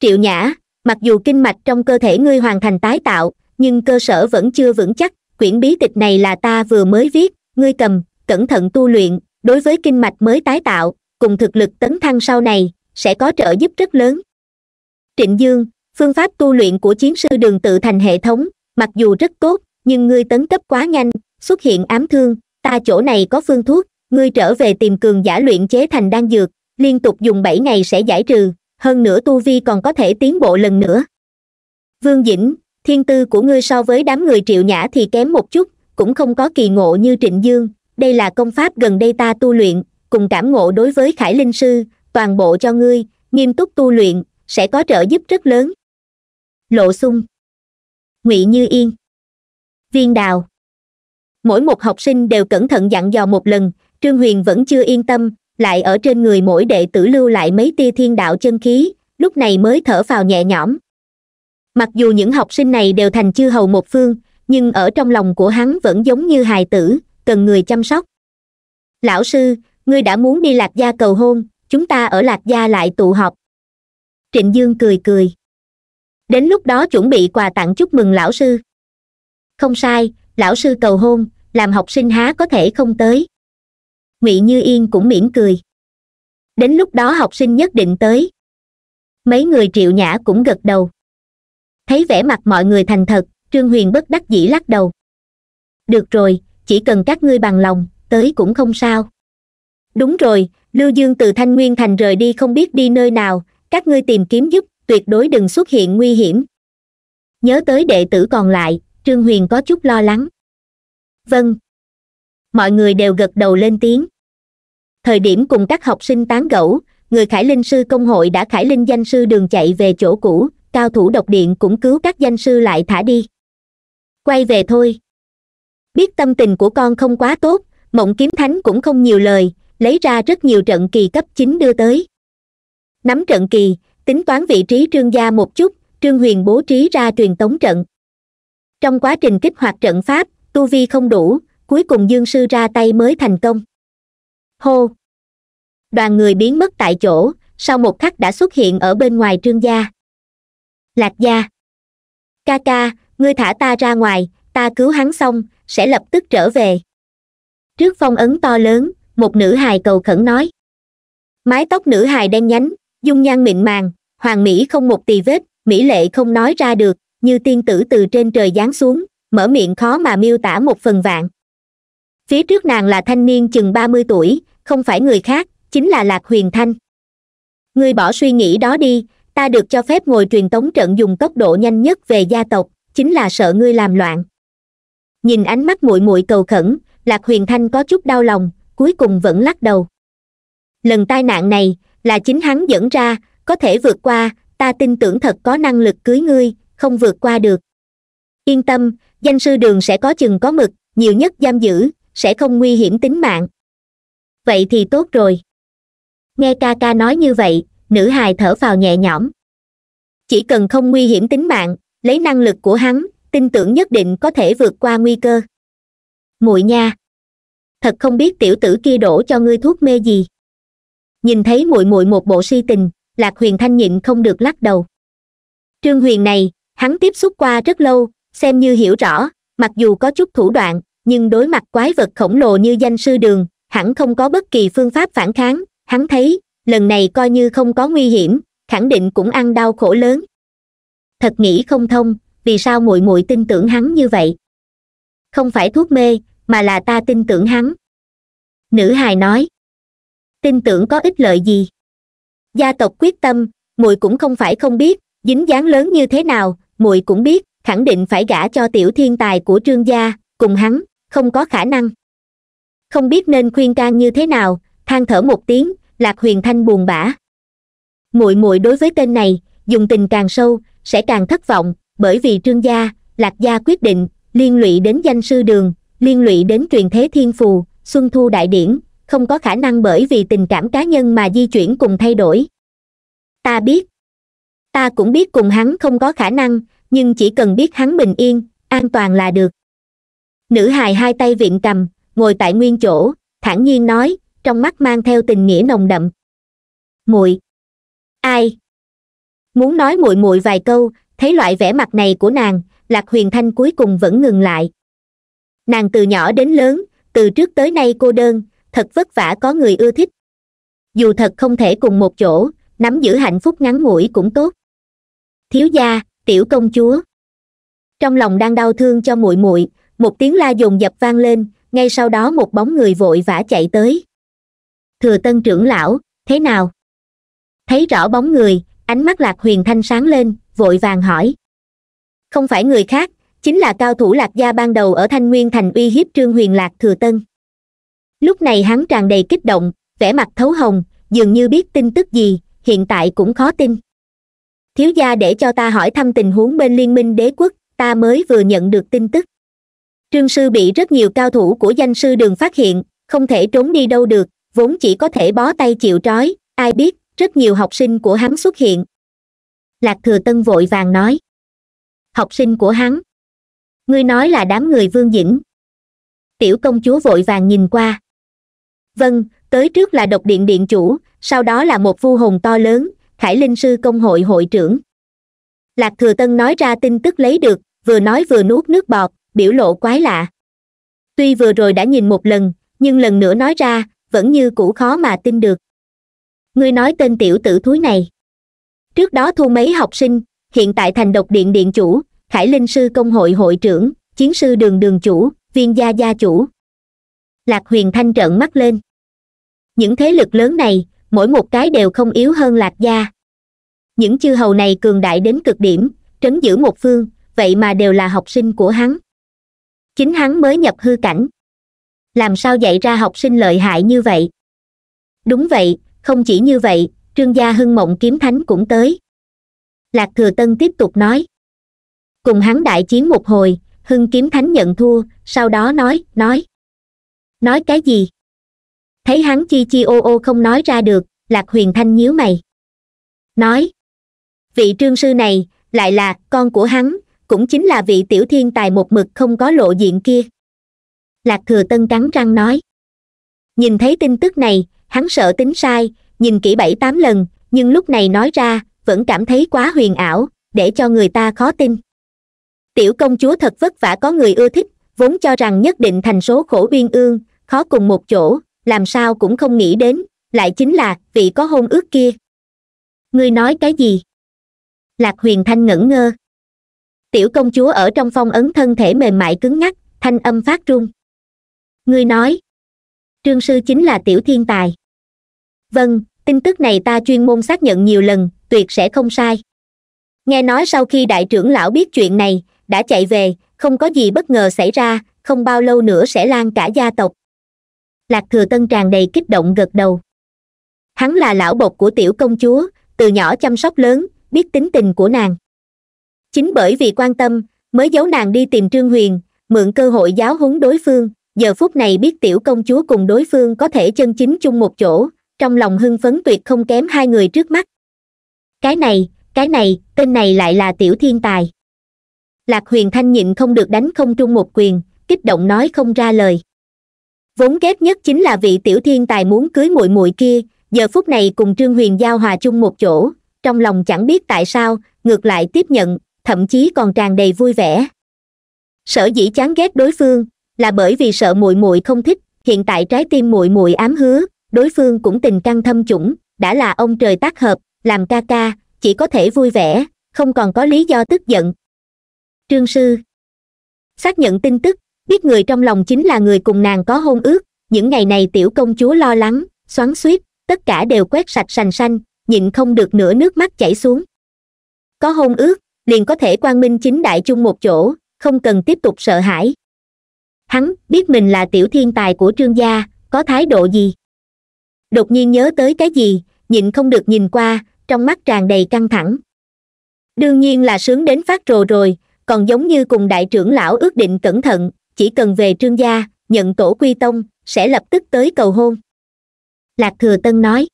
triệu nhã mặc dù kinh mạch trong cơ thể ngươi hoàn thành tái tạo nhưng cơ sở vẫn chưa vững chắc quyển bí tịch này là ta vừa mới viết ngươi cầm cẩn thận tu luyện đối với kinh mạch mới tái tạo cùng thực lực tấn thăng sau này sẽ có trợ giúp rất lớn trịnh dương phương pháp tu luyện của chiến sư đường tự thành hệ thống mặc dù rất tốt nhưng ngươi tấn cấp quá nhanh xuất hiện ám thương ta chỗ này có phương thuốc ngươi trở về tìm cường giả luyện chế thành đan dược liên tục dùng bảy ngày sẽ giải trừ hơn nữa tu vi còn có thể tiến bộ lần nữa vương dĩnh thiên tư của ngươi so với đám người triệu nhã thì kém một chút cũng không có kỳ ngộ như trịnh dương đây là công pháp gần đây ta tu luyện cùng cảm ngộ đối với khải linh sư toàn bộ cho ngươi nghiêm túc tu luyện sẽ có trợ giúp rất lớn lộ sung ngụy như yên viên đào mỗi một học sinh đều cẩn thận dặn dò một lần trương huyền vẫn chưa yên tâm lại ở trên người mỗi đệ tử lưu lại mấy tia thiên đạo chân khí lúc này mới thở vào nhẹ nhõm mặc dù những học sinh này đều thành chư hầu một phương nhưng ở trong lòng của hắn vẫn giống như hài tử cần người chăm sóc lão sư ngươi đã muốn đi lạc gia cầu hôn chúng ta ở lạc gia lại tụ họp trịnh dương cười cười đến lúc đó chuẩn bị quà tặng chúc mừng lão sư không sai lão sư cầu hôn làm học sinh há có thể không tới ngụy như yên cũng mỉm cười đến lúc đó học sinh nhất định tới mấy người triệu nhã cũng gật đầu thấy vẻ mặt mọi người thành thật trương huyền bất đắc dĩ lắc đầu được rồi chỉ cần các ngươi bằng lòng tới cũng không sao đúng rồi lưu dương từ thanh nguyên thành rời đi không biết đi nơi nào các ngươi tìm kiếm giúp tuyệt đối đừng xuất hiện nguy hiểm nhớ tới đệ tử còn lại trương huyền có chút lo lắng vâng mọi người đều gật đầu lên tiếng thời điểm cùng các học sinh tán gẫu người khải linh sư công hội đã khải linh danh sư đường chạy về chỗ cũ cao thủ độc điện cũng cứu các danh sư lại thả đi quay về thôi biết tâm tình của con không quá tốt mộng kiếm thánh cũng không nhiều lời lấy ra rất nhiều trận kỳ cấp chín đưa tới nắm trận kỳ tính toán vị trí trương gia một chút trương huyền bố trí ra truyền tống trận trong quá trình kích hoạt trận pháp tu vi không đủ cuối cùng dương sư ra tay mới thành công hô đoàn người biến mất tại chỗ sau một khắc đã xuất hiện ở bên ngoài trương gia lạc gia ca ca ngươi thả ta ra ngoài ta cứu hắn xong sẽ lập tức trở về trước phong ấn to lớn một nữ hài cầu khẩn nói mái tóc nữ hài đen nhánh dung nhan mịn màng hoàng mỹ không một tì vết mỹ lệ không nói ra được như tiên tử từ trên trời giáng xuống mở miệng khó mà miêu tả một phần vạn phía trước nàng là thanh niên chừng ba mươi tuổi không phải người khác chính là lạc huyền thanh ngươi bỏ suy nghĩ đó đi ta được cho phép ngồi truyền tống trận dùng tốc độ nhanh nhất về gia tộc chính là sợ ngươi làm loạn nhìn ánh mắt muội muội cầu khẩn lạc huyền thanh có chút đau lòng cuối cùng vẫn lắc đầu lần tai nạn này là chính hắn dẫn ra có thể vượt qua ta tin tưởng thật có năng lực cưới ngươi không vượt qua được yên tâm danh sư đường sẽ có chừng có mực nhiều nhất giam giữ sẽ không nguy hiểm tính mạng vậy thì tốt rồi nghe ca ca nói như vậy nữ hài thở vào nhẹ nhõm chỉ cần không nguy hiểm tính mạng lấy năng lực của hắn tin tưởng nhất định có thể vượt qua nguy cơ muội nha thật không biết tiểu tử kia đổ cho ngươi thuốc mê gì nhìn thấy muội muội một bộ si tình lạc huyền thanh nhịn không được lắc đầu trương huyền này hắn tiếp xúc qua rất lâu xem như hiểu rõ mặc dù có chút thủ đoạn nhưng đối mặt quái vật khổng lồ như danh sư đường hẳn không có bất kỳ phương pháp phản kháng hắn thấy lần này coi như không có nguy hiểm khẳng định cũng ăn đau khổ lớn thật nghĩ không thông vì sao muội muội tin tưởng hắn như vậy không phải thuốc mê mà là ta tin tưởng hắn nữ hài nói tin tưởng có ích lợi gì gia tộc quyết tâm muội cũng không phải không biết dính dáng lớn như thế nào muội cũng biết khẳng định phải gả cho tiểu thiên tài của trương gia cùng hắn không có khả năng không biết nên khuyên can như thế nào than thở một tiếng lạc huyền thanh buồn bã muội muội đối với tên này dùng tình càng sâu sẽ càng thất vọng bởi vì trương gia lạc gia quyết định liên lụy đến danh sư đường liên lụy đến truyền thế thiên phù xuân thu đại điển không có khả năng bởi vì tình cảm cá nhân mà di chuyển cùng thay đổi ta biết ta cũng biết cùng hắn không có khả năng nhưng chỉ cần biết hắn bình yên an toàn là được nữ hài hai tay viện cầm ngồi tại nguyên chỗ thản nhiên nói trong mắt mang theo tình nghĩa nồng đậm muội ai muốn nói muội muội vài câu thấy loại vẻ mặt này của nàng lạc huyền thanh cuối cùng vẫn ngừng lại nàng từ nhỏ đến lớn từ trước tới nay cô đơn thật vất vả có người ưa thích dù thật không thể cùng một chỗ nắm giữ hạnh phúc ngắn ngủi cũng tốt thiếu gia tiểu công chúa trong lòng đang đau thương cho muội muội một tiếng la dồn dập vang lên ngay sau đó một bóng người vội vã chạy tới thừa tân trưởng lão thế nào thấy rõ bóng người ánh mắt lạc huyền thanh sáng lên vội vàng hỏi không phải người khác chính là cao thủ lạc gia ban đầu ở thanh nguyên thành uy hiếp trương huyền lạc thừa tân lúc này hắn tràn đầy kích động vẻ mặt thấu hồng dường như biết tin tức gì hiện tại cũng khó tin thiếu gia để cho ta hỏi thăm tình huống bên liên minh đế quốc ta mới vừa nhận được tin tức trương sư bị rất nhiều cao thủ của danh sư đường phát hiện không thể trốn đi đâu được vốn chỉ có thể bó tay chịu trói ai biết rất nhiều học sinh của hắn xuất hiện lạc thừa tân vội vàng nói học sinh của hắn ngươi nói là đám người vương dĩnh tiểu công chúa vội vàng nhìn qua vâng tới trước là độc điện điện chủ sau đó là một vu hồn to lớn Khải Linh Sư Công hội hội trưởng. Lạc Thừa Tân nói ra tin tức lấy được, vừa nói vừa nuốt nước bọt, biểu lộ quái lạ. Tuy vừa rồi đã nhìn một lần, nhưng lần nữa nói ra, vẫn như cũ khó mà tin được. Ngươi nói tên tiểu tử thúi này. Trước đó thu mấy học sinh, hiện tại thành độc điện điện chủ, Khải Linh Sư Công hội hội trưởng, Chiến sư đường đường chủ, viên gia gia chủ. Lạc huyền thanh trợn mắt lên. Những thế lực lớn này, mỗi một cái đều không yếu hơn lạc gia những chư hầu này cường đại đến cực điểm trấn giữ một phương vậy mà đều là học sinh của hắn chính hắn mới nhập hư cảnh làm sao dạy ra học sinh lợi hại như vậy đúng vậy không chỉ như vậy trương gia hưng mộng kiếm thánh cũng tới lạc thừa tân tiếp tục nói cùng hắn đại chiến một hồi hưng kiếm thánh nhận thua sau đó nói nói nói cái gì thấy hắn chi chi ô ô không nói ra được lạc huyền thanh nhíu mày nói vị trương sư này lại là con của hắn cũng chính là vị tiểu thiên tài một mực không có lộ diện kia lạc thừa tân cắn răng nói nhìn thấy tin tức này hắn sợ tính sai nhìn kỹ bảy tám lần nhưng lúc này nói ra vẫn cảm thấy quá huyền ảo để cho người ta khó tin tiểu công chúa thật vất vả có người ưa thích vốn cho rằng nhất định thành số khổ biên ương khó cùng một chỗ làm sao cũng không nghĩ đến lại chính là vị có hôn ước kia ngươi nói cái gì lạc huyền thanh ngẩn ngơ tiểu công chúa ở trong phong ấn thân thể mềm mại cứng nhắc, thanh âm phát trung. ngươi nói trương sư chính là tiểu thiên tài vâng tin tức này ta chuyên môn xác nhận nhiều lần tuyệt sẽ không sai nghe nói sau khi đại trưởng lão biết chuyện này đã chạy về không có gì bất ngờ xảy ra không bao lâu nữa sẽ lan cả gia tộc lạc thừa tân tràn đầy kích động gật đầu hắn là lão bột của tiểu công chúa từ nhỏ chăm sóc lớn biết tính tình của nàng chính bởi vì quan tâm mới giấu nàng đi tìm trương huyền mượn cơ hội giáo huấn đối phương giờ phút này biết tiểu công chúa cùng đối phương có thể chân chính chung một chỗ trong lòng hưng phấn tuyệt không kém hai người trước mắt cái này cái này tên này lại là tiểu thiên tài lạc huyền thanh nhịn không được đánh không trung một quyền kích động nói không ra lời vốn ghét nhất chính là vị tiểu thiên tài muốn cưới muội muội kia giờ phút này cùng trương huyền giao hòa chung một chỗ trong lòng chẳng biết tại sao ngược lại tiếp nhận thậm chí còn tràn đầy vui vẻ sở dĩ chán ghét đối phương là bởi vì sợ muội muội không thích hiện tại trái tim muội muội ám hứa đối phương cũng tình căng thâm chủng đã là ông trời tác hợp làm ca ca chỉ có thể vui vẻ không còn có lý do tức giận trương sư xác nhận tin tức biết người trong lòng chính là người cùng nàng có hôn ước những ngày này tiểu công chúa lo lắng xoắn suýt tất cả đều quét sạch sành xanh nhịn không được nửa nước mắt chảy xuống có hôn ước liền có thể quang minh chính đại chung một chỗ không cần tiếp tục sợ hãi hắn biết mình là tiểu thiên tài của trương gia có thái độ gì đột nhiên nhớ tới cái gì nhịn không được nhìn qua trong mắt tràn đầy căng thẳng đương nhiên là sướng đến phát rồ rồi còn giống như cùng đại trưởng lão ước định cẩn thận chỉ cần về trương gia nhận tổ quy tông sẽ lập tức tới cầu hôn lạc thừa tân nói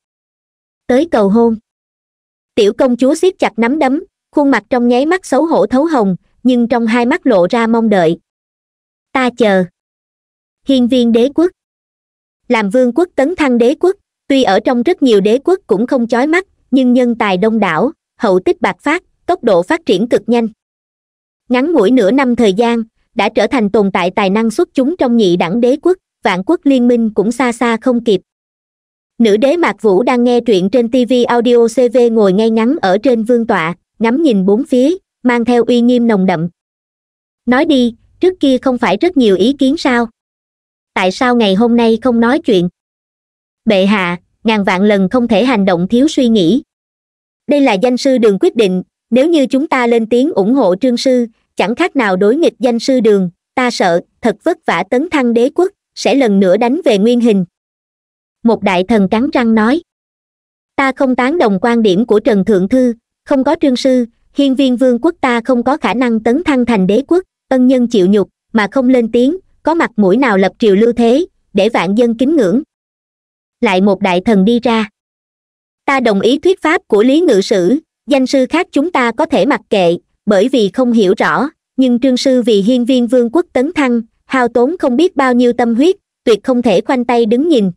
tới cầu hôn tiểu công chúa siết chặt nắm đấm khuôn mặt trong nháy mắt xấu hổ thấu hồng nhưng trong hai mắt lộ ra mong đợi ta chờ hiên viên đế quốc làm vương quốc tấn thăng đế quốc tuy ở trong rất nhiều đế quốc cũng không chói mắt nhưng nhân tài đông đảo hậu tích bạc phát tốc độ phát triển cực nhanh ngắn ngủi nửa năm thời gian đã trở thành tồn tại tài năng xuất chúng trong nhị đẳng đế quốc vạn quốc liên minh cũng xa xa không kịp nữ đế mạc vũ đang nghe truyện trên tv audio cv ngồi ngay ngắn ở trên vương tọa ngắm nhìn bốn phía mang theo uy nghiêm nồng đậm nói đi trước kia không phải rất nhiều ý kiến sao tại sao ngày hôm nay không nói chuyện bệ hạ ngàn vạn lần không thể hành động thiếu suy nghĩ đây là danh sư đường quyết định nếu như chúng ta lên tiếng ủng hộ trương sư chẳng khác nào đối nghịch danh sư đường ta sợ thật vất vả tấn thăng đế quốc sẽ lần nữa đánh về nguyên hình một đại thần cắn răng nói ta không tán đồng quan điểm của trần thượng thư không có trương sư hiên viên vương quốc ta không có khả năng tấn thăng thành đế quốc ân nhân chịu nhục mà không lên tiếng có mặt mũi nào lập triều lưu thế để vạn dân kính ngưỡng lại một đại thần đi ra ta đồng ý thuyết pháp của lý ngự sử danh sư khác chúng ta có thể mặc kệ bởi vì không hiểu rõ nhưng trương sư vì hiên viên vương quốc tấn thăng hao tốn không biết bao nhiêu tâm huyết tuyệt không thể khoanh tay đứng nhìn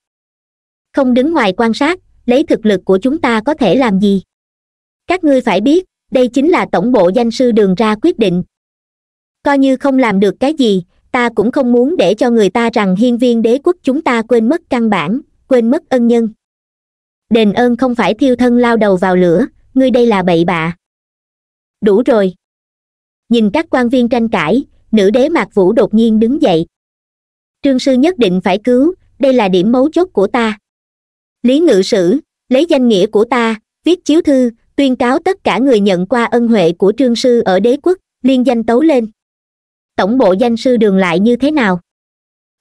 không đứng ngoài quan sát lấy thực lực của chúng ta có thể làm gì các ngươi phải biết đây chính là tổng bộ danh sư đường ra quyết định coi như không làm được cái gì ta cũng không muốn để cho người ta rằng hiên viên đế quốc chúng ta quên mất căn bản quên mất ân nhân đền ơn không phải thiêu thân lao đầu vào lửa ngươi đây là bậy bạ đủ rồi nhìn các quan viên tranh cãi nữ đế mạc vũ đột nhiên đứng dậy trương sư nhất định phải cứu đây là điểm mấu chốt của ta lý ngự sử lấy danh nghĩa của ta viết chiếu thư tuyên cáo tất cả người nhận qua ân huệ của trương sư ở đế quốc liên danh tấu lên tổng bộ danh sư đường lại như thế nào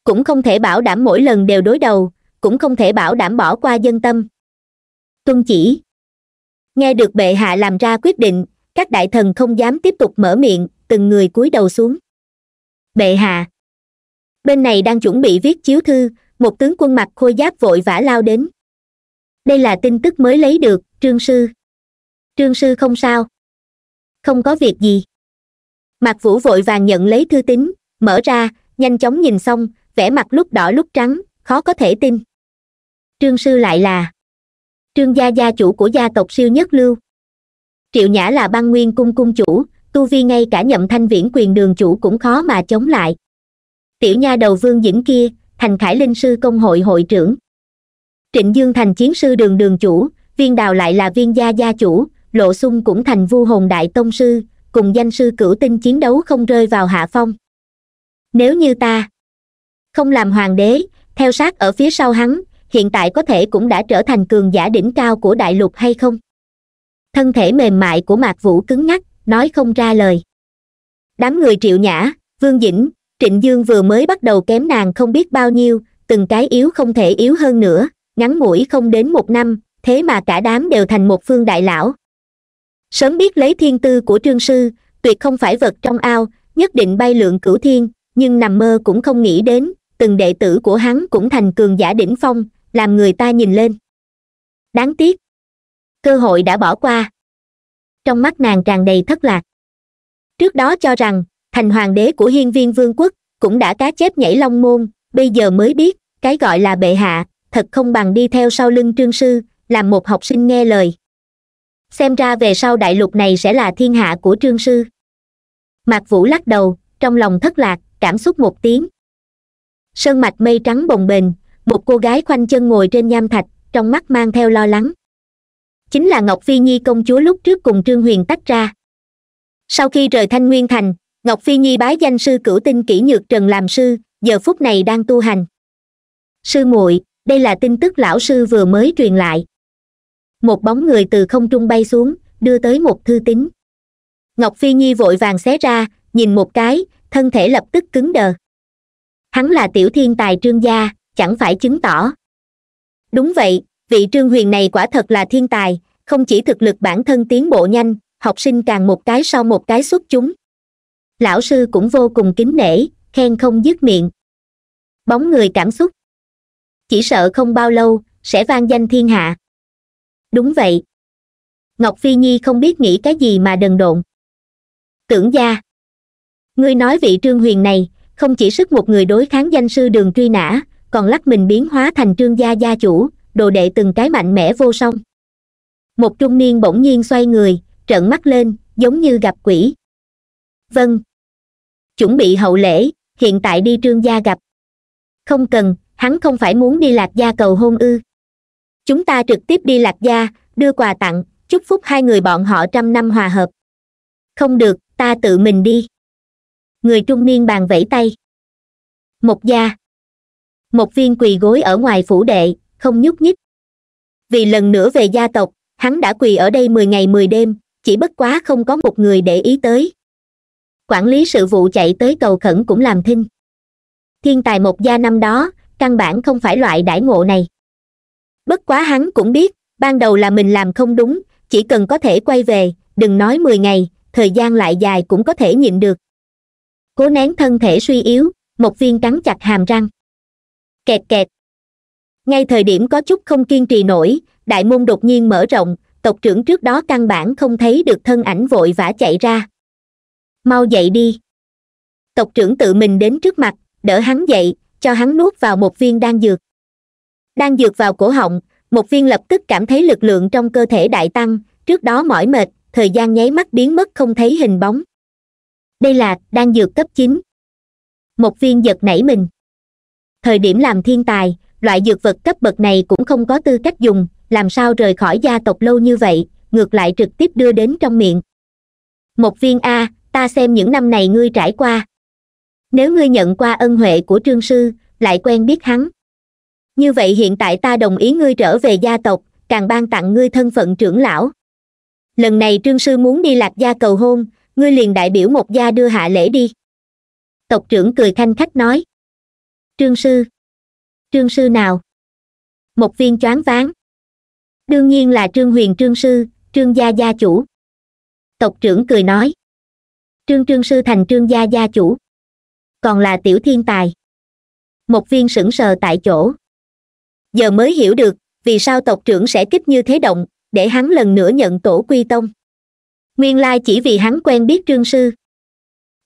cũng không thể bảo đảm mỗi lần đều đối đầu cũng không thể bảo đảm bỏ qua dân tâm tuân chỉ nghe được bệ hạ làm ra quyết định các đại thần không dám tiếp tục mở miệng từng người cúi đầu xuống bệ hạ bên này đang chuẩn bị viết chiếu thư một tướng quân mặt khôi giáp vội vã lao đến đây là tin tức mới lấy được trương sư trương sư không sao không có việc gì mạc vũ vội vàng nhận lấy thư tín mở ra nhanh chóng nhìn xong vẻ mặt lúc đỏ lúc trắng khó có thể tin trương sư lại là trương gia gia chủ của gia tộc siêu nhất lưu triệu nhã là băng nguyên cung cung chủ tu vi ngay cả nhậm thanh viễn quyền đường chủ cũng khó mà chống lại tiểu nha đầu vương dĩnh kia thành khải linh sư công hội hội trưởng trịnh dương thành chiến sư đường đường chủ viên đào lại là viên gia gia chủ lộ xung cũng thành vu hồn đại tông sư cùng danh sư cửu tinh chiến đấu không rơi vào hạ phong nếu như ta không làm hoàng đế theo sát ở phía sau hắn hiện tại có thể cũng đã trở thành cường giả đỉnh cao của đại lục hay không thân thể mềm mại của mạc vũ cứng ngắc nói không ra lời đám người triệu nhã vương dĩnh trịnh dương vừa mới bắt đầu kém nàng không biết bao nhiêu từng cái yếu không thể yếu hơn nữa ngắn ngủi không đến một năm thế mà cả đám đều thành một phương đại lão sớm biết lấy thiên tư của trương sư tuyệt không phải vật trong ao nhất định bay lượn cửu thiên nhưng nằm mơ cũng không nghĩ đến từng đệ tử của hắn cũng thành cường giả đỉnh phong làm người ta nhìn lên đáng tiếc cơ hội đã bỏ qua trong mắt nàng tràn đầy thất lạc trước đó cho rằng thành hoàng đế của hiên viên vương quốc cũng đã cá chép nhảy long môn bây giờ mới biết cái gọi là bệ hạ thật không bằng đi theo sau lưng trương sư làm một học sinh nghe lời xem ra về sau đại lục này sẽ là thiên hạ của trương sư mạc vũ lắc đầu trong lòng thất lạc cảm xúc một tiếng sơn mạch mây trắng bồng bềnh một cô gái khoanh chân ngồi trên nham thạch trong mắt mang theo lo lắng chính là ngọc phi nhi công chúa lúc trước cùng trương huyền tách ra sau khi rời thanh nguyên thành ngọc phi nhi bái danh sư cửu tinh kỷ nhược trần làm sư giờ phút này đang tu hành sư muội đây là tin tức lão sư vừa mới truyền lại một bóng người từ không trung bay xuống đưa tới một thư tín ngọc phi nhi vội vàng xé ra nhìn một cái thân thể lập tức cứng đờ hắn là tiểu thiên tài trương gia chẳng phải chứng tỏ đúng vậy vị trương huyền này quả thật là thiên tài không chỉ thực lực bản thân tiến bộ nhanh học sinh càng một cái sau một cái xuất chúng lão sư cũng vô cùng kính nể khen không dứt miệng bóng người cảm xúc chỉ sợ không bao lâu sẽ vang danh thiên hạ đúng vậy ngọc phi nhi không biết nghĩ cái gì mà đần độn tưởng gia ngươi nói vị trương huyền này không chỉ sức một người đối kháng danh sư đường truy nã còn lắc mình biến hóa thành trương gia gia chủ đồ đệ từng cái mạnh mẽ vô song một trung niên bỗng nhiên xoay người trợn mắt lên giống như gặp quỷ vâng chuẩn bị hậu lễ hiện tại đi trương gia gặp không cần hắn không phải muốn đi lạc gia cầu hôn ư chúng ta trực tiếp đi lạc gia đưa quà tặng chúc phúc hai người bọn họ trăm năm hòa hợp không được ta tự mình đi người trung niên bàn vẫy tay một gia một viên quỳ gối ở ngoài phủ đệ không nhúc nhích vì lần nữa về gia tộc hắn đã quỳ ở đây mười ngày mười đêm chỉ bất quá không có một người để ý tới quản lý sự vụ chạy tới cầu khẩn cũng làm thinh thiên tài một gia năm đó căn bản không phải loại đãi ngộ này bất quá hắn cũng biết ban đầu là mình làm không đúng chỉ cần có thể quay về đừng nói mười ngày thời gian lại dài cũng có thể nhịn được cố nén thân thể suy yếu một viên cắn chặt hàm răng kẹt kẹt ngay thời điểm có chút không kiên trì nổi đại môn đột nhiên mở rộng tộc trưởng trước đó căn bản không thấy được thân ảnh vội vã chạy ra mau dậy đi tộc trưởng tự mình đến trước mặt đỡ hắn dậy cho hắn nuốt vào một viên đan dược đan dược vào cổ họng một viên lập tức cảm thấy lực lượng trong cơ thể đại tăng trước đó mỏi mệt thời gian nháy mắt biến mất không thấy hình bóng đây là đan dược cấp chín một viên giật nảy mình thời điểm làm thiên tài loại dược vật cấp bậc này cũng không có tư cách dùng làm sao rời khỏi gia tộc lâu như vậy ngược lại trực tiếp đưa đến trong miệng một viên a ta xem những năm này ngươi trải qua nếu ngươi nhận qua ân huệ của trương sư lại quen biết hắn như vậy hiện tại ta đồng ý ngươi trở về gia tộc càng ban tặng ngươi thân phận trưởng lão lần này trương sư muốn đi lạc gia cầu hôn ngươi liền đại biểu một gia đưa hạ lễ đi tộc trưởng cười khanh khách nói trương sư trương sư nào một viên choáng váng đương nhiên là trương huyền trương sư trương gia gia chủ tộc trưởng cười nói trương trương sư thành trương gia gia chủ còn là tiểu thiên tài một viên sững sờ tại chỗ giờ mới hiểu được vì sao tộc trưởng sẽ kích như thế động để hắn lần nữa nhận tổ quy tông nguyên lai chỉ vì hắn quen biết trương sư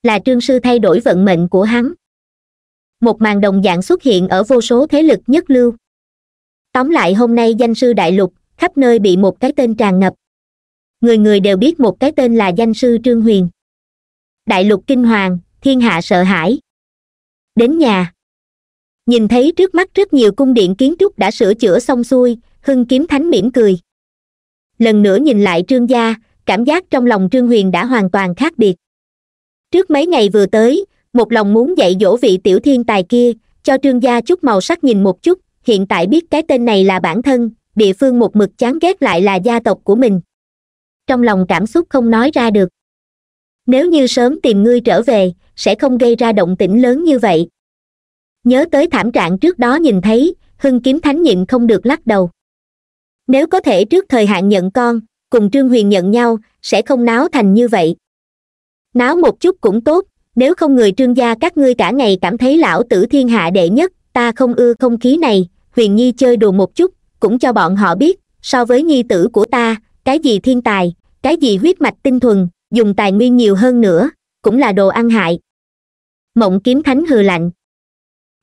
là trương sư thay đổi vận mệnh của hắn một màn đồng dạng xuất hiện ở vô số thế lực nhất lưu tóm lại hôm nay danh sư đại lục khắp nơi bị một cái tên tràn ngập người người đều biết một cái tên là danh sư trương huyền đại lục kinh hoàng thiên hạ sợ hãi đến nhà nhìn thấy trước mắt rất nhiều cung điện kiến trúc đã sửa chữa xong xuôi hưng kiếm thánh mỉm cười lần nữa nhìn lại trương gia cảm giác trong lòng trương huyền đã hoàn toàn khác biệt trước mấy ngày vừa tới một lòng muốn dạy dỗ vị tiểu thiên tài kia cho trương gia chút màu sắc nhìn một chút hiện tại biết cái tên này là bản thân địa phương một mực chán ghét lại là gia tộc của mình trong lòng cảm xúc không nói ra được nếu như sớm tìm ngươi trở về sẽ không gây ra động tĩnh lớn như vậy nhớ tới thảm trạng trước đó nhìn thấy hưng kiếm thánh nhịn không được lắc đầu nếu có thể trước thời hạn nhận con cùng trương huyền nhận nhau sẽ không náo thành như vậy náo một chút cũng tốt nếu không người trương gia các ngươi cả ngày cảm thấy lão tử thiên hạ đệ nhất ta không ưa không khí này huyền nhi chơi đùa một chút cũng cho bọn họ biết so với nhi tử của ta cái gì thiên tài cái gì huyết mạch tinh thuần dùng tài nguyên nhiều hơn nữa cũng là đồ ăn hại mộng kiếm thánh hừ lạnh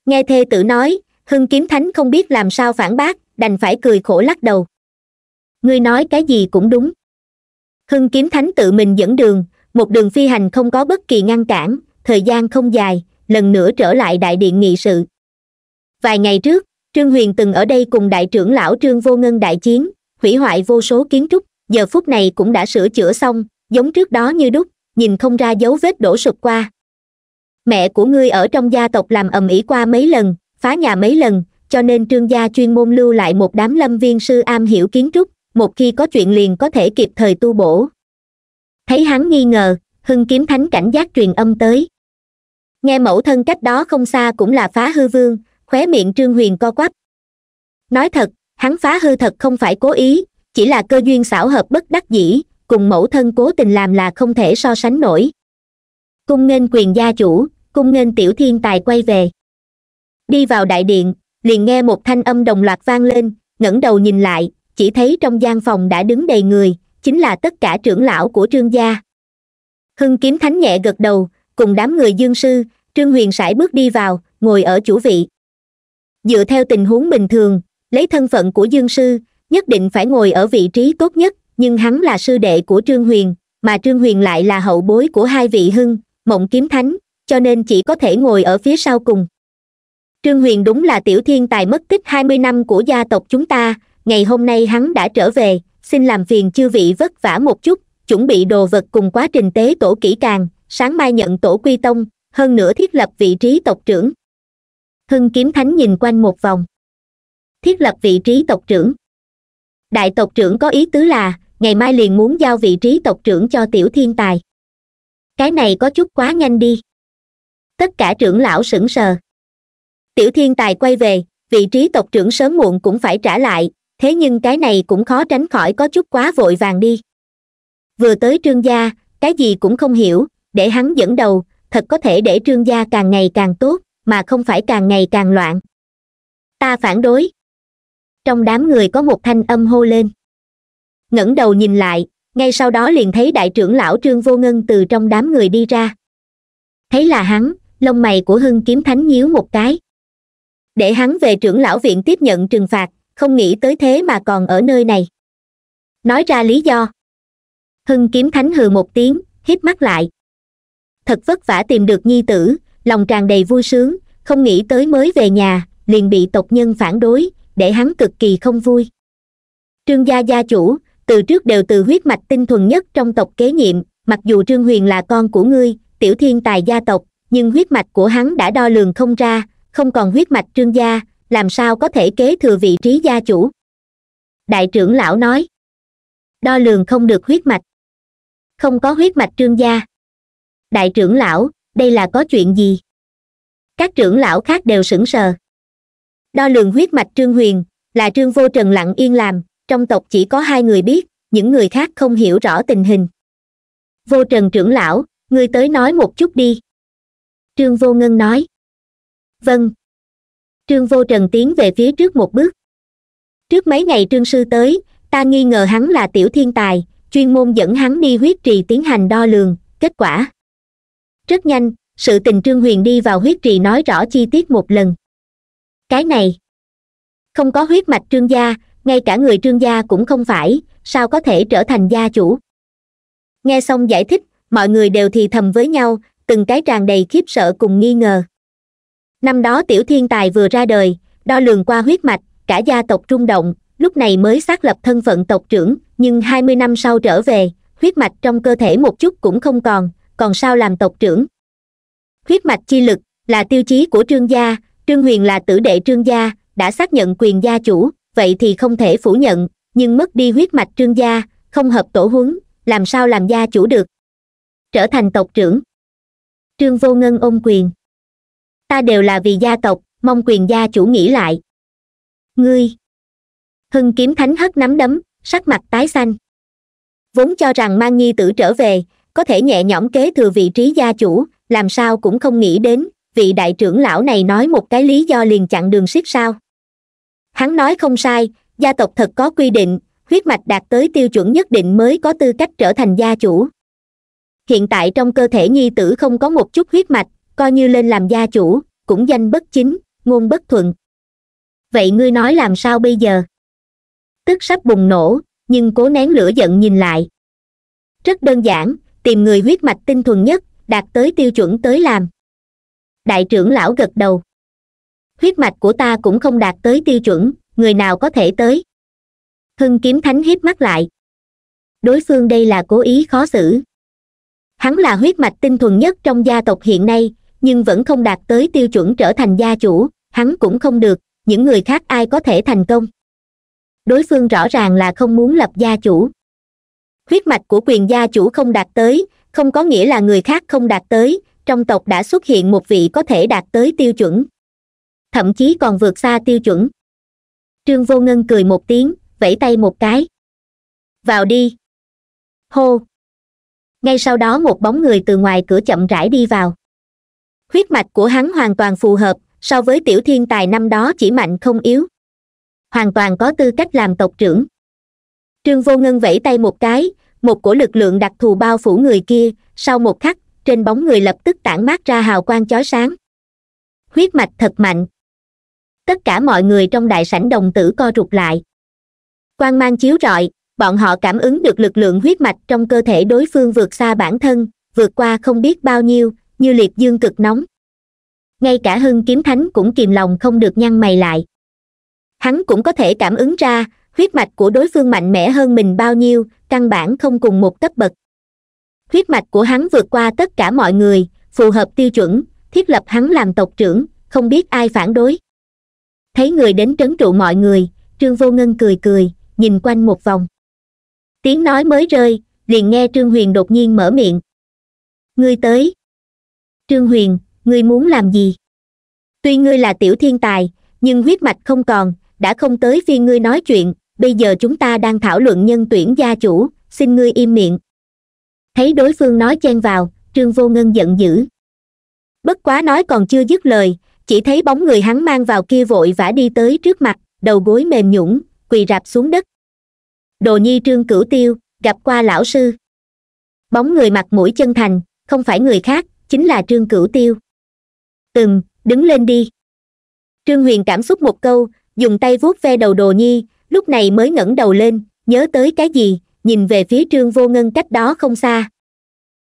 nghe thê tử nói hưng kiếm thánh không biết làm sao phản bác đành phải cười khổ lắc đầu ngươi nói cái gì cũng đúng hưng kiếm thánh tự mình dẫn đường một đường phi hành không có bất kỳ ngăn cản thời gian không dài lần nữa trở lại đại điện nghị sự vài ngày trước trương huyền từng ở đây cùng đại trưởng lão trương vô ngân đại chiến hủy hoại vô số kiến trúc giờ phút này cũng đã sửa chữa xong giống trước đó như đúc nhìn không ra dấu vết đổ sụp qua mẹ của ngươi ở trong gia tộc làm ầm ĩ qua mấy lần phá nhà mấy lần cho nên trương gia chuyên môn lưu lại một đám lâm viên sư am hiểu kiến trúc một khi có chuyện liền có thể kịp thời tu bổ thấy hắn nghi ngờ hưng kiếm thánh cảnh giác truyền âm tới nghe mẫu thân cách đó không xa cũng là phá hư vương khóe miệng trương huyền co quắp nói thật hắn phá hư thật không phải cố ý chỉ là cơ duyên xảo hợp bất đắc dĩ cùng mẫu thân cố tình làm là không thể so sánh nổi cung nghênh quyền gia chủ cung nghênh tiểu thiên tài quay về đi vào đại điện liền nghe một thanh âm đồng loạt vang lên ngẩng đầu nhìn lại chỉ thấy trong gian phòng đã đứng đầy người chính là tất cả trưởng lão của trương gia hưng kiếm thánh nhẹ gật đầu cùng đám người dương sư trương huyền sải bước đi vào ngồi ở chủ vị dựa theo tình huống bình thường lấy thân phận của dương sư nhất định phải ngồi ở vị trí tốt nhất nhưng hắn là sư đệ của trương huyền mà trương huyền lại là hậu bối của hai vị hưng mộng kiếm thánh cho nên chỉ có thể ngồi ở phía sau cùng trương huyền đúng là tiểu thiên tài mất tích hai mươi năm của gia tộc chúng ta ngày hôm nay hắn đã trở về xin làm phiền chư vị vất vả một chút chuẩn bị đồ vật cùng quá trình tế tổ kỹ càng sáng mai nhận tổ quy tông hơn nữa thiết lập vị trí tộc trưởng hưng kiếm thánh nhìn quanh một vòng thiết lập vị trí tộc trưởng đại tộc trưởng có ý tứ là ngày mai liền muốn giao vị trí tộc trưởng cho tiểu thiên tài cái này có chút quá nhanh đi tất cả trưởng lão sững sờ tiểu thiên tài quay về vị trí tộc trưởng sớm muộn cũng phải trả lại thế nhưng cái này cũng khó tránh khỏi có chút quá vội vàng đi vừa tới trương gia cái gì cũng không hiểu để hắn dẫn đầu thật có thể để trương gia càng ngày càng tốt mà không phải càng ngày càng loạn ta phản đối trong đám người có một thanh âm hô lên ngẩng đầu nhìn lại ngay sau đó liền thấy đại trưởng lão trương vô ngân từ trong đám người đi ra thấy là hắn lông mày của hưng kiếm thánh nhíu một cái để hắn về trưởng lão viện tiếp nhận trừng phạt không nghĩ tới thế mà còn ở nơi này nói ra lý do hưng kiếm thánh hừ một tiếng hít mắt lại thật vất vả tìm được nhi tử lòng tràn đầy vui sướng không nghĩ tới mới về nhà liền bị tộc nhân phản đối để hắn cực kỳ không vui trương gia gia chủ từ trước đều từ huyết mạch tinh thuần nhất trong tộc kế nhiệm mặc dù trương huyền là con của ngươi tiểu thiên tài gia tộc nhưng huyết mạch của hắn đã đo lường không ra không còn huyết mạch trương gia làm sao có thể kế thừa vị trí gia chủ đại trưởng lão nói đo lường không được huyết mạch không có huyết mạch trương gia đại trưởng lão đây là có chuyện gì các trưởng lão khác đều sững sờ đo lường huyết mạch trương huyền là trương vô trần lặng yên làm trong tộc chỉ có hai người biết những người khác không hiểu rõ tình hình vô trần trưởng lão ngươi tới nói một chút đi trương vô ngân nói vâng trương vô trần tiến về phía trước một bước trước mấy ngày trương sư tới ta nghi ngờ hắn là tiểu thiên tài chuyên môn dẫn hắn đi huyết trì tiến hành đo lường kết quả rất nhanh sự tình trương huyền đi vào huyết trì nói rõ chi tiết một lần cái này không có huyết mạch trương gia ngay cả người trương gia cũng không phải sao có thể trở thành gia chủ nghe xong giải thích mọi người đều thì thầm với nhau từng cái tràn đầy khiếp sợ cùng nghi ngờ năm đó tiểu thiên tài vừa ra đời đo lường qua huyết mạch cả gia tộc trung động lúc này mới xác lập thân phận tộc trưởng nhưng hai mươi năm sau trở về huyết mạch trong cơ thể một chút cũng không còn còn sao làm tộc trưởng huyết mạch chi lực là tiêu chí của trương gia trương huyền là tử đệ trương gia đã xác nhận quyền gia chủ vậy thì không thể phủ nhận nhưng mất đi huyết mạch trương gia không hợp tổ huấn làm sao làm gia chủ được trở thành tộc trưởng trương vô ngân ôm quyền ta đều là vì gia tộc mong quyền gia chủ nghĩ lại ngươi hưng kiếm thánh hất nắm đấm sắc mặt tái xanh vốn cho rằng mang nhi tử trở về có thể nhẹ nhõm kế thừa vị trí gia chủ làm sao cũng không nghĩ đến vị đại trưởng lão này nói một cái lý do liền chặn đường siết sao hắn nói không sai gia tộc thật có quy định huyết mạch đạt tới tiêu chuẩn nhất định mới có tư cách trở thành gia chủ hiện tại trong cơ thể nhi tử không có một chút huyết mạch coi như lên làm gia chủ cũng danh bất chính ngôn bất thuận vậy ngươi nói làm sao bây giờ tức sắp bùng nổ nhưng cố nén lửa giận nhìn lại rất đơn giản tìm người huyết mạch tinh thuần nhất đạt tới tiêu chuẩn tới làm đại trưởng lão gật đầu huyết mạch của ta cũng không đạt tới tiêu chuẩn người nào có thể tới hưng kiếm thánh hiếp mắt lại đối phương đây là cố ý khó xử hắn là huyết mạch tinh thuần nhất trong gia tộc hiện nay nhưng vẫn không đạt tới tiêu chuẩn trở thành gia chủ hắn cũng không được những người khác ai có thể thành công đối phương rõ ràng là không muốn lập gia chủ huyết mạch của quyền gia chủ không đạt tới không có nghĩa là người khác không đạt tới trong tộc đã xuất hiện một vị có thể đạt tới tiêu chuẩn thậm chí còn vượt xa tiêu chuẩn trương vô ngân cười một tiếng vẫy tay một cái vào đi hô ngay sau đó một bóng người từ ngoài cửa chậm rãi đi vào huyết mạch của hắn hoàn toàn phù hợp so với tiểu thiên tài năm đó chỉ mạnh không yếu hoàn toàn có tư cách làm tộc trưởng trương vô ngân vẫy tay một cái một cổ lực lượng đặc thù bao phủ người kia sau một khắc trên bóng người lập tức tản mát ra hào quang chói sáng huyết mạch thật mạnh tất cả mọi người trong đại sảnh đồng tử co rụt lại quang mang chiếu rọi bọn họ cảm ứng được lực lượng huyết mạch trong cơ thể đối phương vượt xa bản thân vượt qua không biết bao nhiêu như liệt dương cực nóng ngay cả hưng kiếm thánh cũng kìm lòng không được nhăn mày lại hắn cũng có thể cảm ứng ra huyết mạch của đối phương mạnh mẽ hơn mình bao nhiêu căn bản không cùng một cấp bậc huyết mạch của hắn vượt qua tất cả mọi người phù hợp tiêu chuẩn thiết lập hắn làm tộc trưởng không biết ai phản đối thấy người đến trấn trụ mọi người trương vô ngân cười cười nhìn quanh một vòng tiếng nói mới rơi liền nghe trương huyền đột nhiên mở miệng ngươi tới trương huyền ngươi muốn làm gì tuy ngươi là tiểu thiên tài nhưng huyết mạch không còn đã không tới phiên ngươi nói chuyện bây giờ chúng ta đang thảo luận nhân tuyển gia chủ xin ngươi im miệng thấy đối phương nói chen vào trương vô ngân giận dữ bất quá nói còn chưa dứt lời chỉ thấy bóng người hắn mang vào kia vội vã đi tới trước mặt đầu gối mềm nhũng quỳ rạp xuống đất đồ nhi trương cửu tiêu gặp qua lão sư bóng người mặt mũi chân thành không phải người khác chính là trương cửu tiêu từng đứng lên đi trương huyền cảm xúc một câu dùng tay vuốt ve đầu đồ nhi lúc này mới ngẩng đầu lên nhớ tới cái gì nhìn về phía trương vô ngân cách đó không xa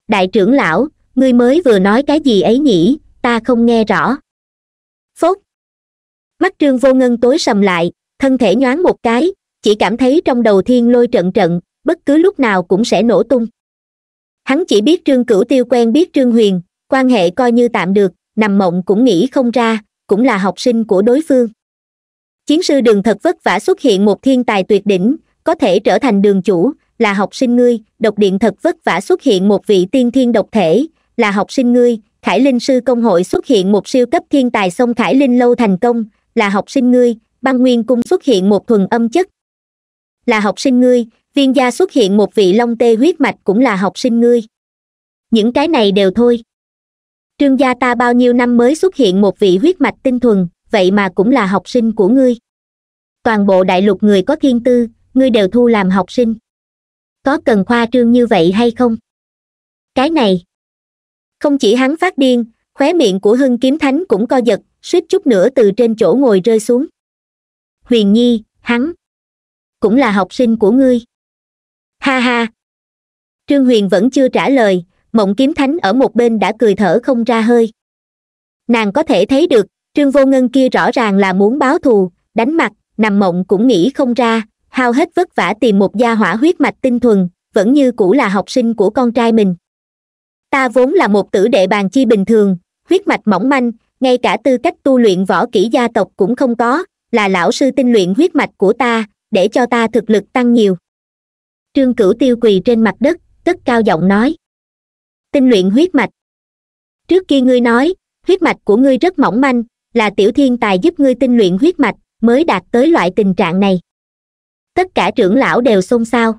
đại trưởng lão ngươi mới vừa nói cái gì ấy nhỉ ta không nghe rõ phốt mắt trương vô ngân tối sầm lại thân thể nhoáng một cái chỉ cảm thấy trong đầu thiên lôi trận trận bất cứ lúc nào cũng sẽ nổ tung hắn chỉ biết trương cửu tiêu quen biết trương huyền quan hệ coi như tạm được nằm mộng cũng nghĩ không ra cũng là học sinh của đối phương chiến sư đường thật vất vả xuất hiện một thiên tài tuyệt đỉnh có thể trở thành đường chủ là học sinh ngươi độc điện thật vất vả xuất hiện một vị tiên thiên độc thể là học sinh ngươi khải linh sư công hội xuất hiện một siêu cấp thiên tài sông khải linh lâu thành công là học sinh ngươi băng nguyên cung xuất hiện một thuần âm chất là học sinh ngươi viên gia xuất hiện một vị long tê huyết mạch cũng là học sinh ngươi những cái này đều thôi trương gia ta bao nhiêu năm mới xuất hiện một vị huyết mạch tinh thuần vậy mà cũng là học sinh của ngươi toàn bộ đại lục người có thiên tư ngươi đều thu làm học sinh có cần khoa trương như vậy hay không cái này không chỉ hắn phát điên khóe miệng của hưng kiếm thánh cũng co giật suýt chút nữa từ trên chỗ ngồi rơi xuống huyền nhi hắn cũng là học sinh của ngươi ha ha trương huyền vẫn chưa trả lời mộng kiếm thánh ở một bên đã cười thở không ra hơi nàng có thể thấy được trương vô ngân kia rõ ràng là muốn báo thù đánh mặt nằm mộng cũng nghĩ không ra hao hết vất vả tìm một gia hỏa huyết mạch tinh thuần vẫn như cũ là học sinh của con trai mình ta vốn là một tử đệ bàn chi bình thường huyết mạch mỏng manh ngay cả tư cách tu luyện võ kỹ gia tộc cũng không có là lão sư tinh luyện huyết mạch của ta để cho ta thực lực tăng nhiều trương cửu tiêu quỳ trên mặt đất cất cao giọng nói tinh luyện huyết mạch trước kia ngươi nói huyết mạch của ngươi rất mỏng manh là tiểu thiên tài giúp ngươi tinh luyện huyết mạch mới đạt tới loại tình trạng này tất cả trưởng lão đều xôn xao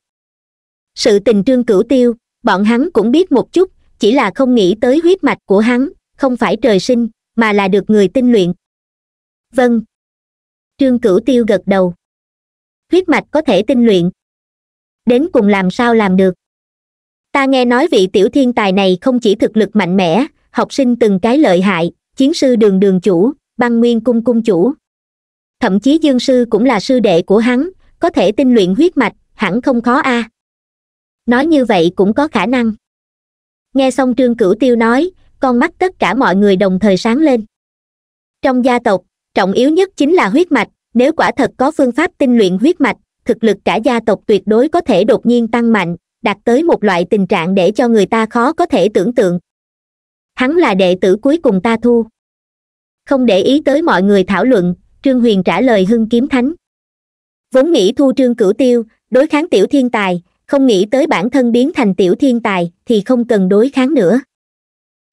sự tình trương cửu tiêu bọn hắn cũng biết một chút chỉ là không nghĩ tới huyết mạch của hắn không phải trời sinh mà là được người tinh luyện vâng trương cửu tiêu gật đầu huyết mạch có thể tinh luyện đến cùng làm sao làm được ta nghe nói vị tiểu thiên tài này không chỉ thực lực mạnh mẽ học sinh từng cái lợi hại chiến sư đường đường chủ băng nguyên cung cung chủ thậm chí dương sư cũng là sư đệ của hắn có thể tinh luyện huyết mạch hẳn không khó a à. nói như vậy cũng có khả năng nghe xong trương cửu tiêu nói con mắt tất cả mọi người đồng thời sáng lên trong gia tộc trọng yếu nhất chính là huyết mạch nếu quả thật có phương pháp tinh luyện huyết mạch thực lực cả gia tộc tuyệt đối có thể đột nhiên tăng mạnh đạt tới một loại tình trạng để cho người ta khó có thể tưởng tượng hắn là đệ tử cuối cùng ta thu không để ý tới mọi người thảo luận trương huyền trả lời hưng kiếm thánh vốn nghĩ thu trương cửu tiêu đối kháng tiểu thiên tài không nghĩ tới bản thân biến thành tiểu thiên tài thì không cần đối kháng nữa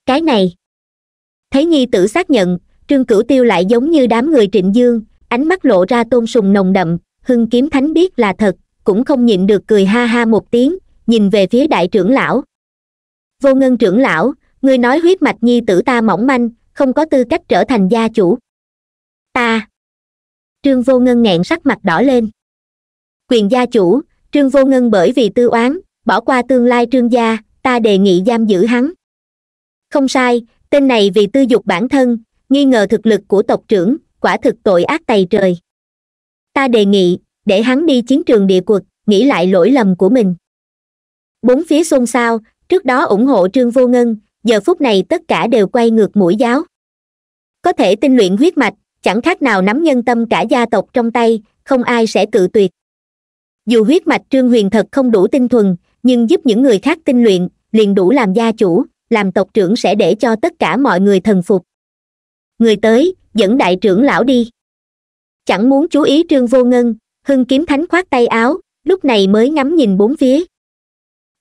cái này thấy nhi tử xác nhận trương cửu tiêu lại giống như đám người trịnh dương ánh mắt lộ ra tôn sùng nồng đậm hưng kiếm thánh biết là thật cũng không nhịn được cười ha ha một tiếng nhìn về phía đại trưởng lão vô ngân trưởng lão ngươi nói huyết mạch nhi tử ta mỏng manh không có tư cách trở thành gia chủ ta trương vô ngân nghẹn sắc mặt đỏ lên quyền gia chủ trương vô ngân bởi vì tư oán bỏ qua tương lai trương gia ta đề nghị giam giữ hắn không sai tên này vì tư dục bản thân nghi ngờ thực lực của tộc trưởng quả thực tội ác tày trời ta đề nghị để hắn đi chiến trường địa quật nghĩ lại lỗi lầm của mình bốn phía xôn xao trước đó ủng hộ trương vô ngân giờ phút này tất cả đều quay ngược mũi giáo có thể tinh luyện huyết mạch chẳng khác nào nắm nhân tâm cả gia tộc trong tay không ai sẽ cự tuyệt dù huyết mạch trương huyền thật không đủ tinh thuần nhưng giúp những người khác tinh luyện liền đủ làm gia chủ làm tộc trưởng sẽ để cho tất cả mọi người thần phục người tới dẫn đại trưởng lão đi chẳng muốn chú ý trương vô ngân hưng kiếm thánh khoát tay áo lúc này mới ngắm nhìn bốn phía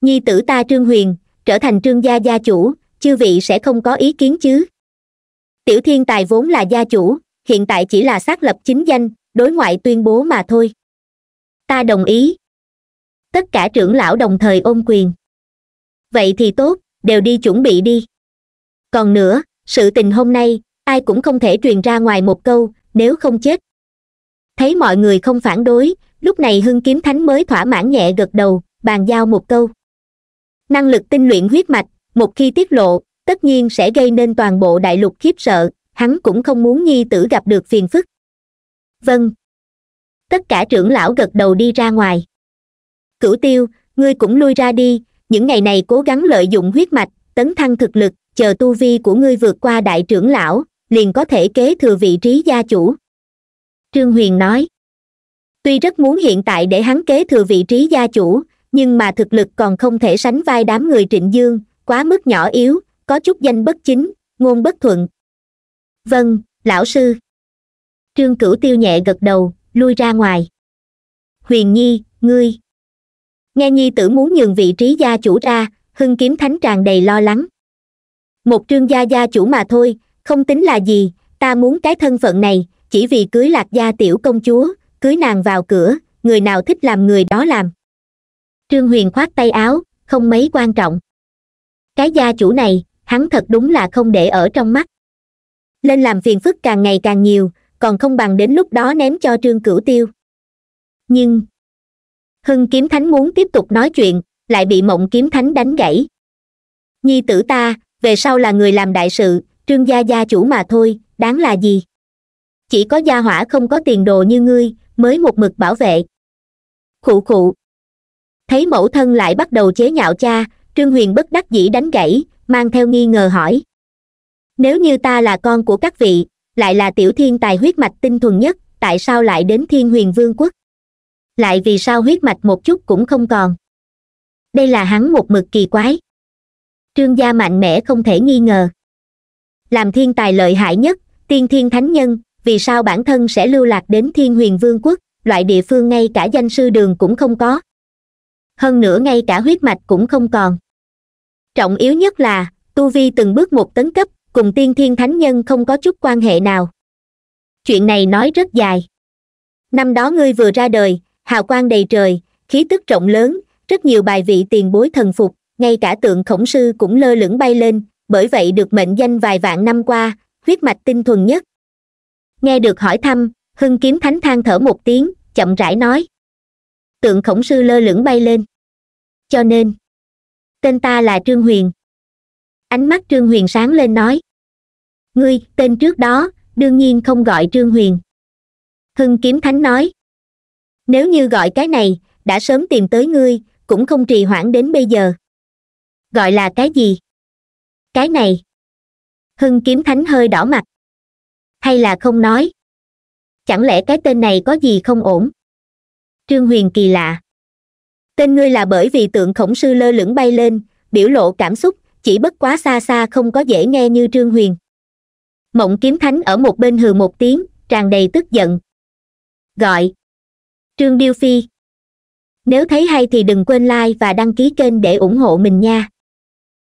nhi tử ta trương huyền trở thành trương gia gia chủ chư vị sẽ không có ý kiến chứ tiểu thiên tài vốn là gia chủ hiện tại chỉ là xác lập chính danh đối ngoại tuyên bố mà thôi ta đồng ý tất cả trưởng lão đồng thời ôm quyền vậy thì tốt đều đi chuẩn bị đi còn nữa sự tình hôm nay ai cũng không thể truyền ra ngoài một câu nếu không chết thấy mọi người không phản đối lúc này hưng kiếm thánh mới thỏa mãn nhẹ gật đầu bàn giao một câu năng lực tinh luyện huyết mạch một khi tiết lộ tất nhiên sẽ gây nên toàn bộ đại lục khiếp sợ hắn cũng không muốn nhi tử gặp được phiền phức vâng tất cả trưởng lão gật đầu đi ra ngoài cửu tiêu ngươi cũng lui ra đi những ngày này cố gắng lợi dụng huyết mạch tấn thăng thực lực chờ tu vi của ngươi vượt qua đại trưởng lão liền có thể kế thừa vị trí gia chủ trương huyền nói tuy rất muốn hiện tại để hắn kế thừa vị trí gia chủ nhưng mà thực lực còn không thể sánh vai đám người trịnh dương quá mức nhỏ yếu có chút danh bất chính ngôn bất thuận vâng lão sư trương cửu tiêu nhẹ gật đầu lui ra ngoài huyền nhi ngươi nghe nhi tử muốn nhường vị trí gia chủ ra hưng kiếm thánh tràn đầy lo lắng một trương gia gia chủ mà thôi không tính là gì ta muốn cái thân phận này chỉ vì cưới lạc gia tiểu công chúa cưới nàng vào cửa người nào thích làm người đó làm trương huyền khoát tay áo không mấy quan trọng cái gia chủ này hắn thật đúng là không để ở trong mắt lên làm phiền phức càng ngày càng nhiều còn không bằng đến lúc đó ném cho trương cửu tiêu nhưng hưng kiếm thánh muốn tiếp tục nói chuyện lại bị mộng kiếm thánh đánh gãy nhi tử ta về sau là người làm đại sự trương gia gia chủ mà thôi đáng là gì chỉ có gia hỏa không có tiền đồ như ngươi mới một mực bảo vệ khụ khụ thấy mẫu thân lại bắt đầu chế nhạo cha trương huyền bất đắc dĩ đánh gãy mang theo nghi ngờ hỏi nếu như ta là con của các vị lại là tiểu thiên tài huyết mạch tinh thuần nhất tại sao lại đến thiên huyền vương quốc lại vì sao huyết mạch một chút cũng không còn đây là hắn một mực kỳ quái trương gia mạnh mẽ không thể nghi ngờ làm thiên tài lợi hại nhất tiên thiên thánh nhân vì sao bản thân sẽ lưu lạc đến thiên huyền vương quốc loại địa phương ngay cả danh sư đường cũng không có hơn nữa ngay cả huyết mạch cũng không còn trọng yếu nhất là tu vi từng bước một tấn cấp cùng tiên thiên thánh nhân không có chút quan hệ nào chuyện này nói rất dài năm đó ngươi vừa ra đời hào quang đầy trời khí tức rộng lớn rất nhiều bài vị tiền bối thần phục ngay cả tượng khổng sư cũng lơ lửng bay lên bởi vậy được mệnh danh vài vạn năm qua huyết mạch tinh thuần nhất nghe được hỏi thăm hưng kiếm thánh than thở một tiếng chậm rãi nói tượng khổng sư lơ lửng bay lên cho nên tên ta là trương huyền ánh mắt trương huyền sáng lên nói ngươi tên trước đó đương nhiên không gọi trương huyền hưng kiếm thánh nói nếu như gọi cái này đã sớm tìm tới ngươi cũng không trì hoãn đến bây giờ gọi là cái gì cái này hưng kiếm thánh hơi đỏ mặt hay là không nói chẳng lẽ cái tên này có gì không ổn trương huyền kỳ lạ tên ngươi là bởi vì tượng khổng sư lơ lửng bay lên biểu lộ cảm xúc chỉ bất quá xa xa không có dễ nghe như trương huyền mộng kiếm thánh ở một bên hừ một tiếng tràn đầy tức giận gọi trương điêu phi nếu thấy hay thì đừng quên like và đăng ký kênh để ủng hộ mình nha